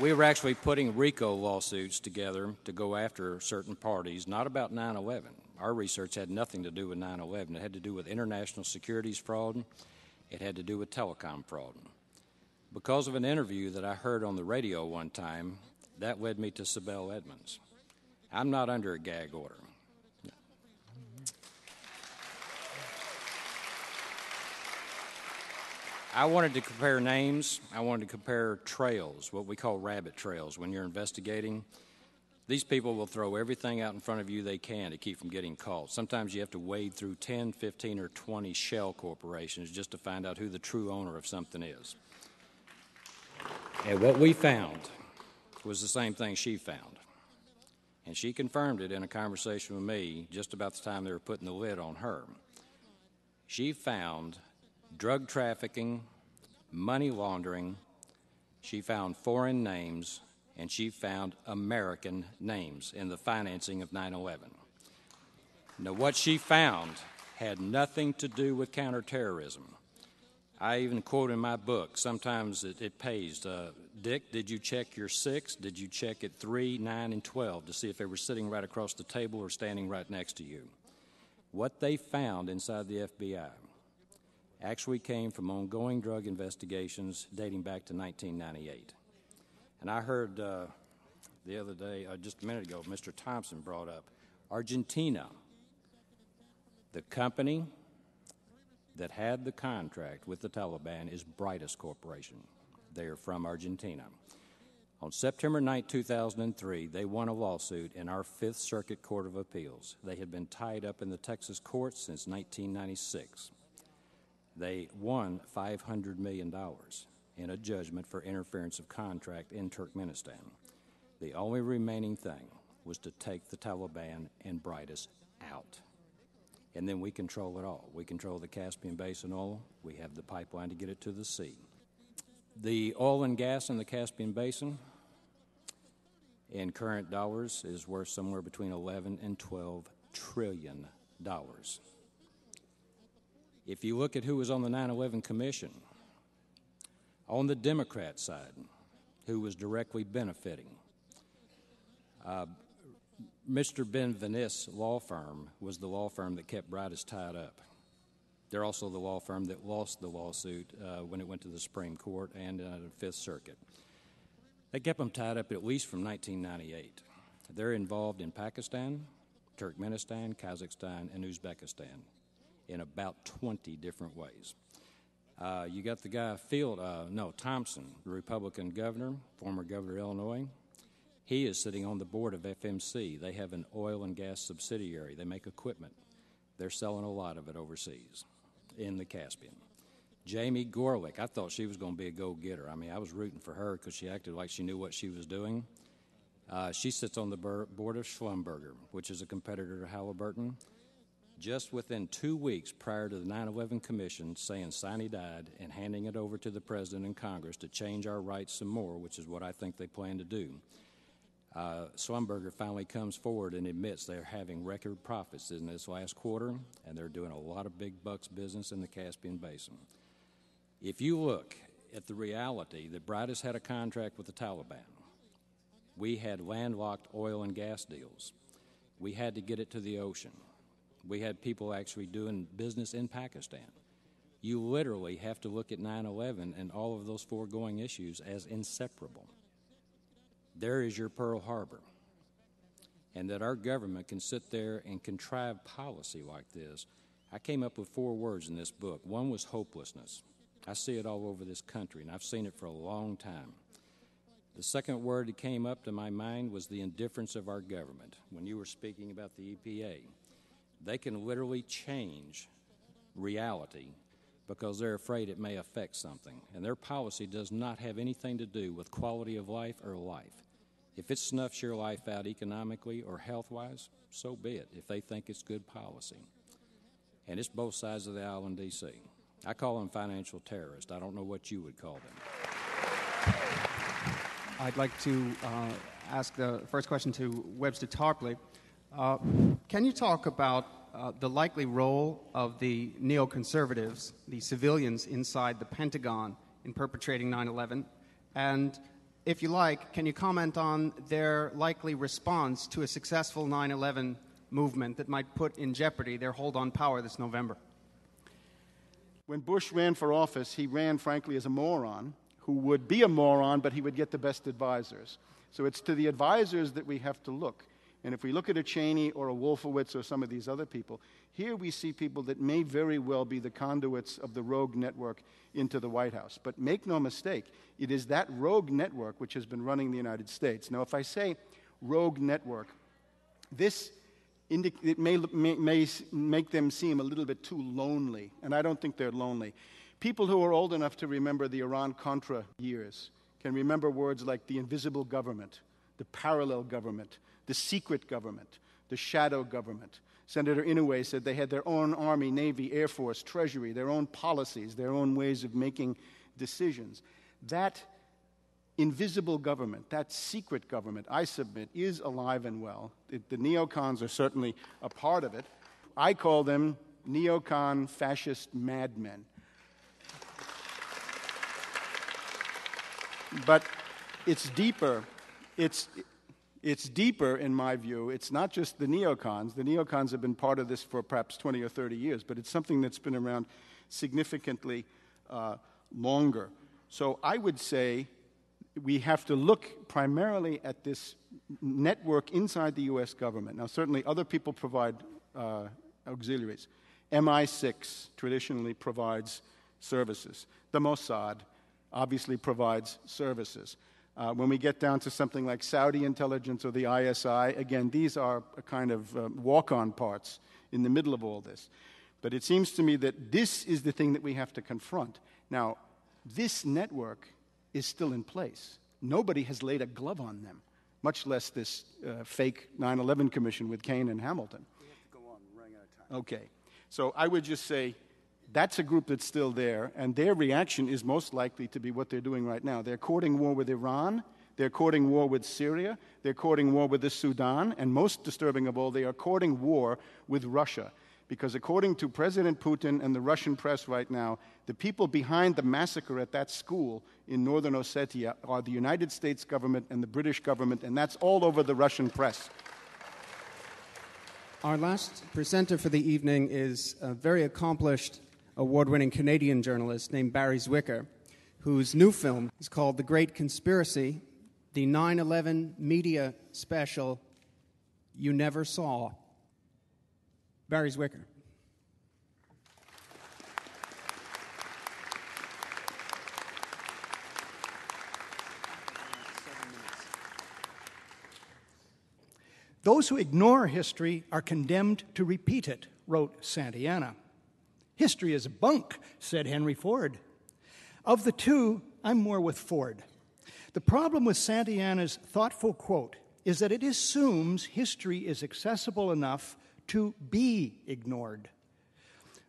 we were actually putting RICO lawsuits together to go after certain parties, not about 9 11. Our research had nothing to do with 9 11, it had to do with international securities fraud it had to do with telecom fraud. Because of an interview that I heard on the radio one time, that led me to Sibel Edmonds. I'm not under a gag order. I wanted to compare names. I wanted to compare trails, what we call rabbit trails when you're investigating. These people will throw everything out in front of you they can to keep from getting caught. Sometimes you have to wade through 10, 15, or 20 shell corporations just to find out who the true owner of something is. And what we found was the same thing she found. And she confirmed it in a conversation with me just about the time they were putting the lid on her. She found drug trafficking, money laundering, she found foreign names, and she found American names in the financing of 9 11. Now, what she found had nothing to do with counterterrorism. I even quote in my book, sometimes it, it pays, uh, Dick, did you check your six? Did you check at three, nine, and 12 to see if they were sitting right across the table or standing right next to you? What they found inside the FBI actually came from ongoing drug investigations dating back to 1998. And I heard uh, the other day, uh, just a minute ago, Mr. Thompson brought up Argentina, the company that had the contract with the Taliban is Brightest Corporation. They are from Argentina. On September 9, 2003, they won a lawsuit in our Fifth Circuit Court of Appeals. They had been tied up in the Texas courts since 1996. They won $500 million in a judgment for interference of contract in Turkmenistan. The only remaining thing was to take the Taliban and Brightus out. And then we control it all. We control the Caspian Basin oil, we have the pipeline to get it to the sea. The oil and gas in the Caspian Basin in current dollars is worth somewhere between 11 and 12 trillion dollars. If you look at who was on the 9 11 Commission, on the Democrat side, who was directly benefiting. Uh, Mr. Benveniste's law firm was the law firm that kept Brightus tied up. They're also the law firm that lost the lawsuit uh, when it went to the Supreme Court and uh, the Fifth Circuit. They kept them tied up at least from 1998. They're involved in Pakistan, Turkmenistan, Kazakhstan, and Uzbekistan in about 20 different ways. Uh, you got the guy Field, uh, no Thompson, the Republican governor, former governor of Illinois. He is sitting on the board of FMC. They have an oil and gas subsidiary. They make equipment. They're selling a lot of it overseas, in the Caspian. Jamie Gorlick, I thought she was going to be a go-getter. I mean, I was rooting for her because she acted like she knew what she was doing. Uh, she sits on the board of Schlumberger, which is a competitor to Halliburton just within two weeks prior to the 9 11 Commission saying Siney died and handing it over to the President and Congress to change our rights some more, which is what I think they plan to do. Uh, finally comes forward and admits they're having record profits in this last quarter, and they're doing a lot of big bucks business in the Caspian Basin. If you look at the reality that Brightus had a contract with the Taliban, we had landlocked oil and gas deals, we had to get it to the ocean we had people actually doing business in Pakistan. You literally have to look at 9 11 and all of those foregoing issues as inseparable. There is your Pearl Harbor. And that our government can sit there and contrive policy like this. I came up with four words in this book. One was hopelessness. I see it all over this country, and I've seen it for a long time. The second word that came up to my mind was the indifference of our government when you were speaking about the EPA. They can literally change reality because they're afraid it may affect something. And their policy does not have anything to do with quality of life or life. If it snuffs your life out economically or health wise, so be it, if they think it's good policy. And it's both sides of the aisle in D.C. I call them financial terrorists. I don't know what you would call them. I'd like to uh, ask the first question to Webster Tarpley. Uh, can you talk about uh, the likely role of the neoconservatives, the civilians inside the Pentagon, in perpetrating 9 11? And if you like, can you comment on their likely response to a successful 9 11 movement that might put in jeopardy their hold on power this November? When Bush ran for office, he ran, frankly, as a moron who would be a moron, but he would get the best advisors. So it's to the advisors that we have to look. And if we look at a Cheney or a Wolfowitz or some of these other people, here we see people that may very well be the conduits of the rogue network into the White House. But make no mistake, it is that rogue network which has been running the United States. Now, if I say rogue network, this indic- it may, may, may make them seem a little bit too lonely, and I don't think they're lonely. People who are old enough to remember the Iran Contra years can remember words like the invisible government, the parallel government, the secret government, the shadow government. Senator Inouye said they had their own Army, Navy, Air Force, Treasury, their own policies, their own ways of making decisions. That invisible government, that secret government, I submit, is alive and well. It, the neocons are certainly a part of it. I call them neocon fascist madmen. But it's deeper. It's, it's deeper, in my view. It's not just the neocons. The neocons have been part of this for perhaps 20 or 30 years, but it's something that's been around significantly uh, longer. So I would say we have to look primarily at this network inside the US government. Now, certainly, other people provide uh, auxiliaries. MI6 traditionally provides services, the Mossad obviously provides services. Uh, when we get down to something like Saudi intelligence or the ISI, again, these are a kind of uh, um, walk on parts in the middle of all this. But it seems to me that this is the thing that we have to confront. Now, this network is still in place. Nobody has laid a glove on them, much less this uh, fake 9 11 commission with Kane and Hamilton. We have to go on. We're running out of time. Okay. So I would just say that's a group that's still there, and their reaction is most likely to be what they're doing right now. They're courting war with Iran, they're courting war with Syria, they're courting war with the Sudan, and most disturbing of all, they are courting war with Russia. Because according to President Putin and the Russian press right now, the people behind the massacre at that school in northern Ossetia are the United States government and the British government, and that's all over the Russian press. Our last presenter for the evening is a very accomplished award winning Canadian journalist named Barry Zwicker, whose new film is called The Great Conspiracy The 9 11 Media Special You Never Saw. Barry Zwicker. Those who ignore history are condemned to repeat it, wrote Santayana. History is bunk, said Henry Ford. Of the two, I'm more with Ford. The problem with Santayana's thoughtful quote is that it assumes history is accessible enough to be ignored.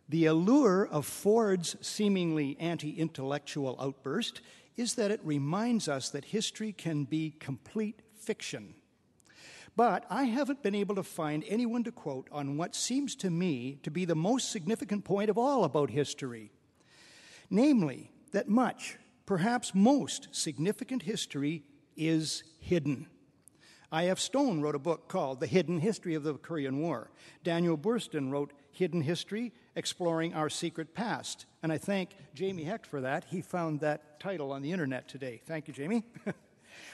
The allure of Ford's seemingly anti intellectual outburst is that it reminds us that history can be complete fiction. But I haven't been able to find anyone to quote on what seems to me to be the most significant point of all about history namely, that much, perhaps most significant history is hidden. I.F. Stone wrote a book called The Hidden History of the Korean War. Daniel Burston wrote Hidden History Exploring Our Secret Past. And I thank Jamie Hecht for that. He found that title on the internet today. Thank you, Jamie.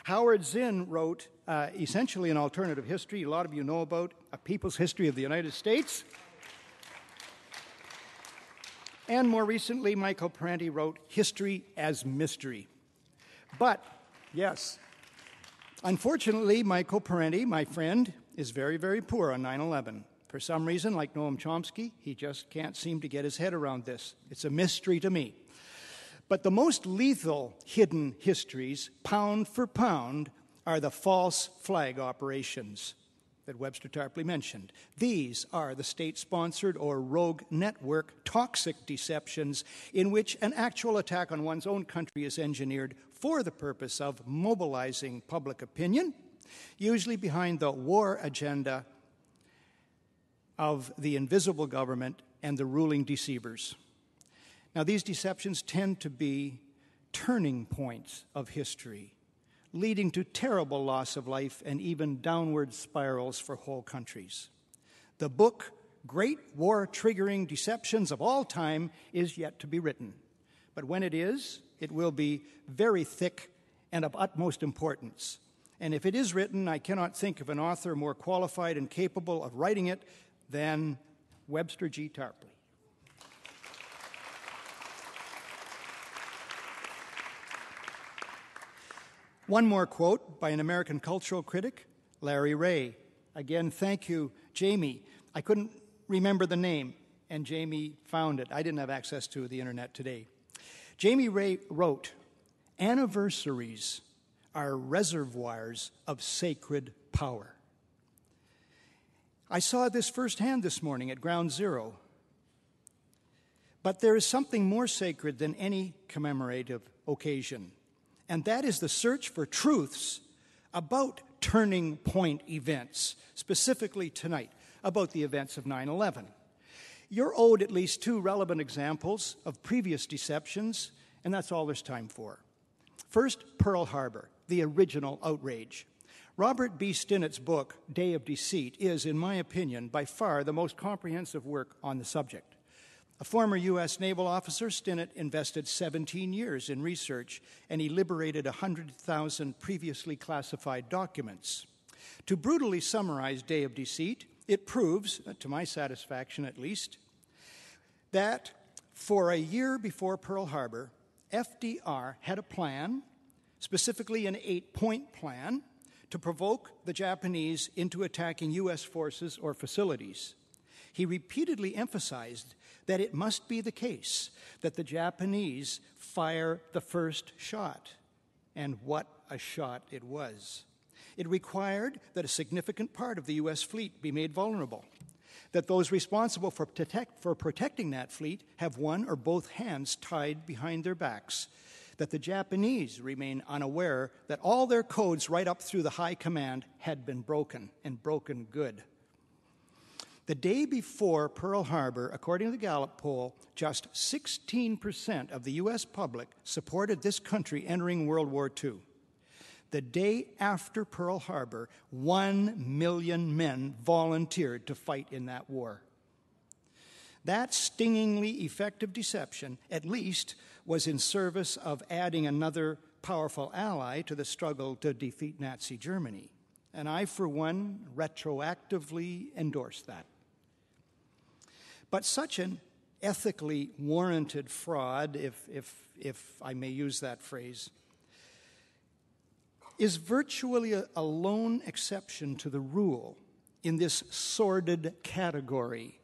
Howard Zinn wrote uh, essentially an alternative history, a lot of you know about, A People's History of the United States. And more recently, Michael Parenti wrote History as Mystery. But, yes, unfortunately, Michael Parenti, my friend, is very, very poor on 9 11. For some reason, like Noam Chomsky, he just can't seem to get his head around this. It's a mystery to me. But the most lethal hidden histories, pound for pound, are the false flag operations that Webster Tarpley mentioned. These are the state sponsored or rogue network toxic deceptions in which an actual attack on one's own country is engineered for the purpose of mobilizing public opinion, usually behind the war agenda of the invisible government and the ruling deceivers. Now, these deceptions tend to be turning points of history, leading to terrible loss of life and even downward spirals for whole countries. The book, Great War Triggering Deceptions of All Time, is yet to be written. But when it is, it will be very thick and of utmost importance. And if it is written, I cannot think of an author more qualified and capable of writing it than Webster G. Tarpley. One more quote by an American cultural critic, Larry Ray. Again, thank you, Jamie. I couldn't remember the name, and Jamie found it. I didn't have access to the internet today. Jamie Ray wrote Anniversaries are reservoirs of sacred power. I saw this firsthand this morning at Ground Zero. But there is something more sacred than any commemorative occasion and that is the search for truths about turning point events, specifically tonight, about the events of 9 11. You're owed at least two relevant examples of previous deceptions, and that's all there's time for. First, Pearl Harbor, the original outrage. Robert B. Stinnett's book, Day of Deceit, is, in my opinion, by far the most comprehensive work on the subject. A former U.S. naval officer, Stinnett invested 17 years in research and he liberated 100,000 previously classified documents. To brutally summarize Day of Deceit, it proves, uh, to my satisfaction at least, that for a year before Pearl Harbor, FDR had a plan, specifically an eight point plan, to provoke the Japanese into attacking U.S. forces or facilities. He repeatedly emphasized that it must be the case that the Japanese fire the first shot. And what a shot it was! It required that a significant part of the U.S. fleet be made vulnerable, that those responsible for, protect, for protecting that fleet have one or both hands tied behind their backs, that the Japanese remain unaware that all their codes right up through the high command had been broken, and broken good. The day before Pearl Harbor, according to the Gallup poll, just 16% of the U.S. public supported this country entering World War II. The day after Pearl Harbor, one million men volunteered to fight in that war. That stingingly effective deception, at least, was in service of adding another powerful ally to the struggle to defeat Nazi Germany. And I, for one, retroactively endorse that. But such an ethically warranted fraud, if, if, if I may use that phrase, is virtually a, a lone exception to the rule in this sordid category.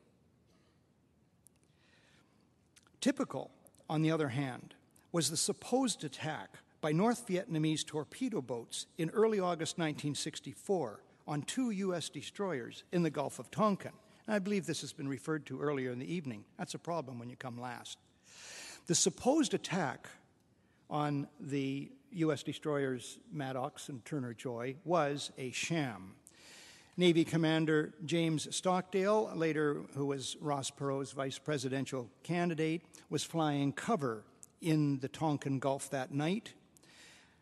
Typical, on the other hand, was the supposed attack by North Vietnamese torpedo boats in early August 1964 on two U.S. destroyers in the Gulf of Tonkin. And I believe this has been referred to earlier in the evening. That's a problem when you come last. The supposed attack on the U.S. destroyers Maddox and Turner Joy was a sham. Navy Commander James Stockdale, later who was Ross Perot's vice presidential candidate, was flying cover in the Tonkin Gulf that night.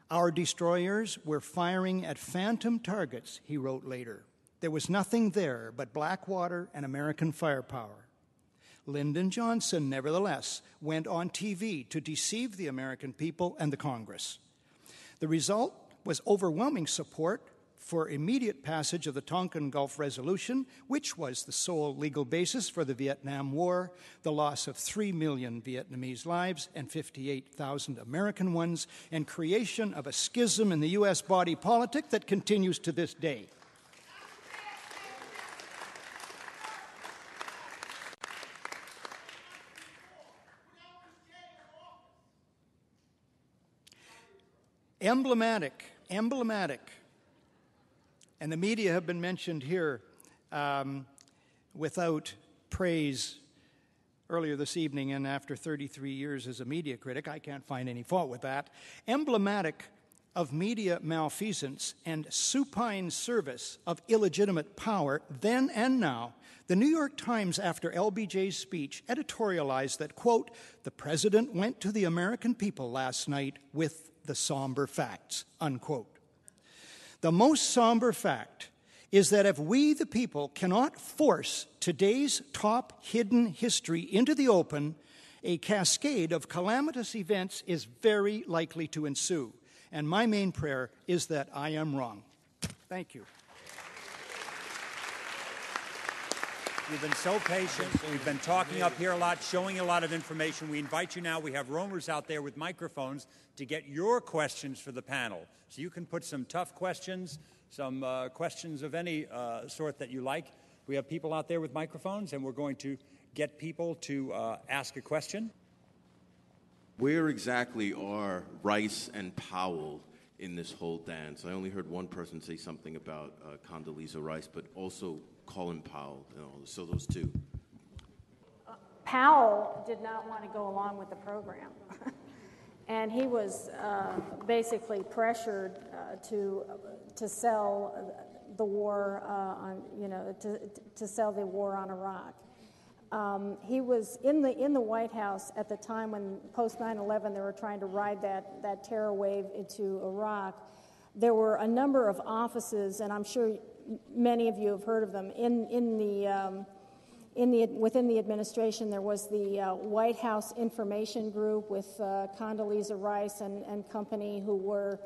Our destroyers were firing at phantom targets, he wrote later. There was nothing there but black water and American firepower. Lyndon Johnson, nevertheless, went on TV to deceive the American people and the Congress. The result was overwhelming support for immediate passage of the Tonkin Gulf Resolution, which was the sole legal basis for the Vietnam War, the loss of 3 million Vietnamese lives and 58,000 American ones, and creation of a schism in the U.S. body politic that continues to this day. Emblematic, emblematic. And the media have been mentioned here um, without praise earlier this evening, and after 33 years as a media critic, I can't find any fault with that. Emblematic of media malfeasance and supine service of illegitimate power then and now, the New York Times, after LBJ's speech, editorialized that, quote, the president went to the American people last night with the somber facts, unquote. The most somber fact is that if we, the people, cannot force today's top hidden history into the open, a cascade of calamitous events is very likely to ensue. And my main prayer is that I am wrong. Thank you. You've been so patient. We've been talking up here a lot, showing a lot of information. We invite you now. We have roamers out there with microphones to get your questions for the panel. So you can put some tough questions, some uh, questions of any uh, sort that you like. We have people out there with microphones, and we're going to get people to uh, ask a question. Where exactly are Rice and Powell in this whole dance? I only heard one person say something about uh, Condoleezza Rice, but also Colin Powell and all. So those two. Powell did not want to go along with the program. and he was uh, basically pressured uh, to, to sell the war uh, on, you know, to, to sell the war on Iraq. Um, he was in the, in the White House at the time when post 9 11 they were trying to ride that, that terror wave into Iraq. There were a number of offices, and I'm sure many of you have heard of them. In, in the, um, in the, within the administration, there was the uh, White House Information Group with uh, Condoleezza Rice and, and company who were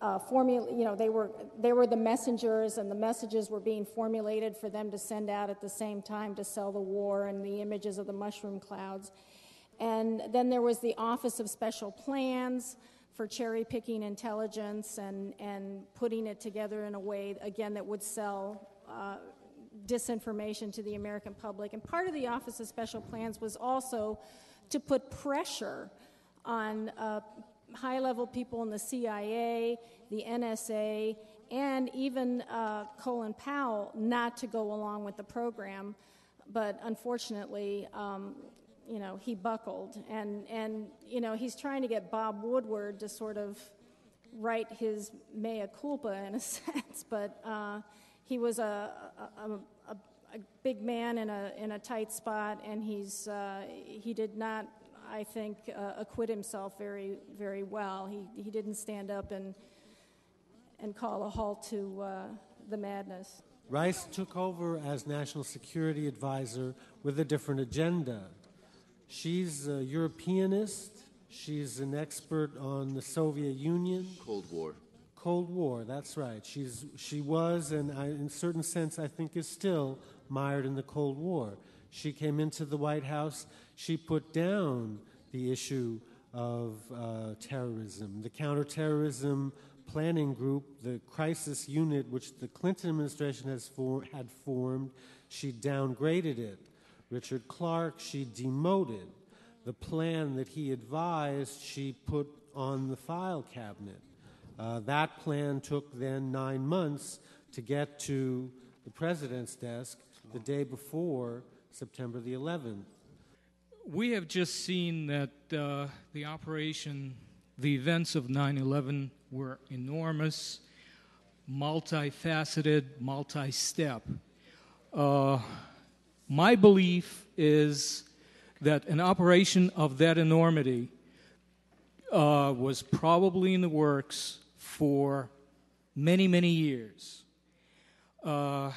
uh, formula, you know, they were, they were the messengers and the messages were being formulated for them to send out at the same time to sell the war and the images of the mushroom clouds. And then there was the Office of Special Plans, for cherry picking intelligence and, and putting it together in a way, again, that would sell uh, disinformation to the American public. And part of the Office of Special Plans was also to put pressure on uh, high level people in the CIA, the NSA, and even uh, Colin Powell not to go along with the program. But unfortunately, um, you know, he buckled. And, and, you know, he's trying to get Bob Woodward to sort of write his mea culpa in a sense, but uh, he was a, a, a, a, big man in a, in a tight spot, and he's, uh, he did not, I think, uh, acquit himself very, very well. He, he didn't stand up and, and call a halt to uh, the madness. Rice took over as national security advisor with a different agenda She's a Europeanist. She's an expert on the Soviet Union. Cold War. Cold War, that's right. She's, she was, and I, in certain sense, I think is still mired in the Cold War. She came into the White House, she put down the issue of uh, terrorism. The counterterrorism planning group, the crisis unit, which the Clinton administration has for, had formed, she downgraded it Richard Clark, she demoted. The plan that he advised, she put on the file cabinet. Uh, that plan took then nine months to get to the president's desk the day before September the 11th. We have just seen that uh, the operation, the events of 9 11 were enormous, multifaceted, multi step. Uh, my belief is that an operation of that enormity uh, was probably in the works for many, many years. Uh,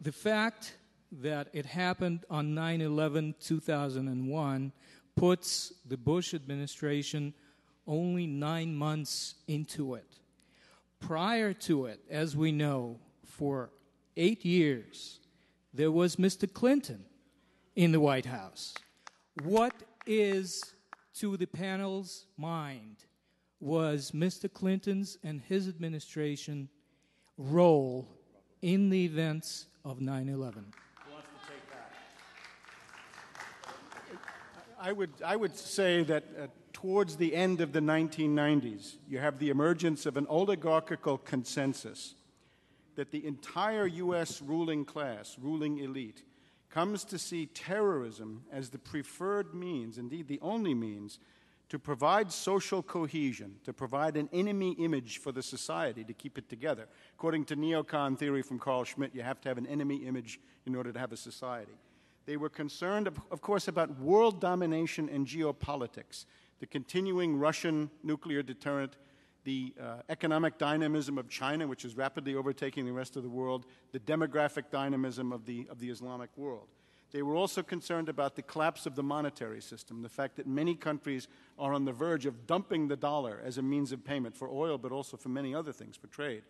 the fact that it happened on 9 11 2001 puts the Bush administration only nine months into it. Prior to it, as we know, for eight years, there was Mr. Clinton in the White House. What is to the panel's mind was Mr. Clinton's and his administration role in the events of 9 11? I would, I would say that uh, towards the end of the 1990s, you have the emergence of an oligarchical consensus that the entire U.S. ruling class, ruling elite, comes to see terrorism as the preferred means, indeed the only means, to provide social cohesion, to provide an enemy image for the society to keep it together. According to neocon theory from Carl Schmidt, you have to have an enemy image in order to have a society. They were concerned, of course, about world domination and geopolitics, the continuing Russian nuclear deterrent the uh, economic dynamism of China, which is rapidly overtaking the rest of the world, the demographic dynamism of the, of the Islamic world. They were also concerned about the collapse of the monetary system, the fact that many countries are on the verge of dumping the dollar as a means of payment for oil, but also for many other things, for trade,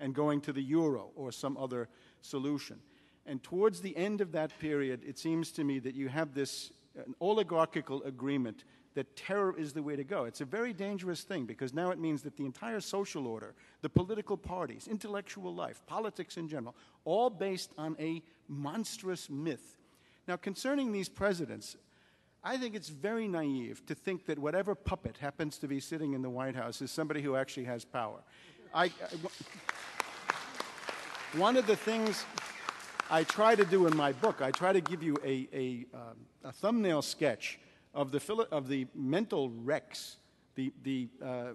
and going to the euro or some other solution. And towards the end of that period, it seems to me that you have this an oligarchical agreement that terror is the way to go. It's a very dangerous thing because now it means that the entire social order, the political parties, intellectual life, politics in general, all based on a monstrous myth. Now, concerning these presidents, I think it's very naive to think that whatever puppet happens to be sitting in the White House is somebody who actually has power. I, I, one of the things I try to do in my book, I try to give you a, a, uh, a thumbnail sketch of the, of the mental wrecks, the, the uh,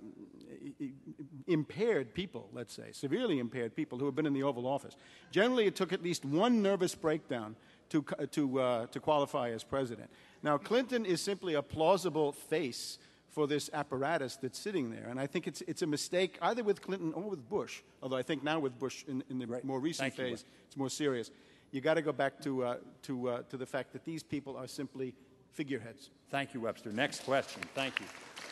impaired people, let's say, severely impaired people who have been in the Oval Office. Generally, it took at least one nervous breakdown to, to, uh, to qualify as president. Now, Clinton is simply a plausible face for this apparatus that's sitting there. And I think it's, it's a mistake either with Clinton or with Bush, although I think now with Bush in, in the right. more recent Thank phase, you. it's more serious. You got to go back to, uh, to, uh, to the fact that these people are simply figureheads. Thank you, Webster. Next question. Thank you.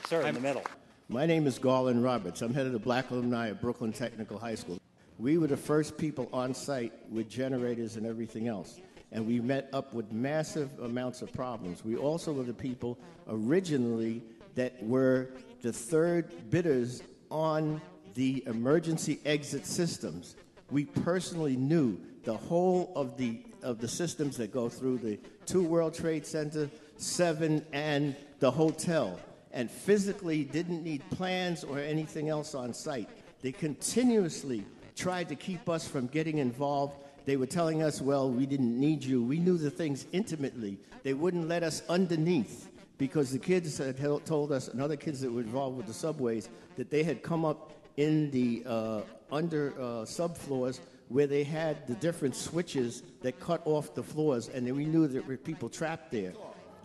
Sir, I'm, in the middle. My name is Garland Roberts. I'm head of the black alumni of Brooklyn Technical High School. We were the first people on site with generators and everything else. And we met up with massive amounts of problems. We also were the people originally that were the third bidders on the emergency exit systems. We personally knew the whole of the of the systems that go through the two World Trade Center, seven, and the hotel, and physically didn't need plans or anything else on site. They continuously tried to keep us from getting involved. They were telling us, well, we didn't need you. We knew the things intimately. They wouldn't let us underneath because the kids had told us, and other kids that were involved with the subways, that they had come up in the uh, under uh, subfloors where they had the different switches that cut off the floors, and we knew that there were people trapped there.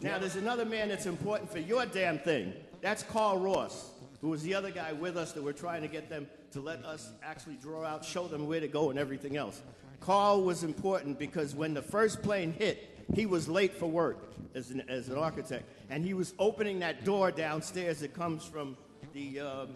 Now, there's another man that's important for your damn thing. That's Carl Ross, who was the other guy with us that we're trying to get them to let us actually draw out, show them where to go, and everything else. Carl was important because when the first plane hit, he was late for work as an, as an architect, and he was opening that door downstairs that comes from the um,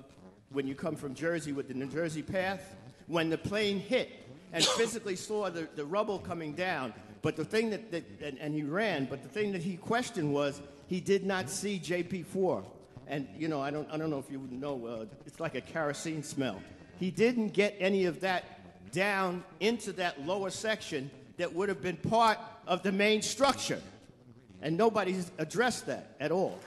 when you come from Jersey with the New Jersey path. When the plane hit, and physically saw the, the rubble coming down, but the thing that, that and, and he ran, but the thing that he questioned was he did not see JP4. And, you know, I don't, I don't know if you know, uh, it's like a kerosene smell. He didn't get any of that down into that lower section that would have been part of the main structure. And nobody's addressed that at all.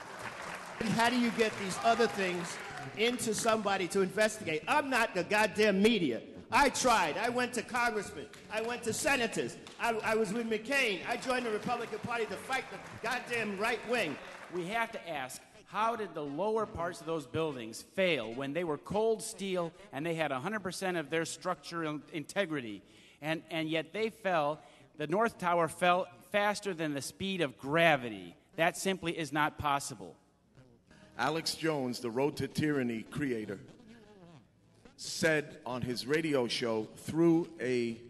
How do you get these other things into somebody to investigate? I'm not the goddamn media. I tried. I went to congressmen. I went to senators. I, I was with McCain. I joined the Republican Party to fight the goddamn right wing. We have to ask how did the lower parts of those buildings fail when they were cold steel and they had 100% of their structural integrity? And, and yet they fell. The North Tower fell faster than the speed of gravity. That simply is not possible. Alex Jones, the Road to Tyranny creator, said on his radio show through a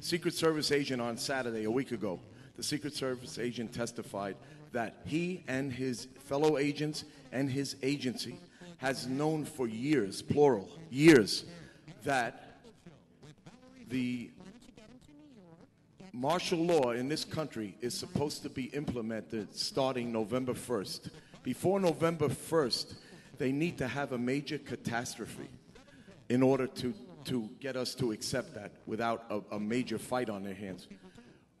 Secret Service agent on Saturday, a week ago. The Secret Service agent testified that he and his fellow agents and his agency has known for years, plural, years, that the martial law in this country is supposed to be implemented starting November 1st. Before November 1st, they need to have a major catastrophe in order to, to get us to accept that without a, a major fight on their hands.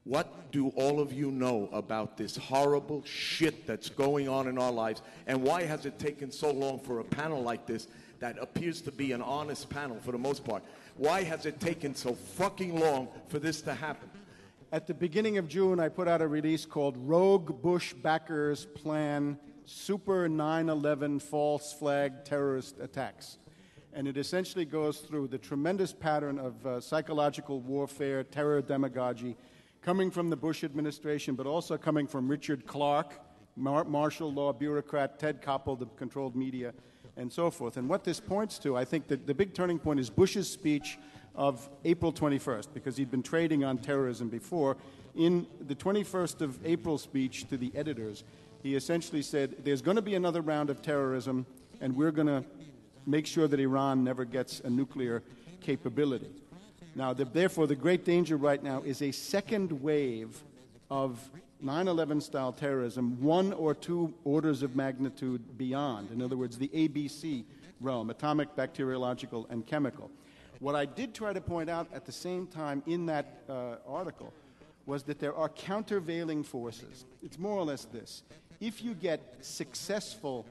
What do all of you know about this horrible shit that's going on in our lives? And why has it taken so long for a panel like this that appears to be an honest panel for the most part? Why has it taken so fucking long for this to happen? At the beginning of June, I put out a release called Rogue Bush Backers Plan Super 9 11 False Flag Terrorist Attacks and it essentially goes through the tremendous pattern of uh, psychological warfare, terror demagogy, coming from the Bush administration, but also coming from Richard Clark, mar- martial law bureaucrat, Ted Koppel, the controlled media, and so forth. And what this points to, I think that the big turning point is Bush's speech of April 21st, because he'd been trading on terrorism before. In the 21st of April speech to the editors, he essentially said, There's going to be another round of terrorism, and we're going to make sure that Iran never gets a nuclear capability. Now, the, therefore, the great danger right now is a second wave of 9 11 style terrorism, one or two orders of magnitude beyond. In other words, the ABC realm atomic, bacteriological, and chemical. What I did try to point out at the same time in that uh, article was that there are countervailing forces. It's more or less this if you get successful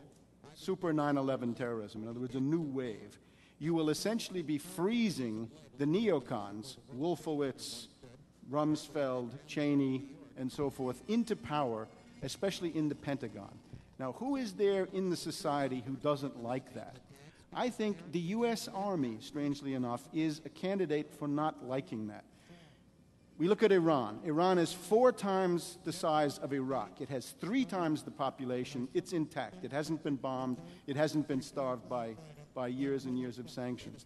super 9-11 terrorism, in other words, a new wave, you will essentially be freezing the neocons, Wolfowitz, Rumsfeld, Cheney, and so forth, into power, especially in the Pentagon. Now, who is there in the society who doesn't like that? I think the U.S. Army, strangely enough, is a candidate for not liking that. We look at Iran. Iran is four times the size of Iraq. It has three times the population. It's intact. It hasn't been bombed. It hasn't been starved by, by years and years of sanctions.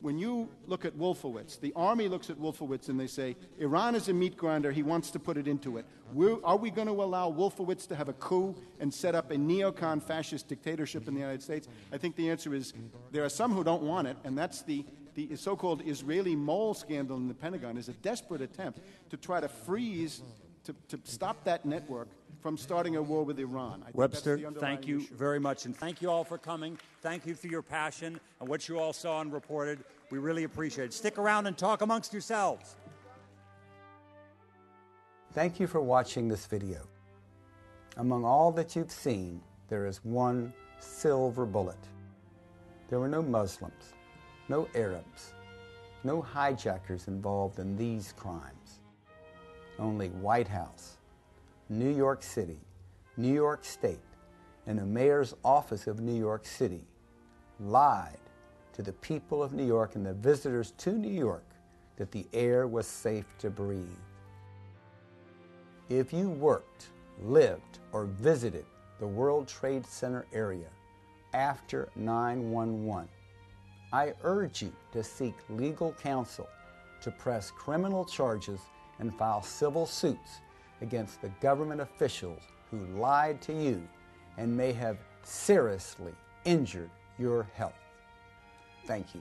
When you look at Wolfowitz, the army looks at Wolfowitz and they say, Iran is a meat grinder. He wants to put it into it. We're, are we going to allow Wolfowitz to have a coup and set up a neocon fascist dictatorship in the United States? I think the answer is there are some who don't want it, and that's the the so called Israeli mole scandal in the Pentagon is a desperate attempt to try to freeze, to, to stop that network from starting a war with Iran. Webster, thank you issue. very much. And thank you all for coming. Thank you for your passion and what you all saw and reported. We really appreciate it. Stick around and talk amongst yourselves. Thank you for watching this video. Among all that you've seen, there is one silver bullet. There were no Muslims no Arabs, no hijackers involved in these crimes. Only White House, New York City, New York State, and the mayor's office of New York City lied to the people of New York and the visitors to New York that the air was safe to breathe. If you worked, lived, or visited the World Trade Center area after 911, I urge you to seek legal counsel to press criminal charges and file civil suits against the government officials who lied to you and may have seriously injured your health. Thank you.